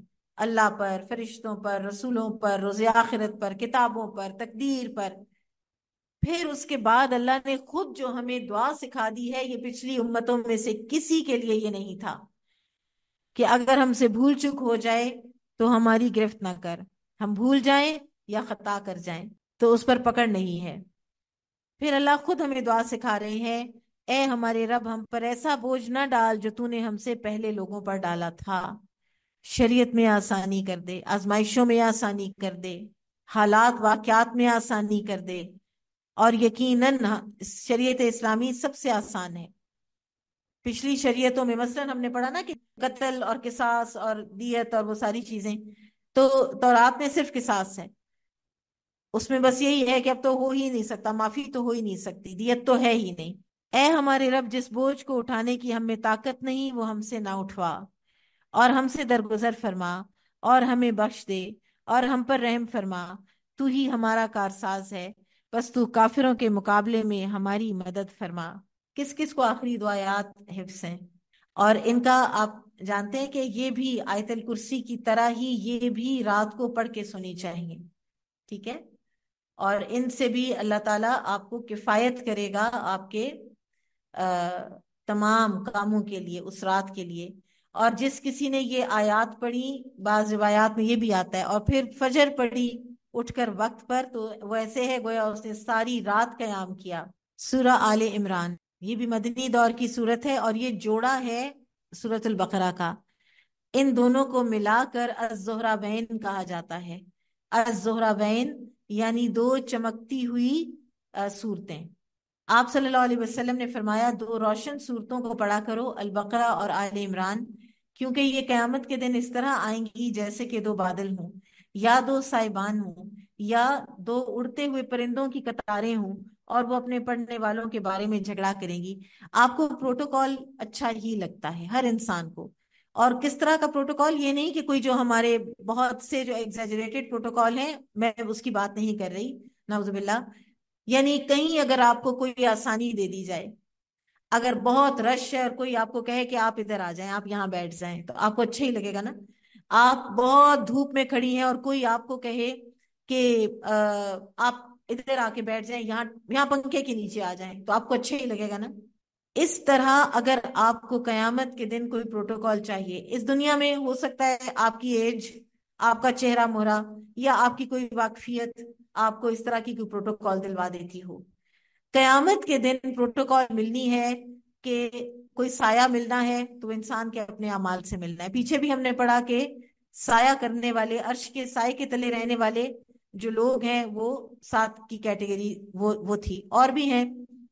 अल्लाह पर फरिश्तों पर रसूलों पर रोज़ आखिरत पर किताबों पर तकदीर पर फिर उसके बाद अल्लाह ने खुद जो हमें दुआ सिखा दी है ये पिछली उम्मतों में से किसी के लिए ये नहीं था कि अगर हमसे भूल चुक हो जाए तो हमारी गिरफ्त ना कर हम भूल जाए या खता कर जाए तो उस पर पकड़ नहीं है फिर अल्लाह खुद हमें दुआ सिखा रहे हैं ए हमारे रब हम पर ऐसा बोझ ना डाल जो तूने हमसे पहले लोगों पर डाला था शरीयत में आसानी कर दे आजमाइशों में आसानी कर दे हालात वाक्यात में आसानी कर दे और यकीन शरीयत इस्लामी सबसे आसान है पिछली शरीयतों में मसलन हमने पढ़ा ना कि कत्ल और किसास और दियत और वो सारी चीजें तो तौरात में सिर्फ किसास है उसमें बस यही है कि अब तो हो ही नहीं सकता माफी तो हो ही नहीं सकती दियत तो है ही नहीं ऐ हमारे रब जिस बोझ को उठाने की हमें ताकत नहीं वो हमसे ना उठवा और हमसे दरगुजर फरमा और हमें बख्श दे और हम पर रहम फरमा तू ही हमारा कारसाज है बस तू काफिरों के मुकाबले में हमारी मदद फरमा किस किस को आखिरी दुआयात हिफ्स हैं और इनका आप जानते हैं कि ये भी आयतल कुर्सी की तरह ही ये भी रात को पढ़ के सुनी चाहिए ठीक है और इनसे भी अल्लाह ताला आपको किफ़ायत करेगा आपके आ, तमाम कामों के लिए उस रात के लिए और जिस किसी ने ये आयात पढ़ी बाज रिवायात में ये भी आता है और फिर फजर पढ़ी उठकर वक्त पर तो वैसे है गोया उसने सारी रात क्याम किया सूरा आले इमरान ये भी मदनी दौर की सूरत है और ये जोड़ा है सूरत बकरा का इन दोनों को मिलाकर बैन कहा जाता है बैन यानी दो चमकती हुई सूरतें आप सल्लल्लाहु अलैहि वसल्लम ने फरमाया दो रोशन सूरतों को पढ़ा करो अल बकरा और आले इमरान क्योंकि ये क्यामत के दिन इस तरह आएंगी जैसे कि दो बादल हों या दो साहिबान हों या दो उड़ते हुए परिंदों की कतारें हों और वो अपने पढ़ने वालों के बारे में झगड़ा करेंगी आपको प्रोटोकॉल अच्छा ही लगता है हर इंसान को और किस तरह का प्रोटोकॉल ये नहीं कि कोई जो हमारे बहुत से जो एग्जेजरेटेड प्रोटोकॉल है मैं उसकी बात नहीं कर रही नाउजबिल्ला यानी कहीं अगर आपको कोई आसानी दे दी जाए अगर बहुत रश है और कोई आपको कहे कि आप इधर आ जाएं आप यहाँ बैठ जाएं तो आपको अच्छा ही लगेगा ना आप बहुत धूप में खड़ी हैं और कोई आपको कहे कि आप इधर आके बैठ जाएं यहाँ यहाँ पंखे के नीचे आ जाएं तो आपको अच्छा ही लगेगा ना इस तरह अगर आपको कयामत के दिन कोई प्रोटोकॉल चाहिए इस दुनिया में हो सकता है आपकी एज आपका चेहरा मोहरा या आपकी कोई वाकफियत आपको इस तरह की कोई प्रोटोकॉल दिलवा देती हो कयामत के दिन प्रोटोकॉल मिलनी है कि कोई साया मिलना है तो इंसान के अपने अमाल से मिलना है पीछे भी हमने पढ़ा कि साया करने वाले अर्श के साय के तले रहने वाले जो लोग हैं वो सात की कैटेगरी वो वो थी और भी हैं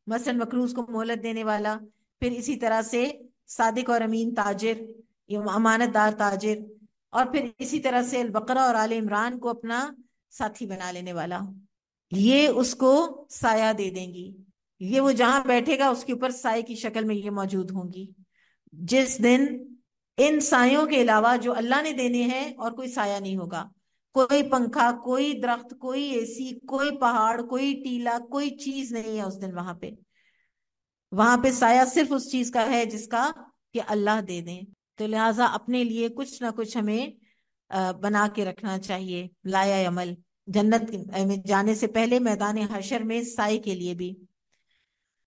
मसलन मकरूज को मोहलत देने वाला फिर इसी तरह से सादिक और अमीन ताजिर अमानतदार ताजिर और फिर इसी तरह से बकरा और आल इमरान को अपना साथी बना लेने वाला ये उसको साया दे देंगी ये वो जहां बैठेगा उसके ऊपर साय की शक्ल में ये मौजूद होंगी जिस दिन इन सायों के अलावा जो अल्लाह ने देने हैं और कोई साया नहीं होगा कोई पंखा कोई दरख्त कोई एसी कोई पहाड़ कोई टीला कोई चीज नहीं है उस दिन वहां पे वहां पे साया सिर्फ उस चीज का है जिसका कि अल्लाह दे दें तो लिहाजा अपने लिए कुछ ना कुछ हमें बना के रखना चाहिए लाया अमल जन्नत में जाने से पहले मैदान हशर में साय के लिए भी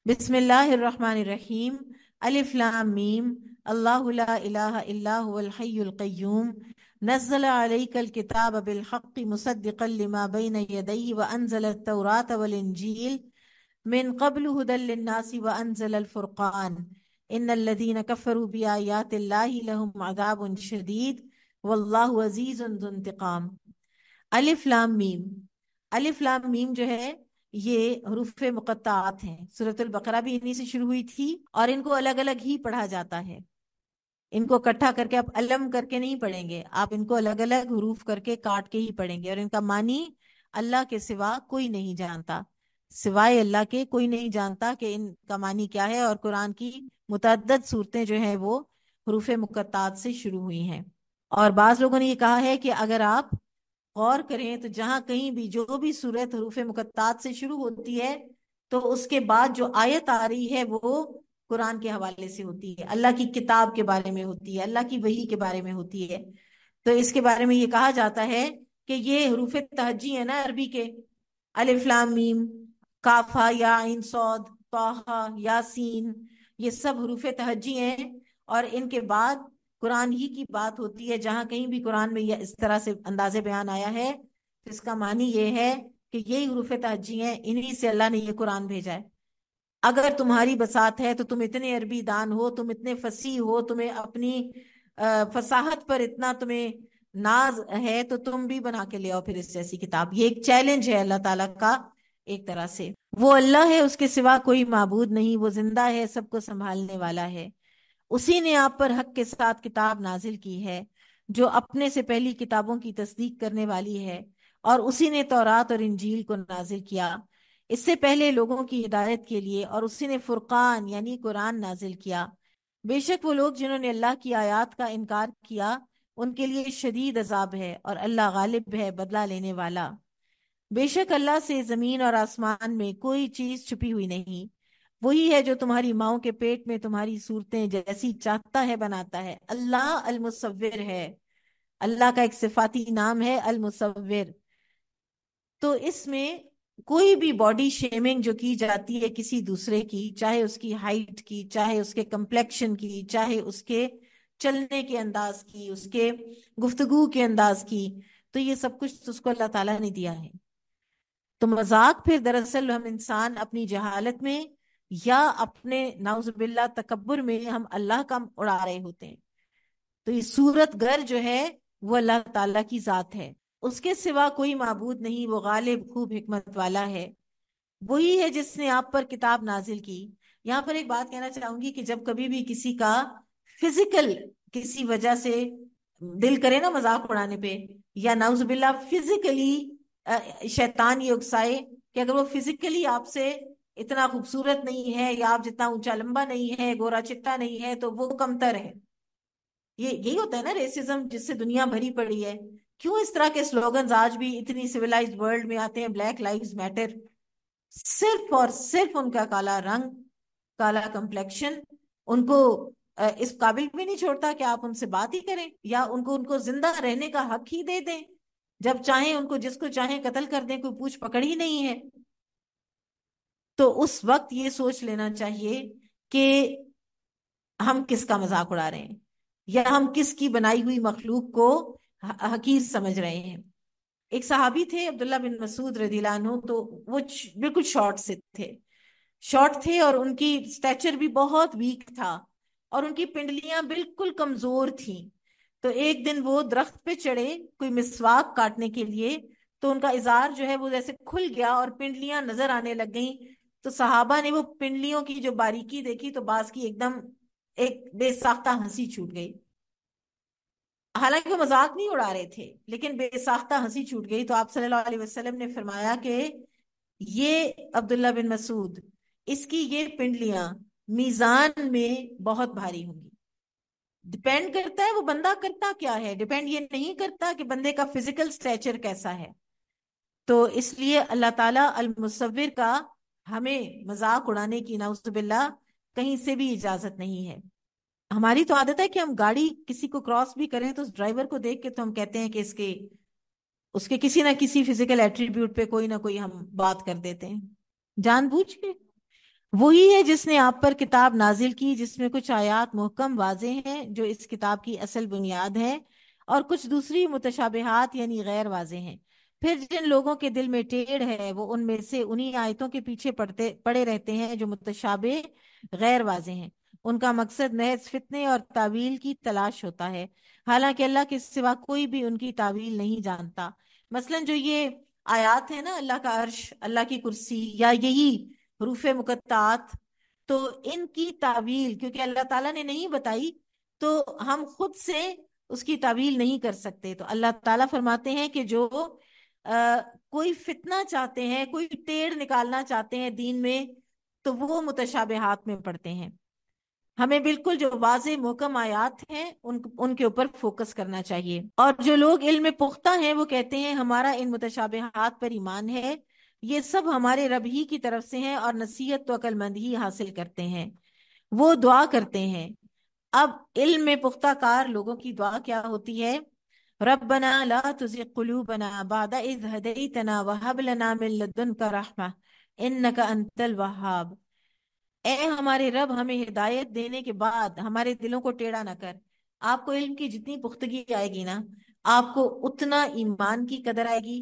بسم الله الرحمن الرحيم ألف لام ميم الله لا إله إلا هو الحي القيوم نزل عليك الكتاب بالحق مصدقا لما بين يديه وأنزل التوراة والإنجيل من قبل هدى للناس وأنزل الفرقان إن الذين كفروا بآيات الله لهم عذاب شديد والله عزيز ذو انتقام الف لام ميم الف لام ميم جو ہے ये हरूफ मुकत्तात हैं सूरत बकरा भी इन्हीं से शुरू हुई थी और इनको अलग अलग ही पढ़ा जाता है इनको इकट्ठा करके आप अलम करके नहीं पढ़ेंगे आप इनको अलग अलग हरूफ करके काट के ही पढ़ेंगे और इनका मानी अल्लाह के सिवा कोई नहीं जानता सिवाय अल्लाह के कोई नहीं जानता कि इनका मानी क्या है और कुरान की मुतद सूरतें जो हैं वो हरूफ मुकत्तात से शुरू हुई हैं और बाज लोगों ने ये कहा है कि अगर आप गौर करें तो जहां कहीं भी जो भी सूरत हरूफ मुकत्त से शुरू होती है तो उसके बाद जो आयत आ रही है वो कुरान के हवाले से होती है अल्लाह की किताब के बारे में होती है अल्लाह की वही के बारे में होती है तो इसके बारे में ये कहा जाता है कि ये हरूफ तहजी है ना अरबी के अलफलामीम काफा या इन सौद तोहा यासीन ये सब हरूफ तहजी हैं और इनके बाद कुरान ही की बात होती है जहां कहीं भी कुरान में यह इस तरह से अंदाजे बयान आया है तो इसका मानी ये है कि यही हरूफ तहजी है इन्हीं से अल्लाह ने ये कुरान भेजा है अगर तुम्हारी बसात है तो तुम इतने अरबी दान हो तुम इतने फसी हो तुम्हें अपनी फसाहत पर इतना तुम्हें नाज है तो तुम भी बना के ले आओ फिर इस जैसी किताब ये एक चैलेंज है अल्लाह ताला का एक तरह से वो अल्लाह है उसके सिवा कोई माबूद नहीं वो जिंदा है सबको संभालने वाला है उसी ने आप पर हक के साथ किताब नाजिल की है जो अपने से पहली किताबों की तस्दीक करने वाली है और उसी ने तौरात और इंजील को नाजिल किया इससे पहले लोगों की हिदायत के लिए और उसी ने फुरकान यानी कुरान नाजिल किया बेशक वो लोग जिन्होंने अल्लाह की आयात का इनकार किया उनके लिए शदीद अजाब है और अल्लाह गालिब है बदला लेने वाला बेशक अल्लाह से ज़मीन और आसमान में कोई चीज़ छुपी हुई नहीं वही है जो तुम्हारी माओ के पेट में तुम्हारी सूरतें जैसी चाहता है बनाता है अल्लाह अलमुसविर है अल्लाह का एक सिफाती नाम है अलमुसविर तो इसमें कोई भी बॉडी शेमिंग जो की जाती है किसी दूसरे की चाहे उसकी हाइट की चाहे उसके कम्प्लेक्शन की चाहे उसके चलने के अंदाज की उसके गुफ्तगु के अंदाज की तो ये सब कुछ तो उसको अल्लाह ताला ने दिया है तो मजाक फिर दरअसल हम इंसान अपनी जहालत में या अपने नाउजबिल्ला तकबर में हम अल्लाह का उड़ा रहे होते हैं तो ये सूरत गर जो है वो अल्लाह ताला की ज़ात है उसके सिवा कोई मबूद नहीं वो गालिब खूब हमत वाला है वही है जिसने आप पर किताब नाजिल की यहाँ पर एक बात कहना चाहूंगी कि जब कभी भी किसी का फिजिकल किसी वजह से दिल करे ना मजाक उड़ाने पे या नाउजबिल्ला फिजिकली शैतान ये उकसाए कि अगर वो फिजिकली आपसे इतना खूबसूरत नहीं है या आप जितना ऊंचा लंबा नहीं है गोरा चिट्टा नहीं है तो वो कमतर है ये यही होता है ना रेसिज्म जिससे दुनिया भरी पड़ी है क्यों इस तरह के स्लोगन आज भी इतनी सिविलाइज्ड वर्ल्ड में आते हैं ब्लैक लाइफ मैटर सिर्फ और सिर्फ उनका काला रंग काला कंप्लेक्शन उनको इस काबिल भी नहीं छोड़ता कि आप उनसे बात ही करें या उनको उनको जिंदा रहने का हक ही दे दें जब चाहे उनको जिसको चाहे कत्ल कर दें कोई पूछ पकड़ ही नहीं है तो उस वक्त ये सोच लेना चाहिए कि हम किसका मजाक उड़ा रहे हैं या हम किसकी बनाई हुई मखलूक को हकीर समझ रहे हैं एक सहाबी थे अब्दुल्ला बिन मसूद रदीलानो तो वो बिल्कुल शॉर्ट से थे शॉर्ट थे और उनकी स्टैचर भी बहुत वीक था और उनकी पिंडलियां बिल्कुल कमजोर थी तो एक दिन वो दरख्त पे चढ़े कोई मिसवाक काटने के लिए तो उनका इजार जो है वो जैसे खुल गया और पिंडलियां नजर आने लग गई तो सहाबा ने वो पिंडलियों की जो बारीकी देखी तो बास की एकदम एक बेसाख्ता हंसी छूट गई हालांकि वो मजाक नहीं उड़ा रहे थे लेकिन बेसाख्ता हंसी छूट गई तो आप सल्लल्लाहु अलैहि वसल्लम ने फरमाया कि ये अब्दुल्ला बिन मसूद इसकी ये पिंडलियां मीजान में बहुत भारी होंगी डिपेंड करता है वो बंदा करता क्या है डिपेंड ये नहीं करता कि बंदे का फिजिकल स्ट्रेचर कैसा है तो इसलिए अल्लाह ताला अल मुसविर का हमें मजाक उड़ाने की नाउजबिल्ला कहीं से भी इजाजत नहीं है हमारी तो आदत है कि हम गाड़ी किसी को क्रॉस भी करें तो उस ड्राइवर को देख के तो हम कहते हैं कि इसके उसके किसी ना किसी फिजिकल एट्रीब्यूट पे कोई ना कोई हम बात कर देते हैं जानबूझ के वही है जिसने आप पर किताब नाजिल की जिसमें कुछ आयात मुहकम वाजे हैं जो इस किताब की असल बुनियाद है और कुछ दूसरी मुतशाबहत यानी गैर वाजे हैं फिर जिन लोगों के दिल में टेढ़ है वो उनमें से उन्हीं आयतों के पीछे पड़ते पड़े रहते हैं जो मुतशाबे गैर वाजे हैं उनका मकसद महज फितने और तावील की तलाश होता है हालांकि अल्लाह के सिवा कोई भी उनकी तावील नहीं जानता मसलन जो ये आयात है ना अल्लाह का अर्श अल्लाह की कुर्सी या यही हरूफ मुकत्तात तो इनकी तावील क्योंकि अल्लाह ताला ने नहीं बताई तो हम खुद से उसकी तावील नहीं कर सकते तो अल्लाह ताला फरमाते हैं कि जो कोई फितना चाहते हैं कोई टेढ़ निकालना चाहते हैं दीन में तो वो हाथ में पड़ते हैं हमें बिल्कुल जो वाज मोहकम आयात हैं उन उनके ऊपर फोकस करना चाहिए और जो लोग इल्म पुख्ता हैं वो कहते हैं हमारा इन मुतशाबे हाथ पर ईमान है ये सब हमारे रब ही की तरफ से हैं और नसीहत तो अकलमंद ही हासिल करते हैं वो दुआ करते हैं अब इल्म में कार लोगों की दुआ क्या होती है रबना ला तुजिग कुलूबना बाद इज हदैतना वहब लना मिन लदुनका रहमा इन्नका अंतल वहाब ए हमारे रब हमें हिदायत देने के बाद हमारे दिलों को टेढ़ा ना कर आपको इल्म की जितनी पुख्तगी आएगी ना आपको उतना ईमान की कदर आएगी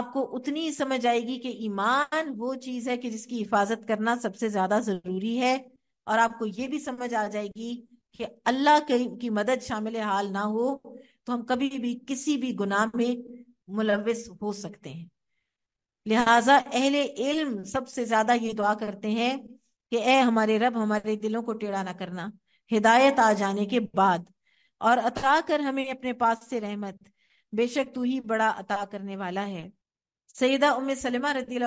आपको उतनी समझ आएगी कि ईमान वो चीज है कि जिसकी हिफाजत करना सबसे ज्यादा जरूरी है और आपको ये भी समझ आ जाएगी कि अल्लाह की मदद शामिल हाल ना हो तो हम कभी भी किसी भी गुनाह में मुलविस हो सकते हैं लिहाजा अहले इल्म सबसे ज्यादा ये दुआ करते हैं कि ए हमारे रब हमारे दिलों को टेढ़ा ना करना हिदायत आ जाने के बाद और अता कर हमें अपने पास से रहमत बेशक तू ही बड़ा अता करने वाला है सैदा उम सलमा रदी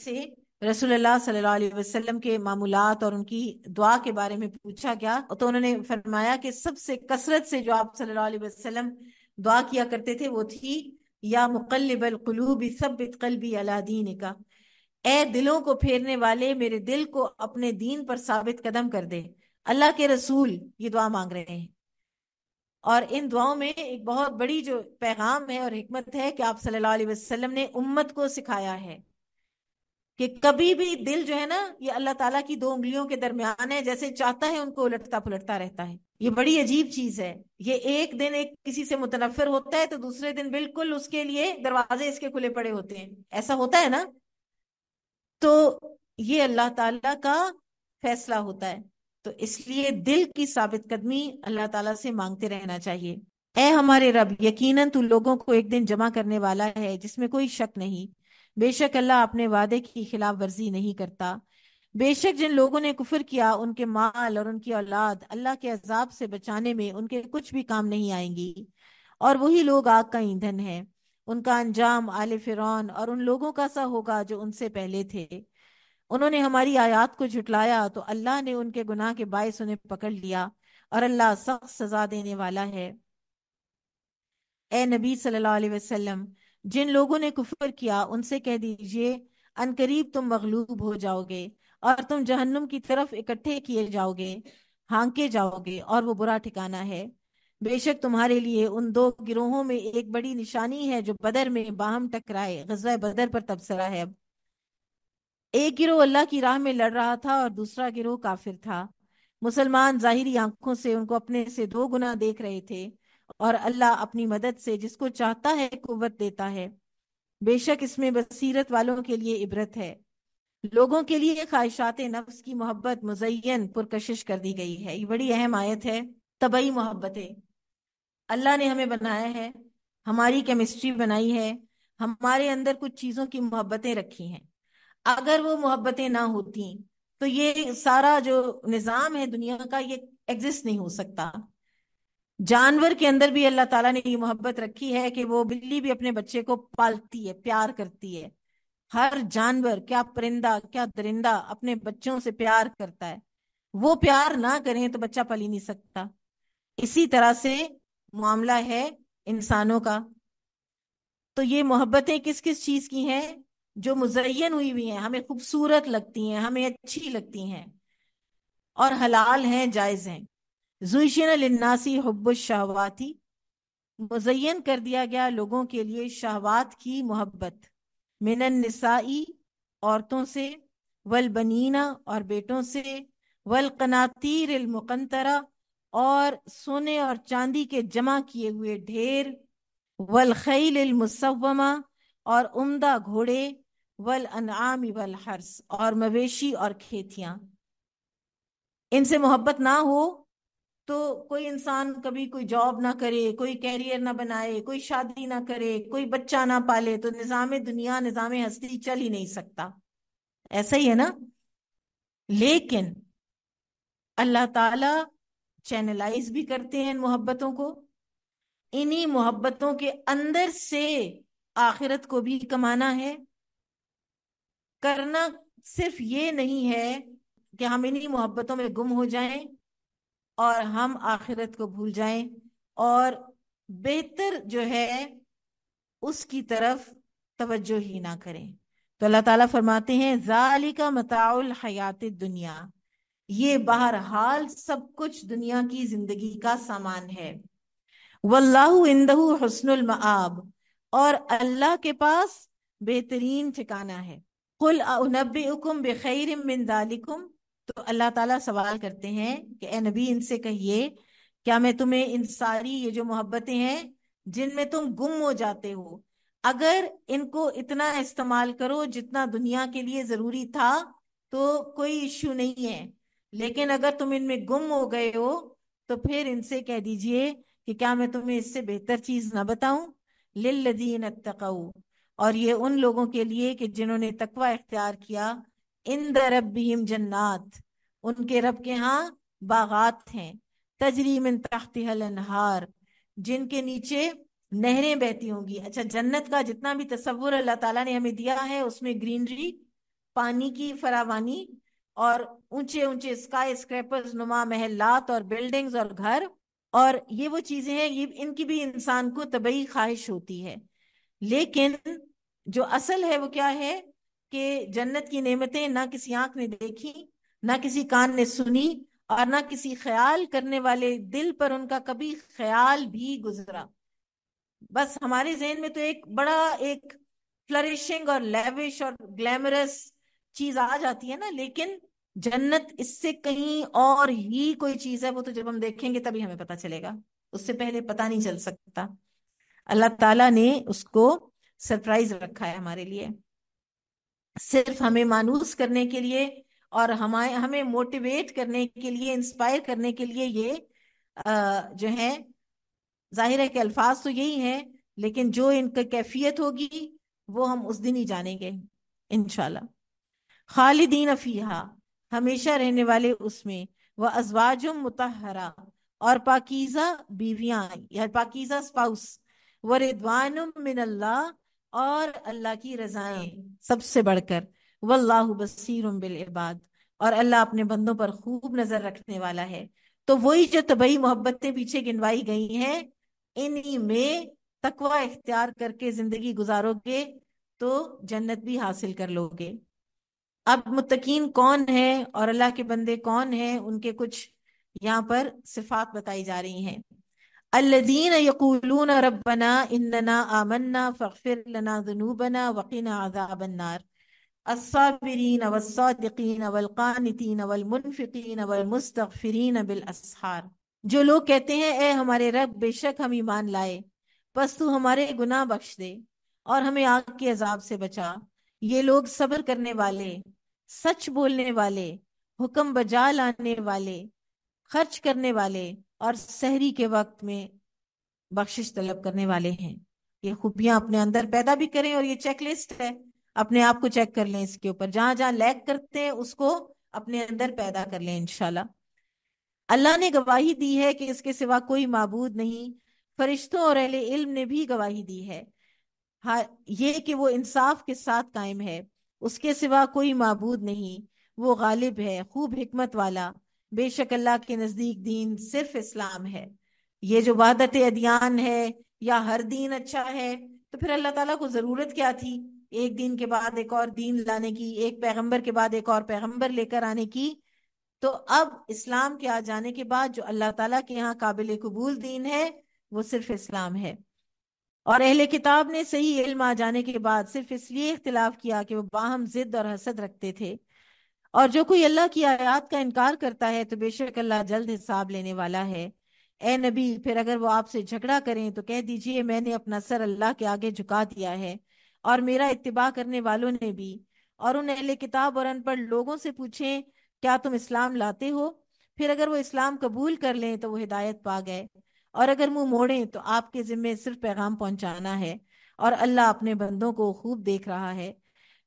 से रसूलुल्लाह सल्लाम के मामूलात और उनकी दुआ के बारे में पूछा गया तो उन्होंने फरमाया कि सबसे कसरत से जो आप सल्लाम दुआ किया करते थे वो थी या मुकलबल कलूब सब कलबी अलादीन का ए दिलों को फेरने वाले मेरे दिल को अपने दीन पर साबित कदम कर दे अल्लाह के रसूल ये दुआ मांग रहे हैं और इन दुआओं में एक बहुत बड़ी जो पैगाम है और हमत है कि आप सल्लल्लाहु अलैहि ने उम्मत को सिखाया है कि कभी भी दिल जो है ना ये अल्लाह ताला की दो उंगलियों के दरमियान है जैसे चाहता है उनको उलटता पुलटता रहता है ये बड़ी अजीब चीज है ये एक दिन एक किसी से मुतनफर होता है तो दूसरे दिन बिल्कुल उसके लिए दरवाजे इसके खुले पड़े होते हैं ऐसा होता है ना तो ये अल्लाह ताला का फैसला होता है तो इसलिए दिल की साबित कदमी अल्लाह ताला से मांगते रहना चाहिए ए हमारे रब यकीनन तू लोगों को एक दिन जमा करने वाला है जिसमें कोई शक नहीं बेशक अल्लाह अपने वादे की खिलाफ वर्जी नहीं करता बेशक जिन लोगों ने कुफर किया उनके माल और उनकी औलाद अल्लाह के अजाब से बचाने में उनके कुछ भी काम नहीं आएंगी और वही लोग आग का ईंधन है उनका अंजाम आले फिर और उन लोगों का सा होगा जो उनसे पहले थे उन्होंने हमारी आयात को झुटलाया तो अल्लाह ने उनके गुनाह के बायस उन्हें पकड़ लिया और अल्लाह सख्त सजा देने वाला है ए नबी सल्लल्लाहु अलैहि वसल्लम जिन लोगों ने कुफर किया उनसे कह दीजिए अनकरीब तुम मगलूब हो जाओगे और तुम जहन्नुम की तरफ इकट्ठे किए जाओगे हांके जाओगे और वो बुरा ठिकाना है बेशक तुम्हारे लिए उन दो गिरोहों में एक बड़ी निशानी है जो बदर में बाहम टकराए गजा बदर पर तबसरा है एक गिरोह अल्लाह की राह में लड़ रहा था और दूसरा गिरोह काफिर था मुसलमान जाहिरी आंखों से उनको अपने से दो गुना देख रहे थे और अल्लाह अपनी मदद से जिसको चाहता है कुवत देता है बेशक इसमें बसीरत वालों के लिए इबरत है लोगों के लिए ख्वाहिशात नफ्स की मोहब्बत मुजयन पुरकशिश कर दी गई है ये बड़ी अहम आयत है तबई मोहब्बतें अल्लाह ने हमें बनाया है हमारी केमिस्ट्री बनाई है हमारे अंदर कुछ चीजों की मोहब्बतें रखी हैं अगर वो मोहब्बतें ना होती तो ये सारा जो निज़ाम है दुनिया का ये एग्जिस्ट नहीं हो सकता जानवर के अंदर भी अल्लाह ताला ने ये मोहब्बत रखी है कि वो बिल्ली भी अपने बच्चे को पालती है प्यार करती है हर जानवर क्या परिंदा क्या दरिंदा अपने बच्चों से प्यार करता है वो प्यार ना करें तो बच्चा पाल ही नहीं सकता इसी तरह से मामला है इंसानों का तो ये मोहब्बतें किस किस चीज की हैं जो मुजयन हुई हुई हैं हमें खूबसूरत लगती हैं हमें अच्छी लगती हैं और हलाल हैं जायज हैं जुशन लन्नासी हब्बशाहवाती मुजयन कर दिया गया लोगों के लिए शहवात की मोहब्बत मिनन निसाई औरतों से वल बनीना और बेटों से वल कनातीर मुकंतरा और सोने और चांदी के जमा किए हुए ढेर वल खैल मुसवमा और उम्दा घोड़े वल अनाम वल हर्स और मवेशी और खेतियां इनसे मोहब्बत ना हो तो कोई इंसान कभी कोई जॉब ना करे कोई कैरियर ना बनाए कोई शादी ना करे कोई बच्चा ना पाले तो निजाम दुनिया निजाम हस्ती चल ही नहीं सकता ऐसा ही है ना लेकिन अल्लाह ताला चैनलाइज भी करते हैं इन मोहब्बतों को इन्हीं मोहब्बतों के अंदर से आखिरत को भी कमाना है करना सिर्फ ये नहीं है कि हम इन्हीं मोहब्बतों में गुम हो जाएं और हम आखिरत को भूल जाएं और बेहतर जो है उसकी तरफ तवज्जो ही ना करें तो अल्लाह ताला फरमाते हैं जाली का मताउल हयात दुनिया ये बहरहाल सब कुछ दुनिया की जिंदगी का सामान है वल्लाहु इंदहु हसनुल मआब और अल्लाह के पास बेहतरीन ठिकाना है कुल उनब उकुम बेखैर मिन दालिकुम तो अल्लाह ताला सवाल करते हैं कि ए नबी इनसे कहिए क्या मैं तुम्हें इन सारी ये जो मोहब्बतें हैं जिनमें तुम गुम हो जाते हो अगर इनको इतना इस्तेमाल करो जितना दुनिया के लिए जरूरी था तो कोई इश्यू नहीं है लेकिन अगर तुम इनमें गुम हो गए हो तो फिर इनसे कह दीजिए कि क्या मैं तुम्हें इससे बेहतर चीज ना बताऊं लिल्लदीन तकऊ और ये उन लोगों के लिए कि जिन्होंने तकवा इख्तियार किया इन दरबीम जन्नात उनके रब के यहाँ बागात हैं तजरीम तख्तिहल अनहार जिनके नीचे नहरें बहती होंगी अच्छा जन्नत का जितना भी तस्वुर अल्लाह ताला ने हमें दिया है उसमें ग्रीनरी पानी की फरावानी और ऊंचे ऊंचे स्काई स्क्रैपर्स नुमा महलात और बिल्डिंग्स और घर और ये वो चीजें हैं ये इनकी भी इंसान को तबई ख्वाहिश होती है लेकिन जो असल है वो क्या है कि जन्नत की नेमतें ना किसी आंख ने देखी ना किसी कान ने सुनी और ना किसी ख्याल करने वाले दिल पर उनका कभी ख्याल भी गुजरा बस हमारे जहन में तो एक बड़ा एक फ्लरिशिंग और लेविश और ग्लैमरस चीज आ जाती है ना लेकिन जन्नत इससे कहीं और ही कोई चीज है वो तो जब हम देखेंगे तभी हमें पता चलेगा उससे पहले पता नहीं चल सकता अल्लाह ताला ने उसको सरप्राइज रखा है हमारे लिए सिर्फ हमें मानूस करने के लिए और हमारे हमें मोटिवेट करने के लिए इंस्पायर करने के लिए ये जो है जाहिर है कि अल्फाज तो यही हैं लेकिन जो इनका कैफियत होगी वो हम उस दिन ही जानेंगे इनशाला खालिदीन अफीहा हमेशा रहने वाले उसमें वह अजवाज मुतहरा और पाकिजा बीवियां या पाकिजा स्पाउस व रिदवान मिनल्ला और अल्लाह की रजाएं सबसे बढ़कर वल्लाह बसीर बिल इबाद और अल्लाह अपने बंदों पर खूब नजर रखने वाला है तो वही जो तबई मोहब्बतें पीछे गिनवाई गई हैं इन्हीं में तकवा इख्तियार करके जिंदगी गुजारोगे तो जन्नत भी हासिल कर लोगे अब मुतकीन कौन है और अल्लाह के बंदे कौन है उनके कुछ यहाँ पर सिफात बताई जा रही हैं अल्लदीन यकूलून रबना इन्ना आमन्ना फ़िर लना जुनूबना वकीना अजाबन्नार अस्साबिरीन वसादिकीन वलकानतीन वलमुनफ़िकीन वलमुस्तफ़रीन बिलअसहार जो लोग कहते हैं ए हमारे रब बेशक हम ईमान लाए बस तू हमारे गुनाह बख्श दे और हमें आग के अजाब से बचा ये लोग सब्र करने वाले सच बोलने वाले हुक्म बजा लाने वाले खर्च करने वाले और सहरी के वक्त में बख्शिश तलब करने वाले हैं ये खूबियां अपने अंदर पैदा भी करें और ये चेकलिस्ट है अपने आप को चेक कर लें इसके ऊपर जहां जहां लैग करते हैं उसको अपने अंदर पैदा कर लें इनशाला अल्लाह ने गवाही दी है कि इसके सिवा कोई मबूद नहीं फरिश्तों और अहले इल्म ने भी गवाही दी है हाँ ये कि वो इंसाफ के साथ कायम है उसके सिवा कोई मबूद नहीं वो गालिब है खूब हमत वाला बेशक अल्लाह के नजदीक दीन सिर्फ इस्लाम है ये जो वादत अदियान है या हर दीन अच्छा है तो फिर अल्लाह ताला को जरूरत क्या थी एक दिन के बाद एक और दीन लाने की एक पैगंबर के बाद एक और पैगंबर लेकर आने की तो अब इस्लाम के आ जाने के बाद जो अल्लाह ताला के यहाँ काबिल कबूल दीन है वो सिर्फ इस्लाम है और अहले किताब ने सही इल्म आ जाने के बाद सिर्फ इसलिए इख्तिलाफ किया कि वो बाहम जिद और हसद रखते थे और जो कोई अल्लाह की आयात का इनकार करता है तो बेशक अल्लाह जल्द हिसाब लेने वाला है ए नबी फिर अगर वो आपसे झगड़ा करें तो कह दीजिए मैंने अपना सर अल्लाह के आगे झुका दिया है और मेरा इतबा करने वालों ने भी और उन अहले किताब और अनपढ़ लोगों से पूछें क्या तुम इस्लाम लाते हो फिर अगर वो इस्लाम कबूल कर लें तो वो हिदायत पा गए और अगर मुंह मोड़े तो आपके जिम्मे सिर्फ पैगाम पहुंचाना है और अल्लाह अपने बंदों को खूब देख रहा है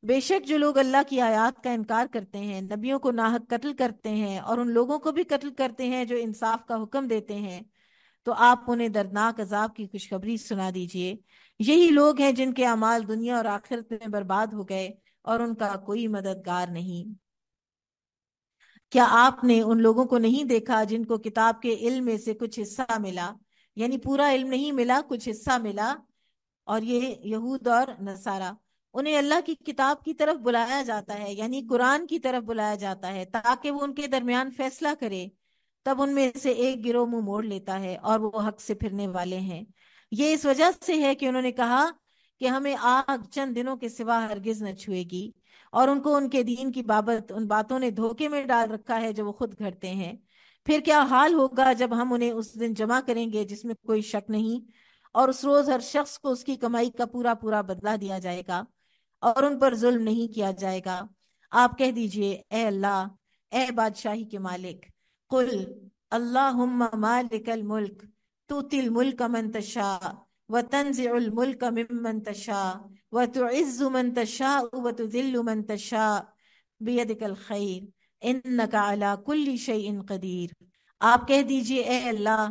बेशक जो लोग अल्लाह की आयत का इनकार करते हैं नबियों को नाहक कत्ल करते हैं और उन लोगों को भी कत्ल करते हैं जो इंसाफ का हुक्म देते हैं तो आप उन्हें दर्दनाक अजाब की खुशखबरी सुना दीजिए यही लोग हैं जिनके अमाल दुनिया और आखिरत में बर्बाद हो गए और उनका कोई मददगार नहीं क्या आपने उन लोगों को नहीं देखा जिनको किताब के इल्म में से कुछ हिस्सा मिला यानी पूरा इल्म नहीं मिला कुछ हिस्सा मिला और ये यहूद और नसारा उन्हें अल्लाह की किताब की तरफ बुलाया जाता है यानी कुरान की तरफ बुलाया जाता है ताकि वो उनके दरमियान फैसला करे तब उनमें से एक गिरोह मुंह मोड़ लेता है और वो हक से फिरने वाले हैं ये इस वजह से है कि उन्होंने कहा कि हमें आग चंद दिनों के सिवा हरगिज न छुएगी और उनको उनके दीन की बाबत उन बातों ने धोखे में डाल रखा है जो वो खुद घटते हैं फिर क्या हाल होगा जब हम उन्हें उस दिन जमा करेंगे जिसमें कोई शक नहीं और उस रोज हर शख्स को उसकी कमाई का पूरा पूरा बदला दिया जाएगा और उन पर जुल्म नहीं किया जाएगा आप कह दीजिए ए अल्लाह ए बादशाही के मालिक कुल अल्लाह मालिकल मुल्क तूतिल मुल्क तशा व तंजिल मुल्क तशा व तुइज़्ज़ु मन तशा व तुज़िल्लु मन तशा बियदिकल खैर इन्नका अला कुल्ली शैइन कदीर आप कह दीजिए ए अल्लाह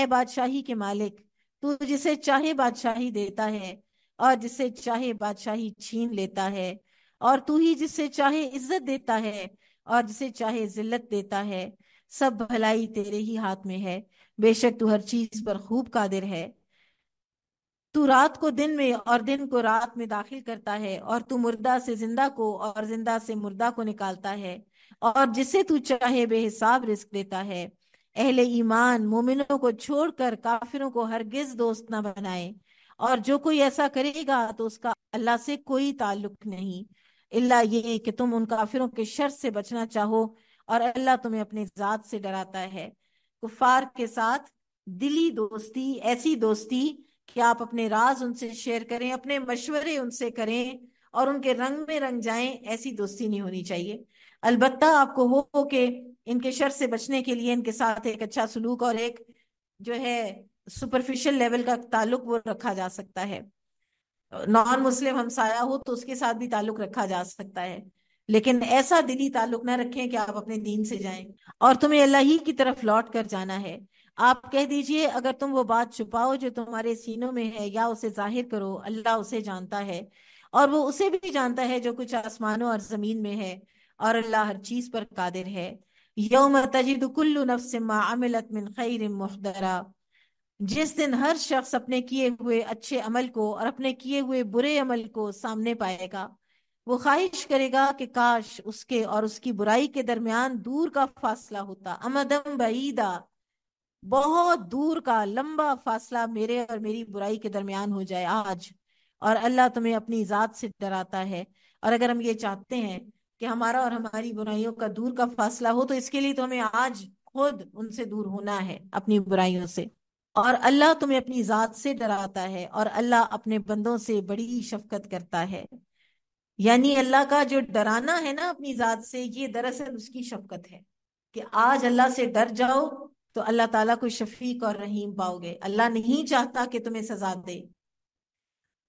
ए बादशाही के मालिक तू जिसे चाहे बादशाही देता है और जिसे चाहे बादशाही छीन लेता है और तू ही जिसे चाहे इज्जत देता है और जिसे चाहे जिल्लत देता है सब भलाई तेरे ही हाथ में है बेशक तू हर चीज पर खूब कादिर है तू रात को दिन में और दिन को रात में दाखिल करता है और तू मुर्दा से जिंदा को और जिंदा से मुर्दा को निकालता है और जिसे तू चाहे बेहिसाब रिस्क देता है अहले ईमान मोमिनों को छोड़कर काफिरों को हरगिज दोस्त न बनाए और जो कोई ऐसा करेगा तो उसका अल्लाह से कोई ताल्लुक नहीं अल्लाह ये कि तुम उन काफिरों के शर से बचना चाहो और अल्लाह तुम्हें अपने जात से डराता है कुफार के साथ दिली दोस्ती ऐसी दोस्ती कि आप अपने राज उनसे शेयर करें अपने मशवरे उनसे करें और उनके रंग में रंग जाएं ऐसी दोस्ती नहीं होनी चाहिए अलबत् आपको हो, हो के इनके शर से बचने के लिए इनके साथ एक अच्छा सलूक और एक जो है सुपरफिशियल लेवल का ताल्लुक वो रखा जा सकता है नॉन मुस्लिम हमसाया हो तो उसके साथ भी ताल्लुक रखा जा सकता है लेकिन ऐसा दिली ताल्लुक ना रखें कि आप अपने दीन से जाएं और तुम्हें अल्लाह ही की तरफ लौट कर जाना है आप कह दीजिए अगर तुम वो बात छुपाओ जो तुम्हारे सीनों में है या उसे जाहिर करो अल्लाह उसे जानता है और वो उसे भी जानता है जो कुछ आसमानों और जमीन में है और अल्लाह हर चीज पर कादिर है यौम तजिद कुल्लु नफ्स मा अमिलत मिन खैर मुहदरा जिस दिन हर शख्स अपने किए हुए अच्छे अमल को और अपने किए हुए बुरे अमल को सामने पाएगा वो ख्वाहिश करेगा कि काश उसके और उसकी बुराई के दरमियान दूर का फासला होता अमदम बईदा बहुत दूर का लंबा फासला मेरे और मेरी बुराई के दरमियान हो जाए आज और अल्लाह तुम्हें अपनी ज़ात से डराता है और अगर हम ये चाहते हैं कि हमारा और हमारी बुराइयों का दूर का फासला हो तो इसके लिए तो हमें आज खुद उनसे दूर होना है अपनी बुराइयों से और अल्लाह तुम्हें अपनी ज़ात से डराता है और अल्लाह अपने बंदों से बड़ी शफकत करता है यानी अल्लाह का जो डराना है ना अपनी ज़ात से ये दरअसल उसकी शफकत है कि आज अल्लाह से डर जाओ तो अल्लाह ताला को शफीक और रहीम पाओगे अल्लाह नहीं चाहता कि तुम्हें सजा दे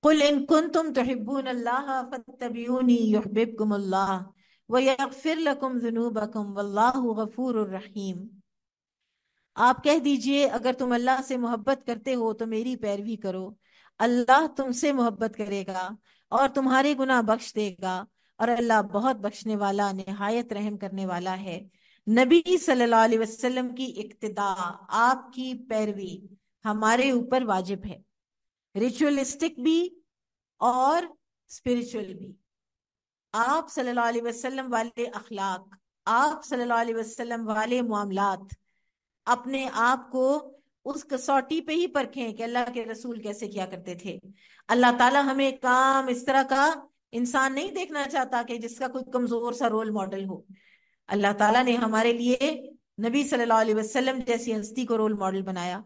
कुल इन कुन तुम तहिबून अल्लाह फतबीबिकुम वकुम वल्लाह गफूर रहीम आप कह दीजिए अगर तुम अल्लाह से मोहब्बत करते हो तो मेरी पैरवी करो अल्लाह तुमसे मोहब्बत करेगा और तुम्हारे गुना बख्श देगा और अल्लाह बहुत बख्शने वाला नहायत रहम करने वाला है नबी सल्लल्लाहु अलैहि वसल्लम की इक्तदा आपकी पैरवी हमारे ऊपर वाजिब है रिचुअलिस्टिक भी और स्पिरिचुअल भी आप सल्लल्लाहु अलैहि वसल्लम वाले अखलाक आप सल्लल्लाहु अलैहि वसल्लम वाले मामलात अपने आप को उस कसौटी पे ही परखें कि अल्लाह के रसूल कैसे किया करते थे अल्लाह ताला हमें काम इस तरह का इंसान नहीं देखना चाहता कि जिसका कोई कमजोर सा रोल मॉडल हो अल्लाह ताला ने हमारे लिए नबी सल्लल्लाहु अलैहि वसल्लम जैसी हस्ती को रोल मॉडल बनाया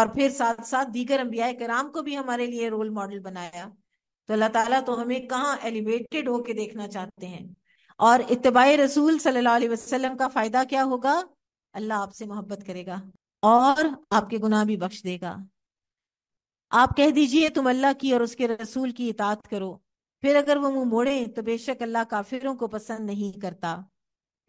और फिर साथ साथ दीगर अम्बिया कराम को भी हमारे लिए रोल मॉडल बनाया तो अल्लाह ताला तो हमें कहाँ एलिवेटेड होके देखना चाहते हैं और इतबाई रसूल सल्लल्लाहु अलैहि वसल्लम का फायदा क्या होगा अल्लाह आपसे मोहब्बत करेगा और आपके गुनाह भी बख्श देगा आप कह दीजिए तुम अल्लाह की और उसके रसूल की इतात करो फिर अगर वो मुंह मोड़े तो बेशक अल्लाह काफिरों को पसंद नहीं करता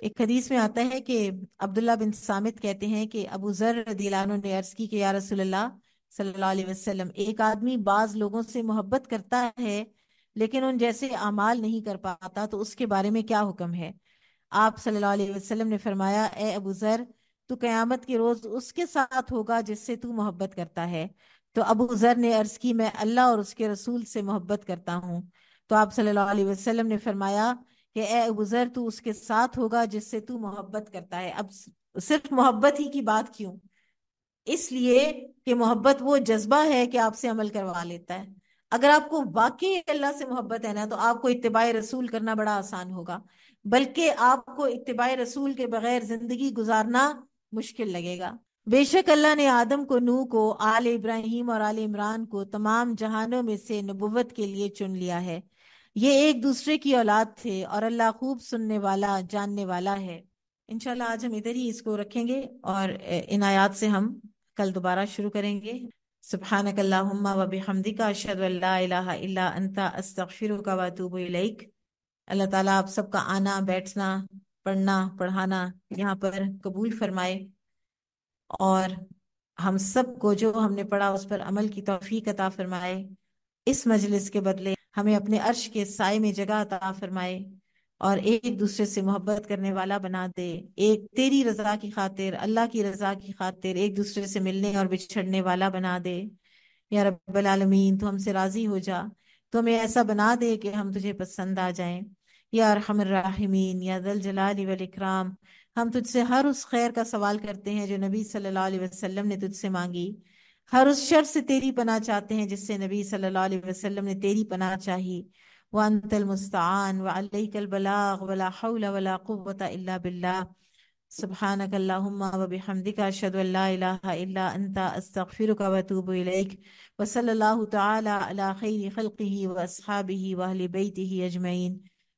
एक हदीस में आता है कि अब्दुल्ला बिन सामित कहते हैं कि अबू जर दिलानो ने अर्ज की कि या रसूलल्लाह सल्लल्लाहु अलैहि वसल्लम एक आदमी बाज लोगों से मोहब्बत करता है लेकिन उन जैसे अमाल नहीं कर पाता तो उसके बारे में क्या हुक्म है आप सल्लल्लाहु अलैहि वसल्लम ने फरमाया ए अबू जर तू क़यामत के रोज़ उसके साथ होगा जिससे तू मोहब्बत करता है तो अबू जर ने अर्ज़ की मैं अल्लाह और उसके रसूल से मोहब्बत करता हूँ तो आप सल्लल्लाहु अलैहि वसल्लम ने फरमाया कि ए अबू जर तू उसके साथ होगा जिससे तू मोहब्बत करता है अब सिर्फ मोहब्बत ही की बात क्यों इसलिए कि मोहब्बत वो जज्बा है कि आपसे अमल करवा लेता है अगर आपको वाकई अल्लाह से मोहब्बत है ना तो आपको इतबा रसूल करना बड़ा आसान होगा बल्कि आपको इतबाय रसूल के बगैर जिंदगी गुजारना मुश्किल लगेगा बेशक अल्लाह ने आदम को नू को आल इब्राहिम और आल इमरान को तमाम जहानों में से नबुवत के लिए चुन लिया है ये एक दूसरे की औलाद थे और अल्लाह खूब सुनने वाला जानने वाला है इनशाला आज हम इधर ही इसको रखेंगे और इन आयात से हम कल दोबारा शुरू करेंगे सुबहानकल्ला वबिहमदिका अशद अल्लाह अंता अस्तफ़िर का वतूब अल्लाह ताला आप सबका आना बैठना पढ़ना पढ़ाना यहाँ पर कबूल फरमाए और हम सब को जो हमने पढ़ा उस पर अमल की तोफीक अता फरमाए इस मजलिस के बदले हमें अपने अर्श के साय में जगह अता फरमाए और एक दूसरे से मोहब्बत करने वाला बना दे एक तेरी रजा की खातिर अल्लाह की रजा की खातिर एक दूसरे से मिलने और बिछड़ने वाला बना दे या रब्बल आलमीन तो हमसे राजी हो जा तो हमें ऐसा बना दे कि हम तुझे पसंद आ जाएं या रहमीन या दल जलाल वलकराम हम तुझसे हर उस खैर का सवाल करते हैं जो नबी सल्लल्लाहु अलैहि वसल्लम ने तुझसे मांगी हर उस शर से तेरी पना चाहते हैं जिससे नबी सल्लल्लाहु अलैहि वसल्लम ने तेरी पनाह चाही वनतल मुस्तान बलाग वला हौल वला क़ुव्वत इल्ला बिल्लाह अल्लाहुम्मा व बिहमदिका अशहदु इलाहा इल्ला अस्तगफिरुका व इलैक व सल्लल्लाहु तआला अला खैरि खल्क़िही व अस्हाबिही व बैतिही अजमईन